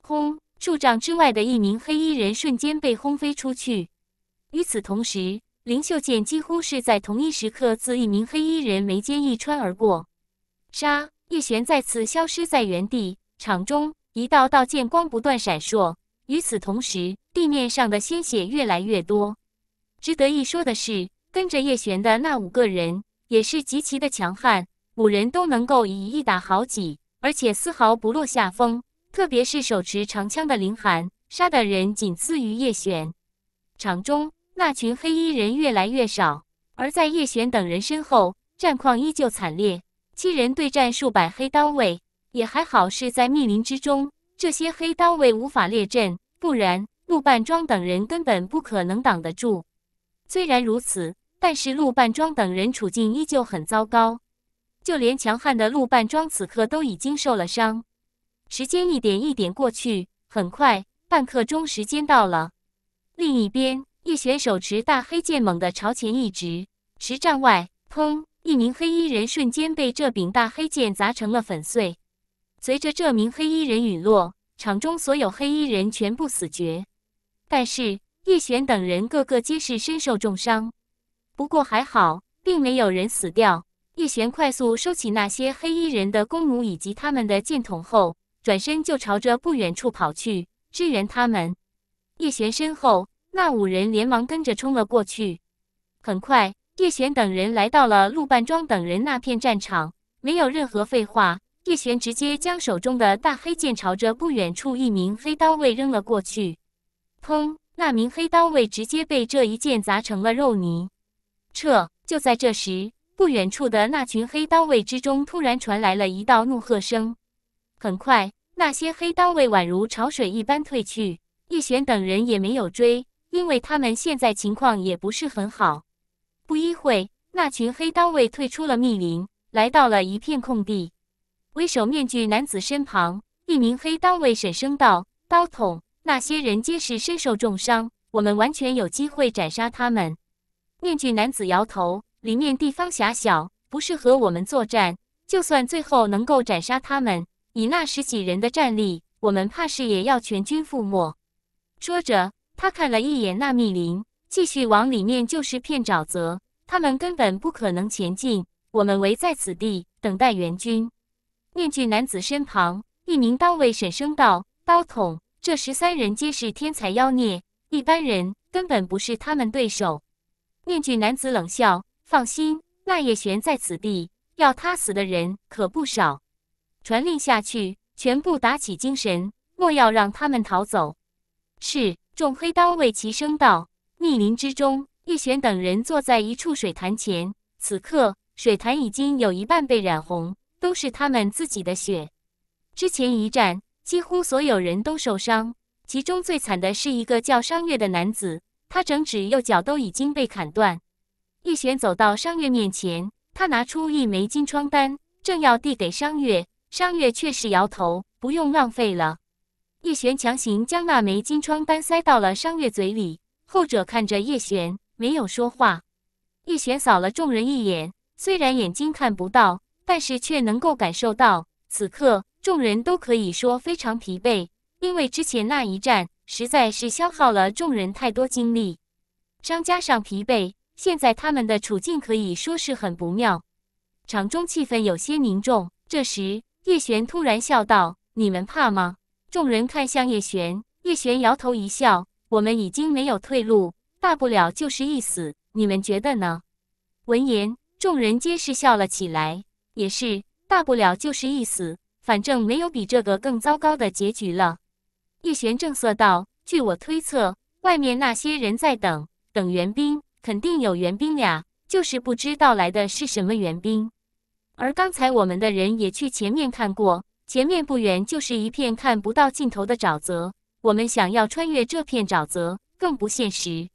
轰！数丈之外的一名黑衣人瞬间被轰飞出去。与此同时，灵秀剑几乎是在同一时刻自一名黑衣人眉间一穿而过，杀！叶璇再次消失在原地。场中一道道剑光不断闪烁。与此同时，地面上的鲜血越来越多。值得一说的是，跟着叶璇的那五个人也是极其的强悍，五人都能够以一打好几，而且丝毫不落下风。特别是手持长枪的凌寒，杀的人仅次于叶璇。场中那群黑衣人越来越少，而在叶璇等人身后，战况依旧惨烈，七人对战数百黑单位，也还好是在密林之中。这些黑刀卫无法列阵，不然陆半庄等人根本不可能挡得住。虽然如此，但是陆半庄等人处境依旧很糟糕。就连强悍的陆半庄，此刻都已经受了伤。时间一点一点过去，很快半刻钟时间到了。另一边，叶璇手持大黑剑，猛地朝前一指。十丈外，砰！一名黑衣人瞬间被这柄大黑剑砸成了粉碎。随着这名黑衣人陨落，场中所有黑衣人全部死绝。但是叶璇等人个个皆是身受重伤，不过还好，并没有人死掉。叶璇快速收起那些黑衣人的弓弩以及他们的箭筒后，转身就朝着不远处跑去支援他们。叶璇身后那五人连忙跟着冲了过去。很快，叶璇等人来到了陆半庄等人那片战场，没有任何废话。叶璇直接将手中的大黑剑朝着不远处一名黑刀卫扔了过去，砰！那名黑刀卫直接被这一剑砸成了肉泥。撤！就在这时，不远处的那群黑刀卫之中突然传来了一道怒喝声。很快，那些黑刀卫宛如潮水一般退去。叶璇等人也没有追，因为他们现在情况也不是很好。不一会，那群黑刀卫退出了密林，来到了一片空地。为首面具男子身旁，一名黑刀卫沉声道：“刀筒，那些人皆是身受重伤，我们完全有机会斩杀他们。”面具男子摇头：“里面地方狭小，不适合我们作战。就算最后能够斩杀他们，以那十几人的战力，我们怕是也要全军覆没。”说着，他看了一眼那密林，继续往里面：“就是片沼泽，他们根本不可能前进。我们围在此地，等待援军。”面具男子身旁，一名刀卫沈声道：“刀统，这十三人皆是天才妖孽，一般人根本不是他们对手。”面具男子冷笑：“放心，那叶璇在此地，要他死的人可不少。”传令下去，全部打起精神，莫要让他们逃走。是，众黑刀卫齐声道：“密林之中，叶璇等人坐在一处水潭前，此刻水潭已经有一半被染红。”都是他们自己的血。之前一战，几乎所有人都受伤，其中最惨的是一个叫商月的男子，他整只右脚都已经被砍断。叶璇走到商月面前，他拿出一枚金疮丹，正要递给商月，商月却是摇头，不用浪费了。叶璇强行将那枚金疮丹塞到了商月嘴里，后者看着叶璇，没有说话。叶璇扫了众人一眼，虽然眼睛看不到。但是却能够感受到，此刻众人都可以说非常疲惫，因为之前那一战实在是消耗了众人太多精力，加上疲惫，现在他们的处境可以说是很不妙。场中气氛有些凝重，这时叶璇突然笑道：“你们怕吗？”众人看向叶璇，叶璇摇头一笑：“我们已经没有退路，大不了就是一死，你们觉得呢？”闻言，众人皆是笑了起来。也是，大不了就是一死，反正没有比这个更糟糕的结局了。叶璇正色道：“据我推测，外面那些人在等，等援兵，肯定有援兵呀，就是不知道来的是什么援兵。而刚才我们的人也去前面看过，前面不远就是一片看不到尽头的沼泽，我们想要穿越这片沼泽，更不现实。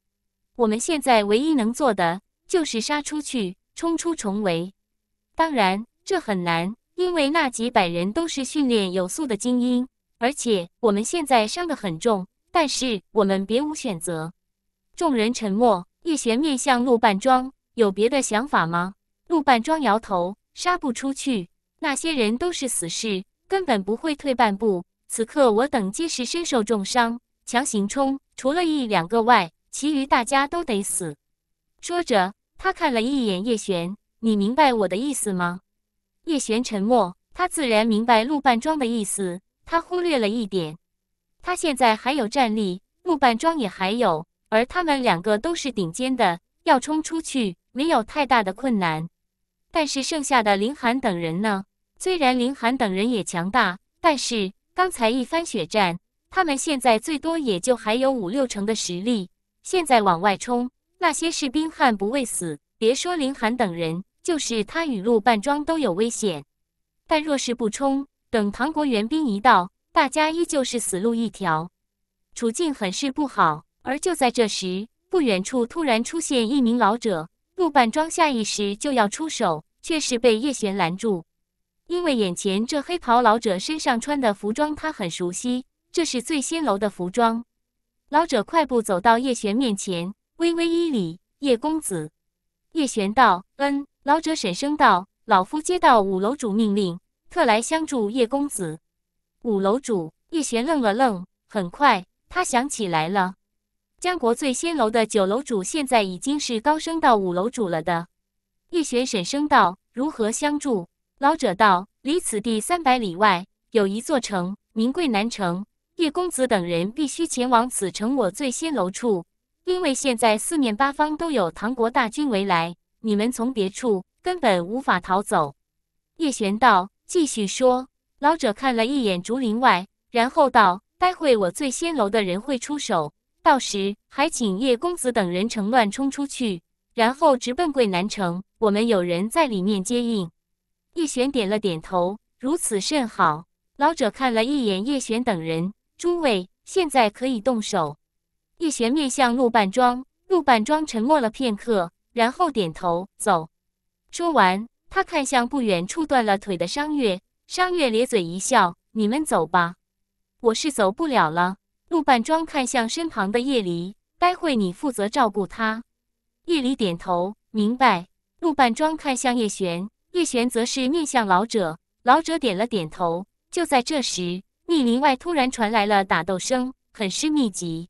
我们现在唯一能做的，就是杀出去，冲出重围。”当然，这很难，因为那几百人都是训练有素的精英，而且我们现在伤得很重。但是我们别无选择。众人沉默。叶璇面向陆半庄：“有别的想法吗？”陆半庄摇头：“杀不出去，那些人都是死士，根本不会退半步。此刻我等皆是身受重伤，强行冲，除了一两个外，其余大家都得死。”说着，他看了一眼叶璇。你明白我的意思吗？叶璇沉默，他自然明白陆半庄的意思。他忽略了一点，他现在还有战力，陆半庄也还有，而他们两个都是顶尖的，要冲出去没有太大的困难。但是剩下的林寒等人呢？虽然林寒等人也强大，但是刚才一番血战，他们现在最多也就还有五六成的实力。现在往外冲，那些士兵悍不畏死，别说林寒等人。就是他与陆半庄都有危险，但若是不冲，等唐国援兵一到，大家依旧是死路一条，处境很是不好。而就在这时，不远处突然出现一名老者，陆半庄下意识就要出手，却是被叶璇拦住，因为眼前这黑袍老者身上穿的服装他很熟悉，这是醉仙楼的服装。老者快步走到叶璇面前，微微一礼：“叶公子。”叶璇道：“嗯。”老者沈声道：“老夫接到五楼主命令，特来相助叶公子。”五楼主叶璇愣了愣，很快他想起来了。江国醉仙楼的九楼主现在已经是高升到五楼主了的。叶璇沈声道：“如何相助？”老者道：“离此地三百里外有一座城，名贵南城。叶公子等人必须前往此城我醉仙楼处，因为现在四面八方都有唐国大军围来。”你们从别处根本无法逃走，叶璇道。继续说，老者看了一眼竹林外，然后道：“待会我醉仙楼的人会出手，到时还请叶公子等人乘乱冲出去，然后直奔桂南城，我们有人在里面接应。”叶璇点了点头，如此甚好。老者看了一眼叶璇等人，诸位，现在可以动手。叶璇面向陆半庄，陆半庄沉默了片刻。然后点头走。说完，他看向不远处断了腿的商月，商月咧嘴一笑：“你们走吧，我是走不了了。”陆半庄看向身旁的叶离：“待会你负责照顾他。”叶离点头，明白。陆半庄看向叶璇，叶璇则是面向老者，老者点了点头。就在这时，密林外突然传来了打斗声，很是密集。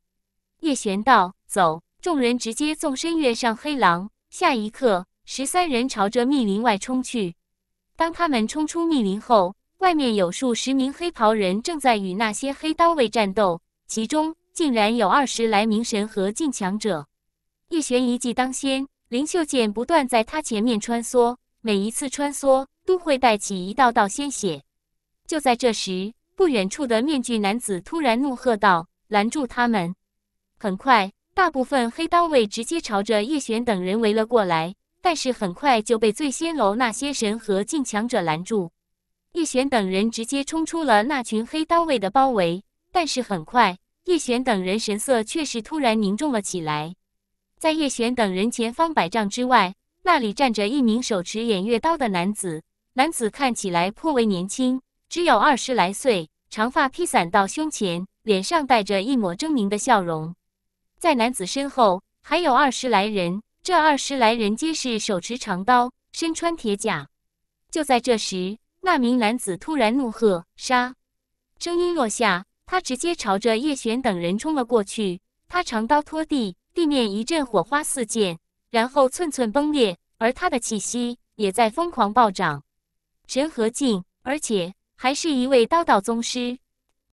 叶璇道：“走！”众人直接纵身跃上黑狼。下一刻，十三人朝着密林外冲去。当他们冲出密林后，外面有数十名黑袍人正在与那些黑刀卫战斗，其中竟然有二十来名神和境强者。叶璇一骑当先，灵秀剑不断在他前面穿梭，每一次穿梭都会带起一道道鲜血。就在这时，不远处的面具男子突然怒喝道：“拦住他们！”很快。大部分黑刀卫直接朝着叶璇等人围了过来，但是很快就被醉仙楼那些神和境强者拦住。叶璇等人直接冲出了那群黑刀卫的包围，但是很快，叶璇等人神色却是突然凝重了起来。在叶璇等人前方百丈之外，那里站着一名手持偃月刀的男子，男子看起来颇为年轻，只有二十来岁，长发披散到胸前，脸上带着一抹狰狞的笑容。在男子身后还有二十来人，这二十来人皆是手持长刀，身穿铁甲。就在这时，那名男子突然怒喝：“杀！”声音落下，他直接朝着叶璇等人冲了过去。他长刀拖地，地面一阵火花四溅，然后寸寸崩裂，而他的气息也在疯狂暴涨，神和境，而且还是一位刀道宗师。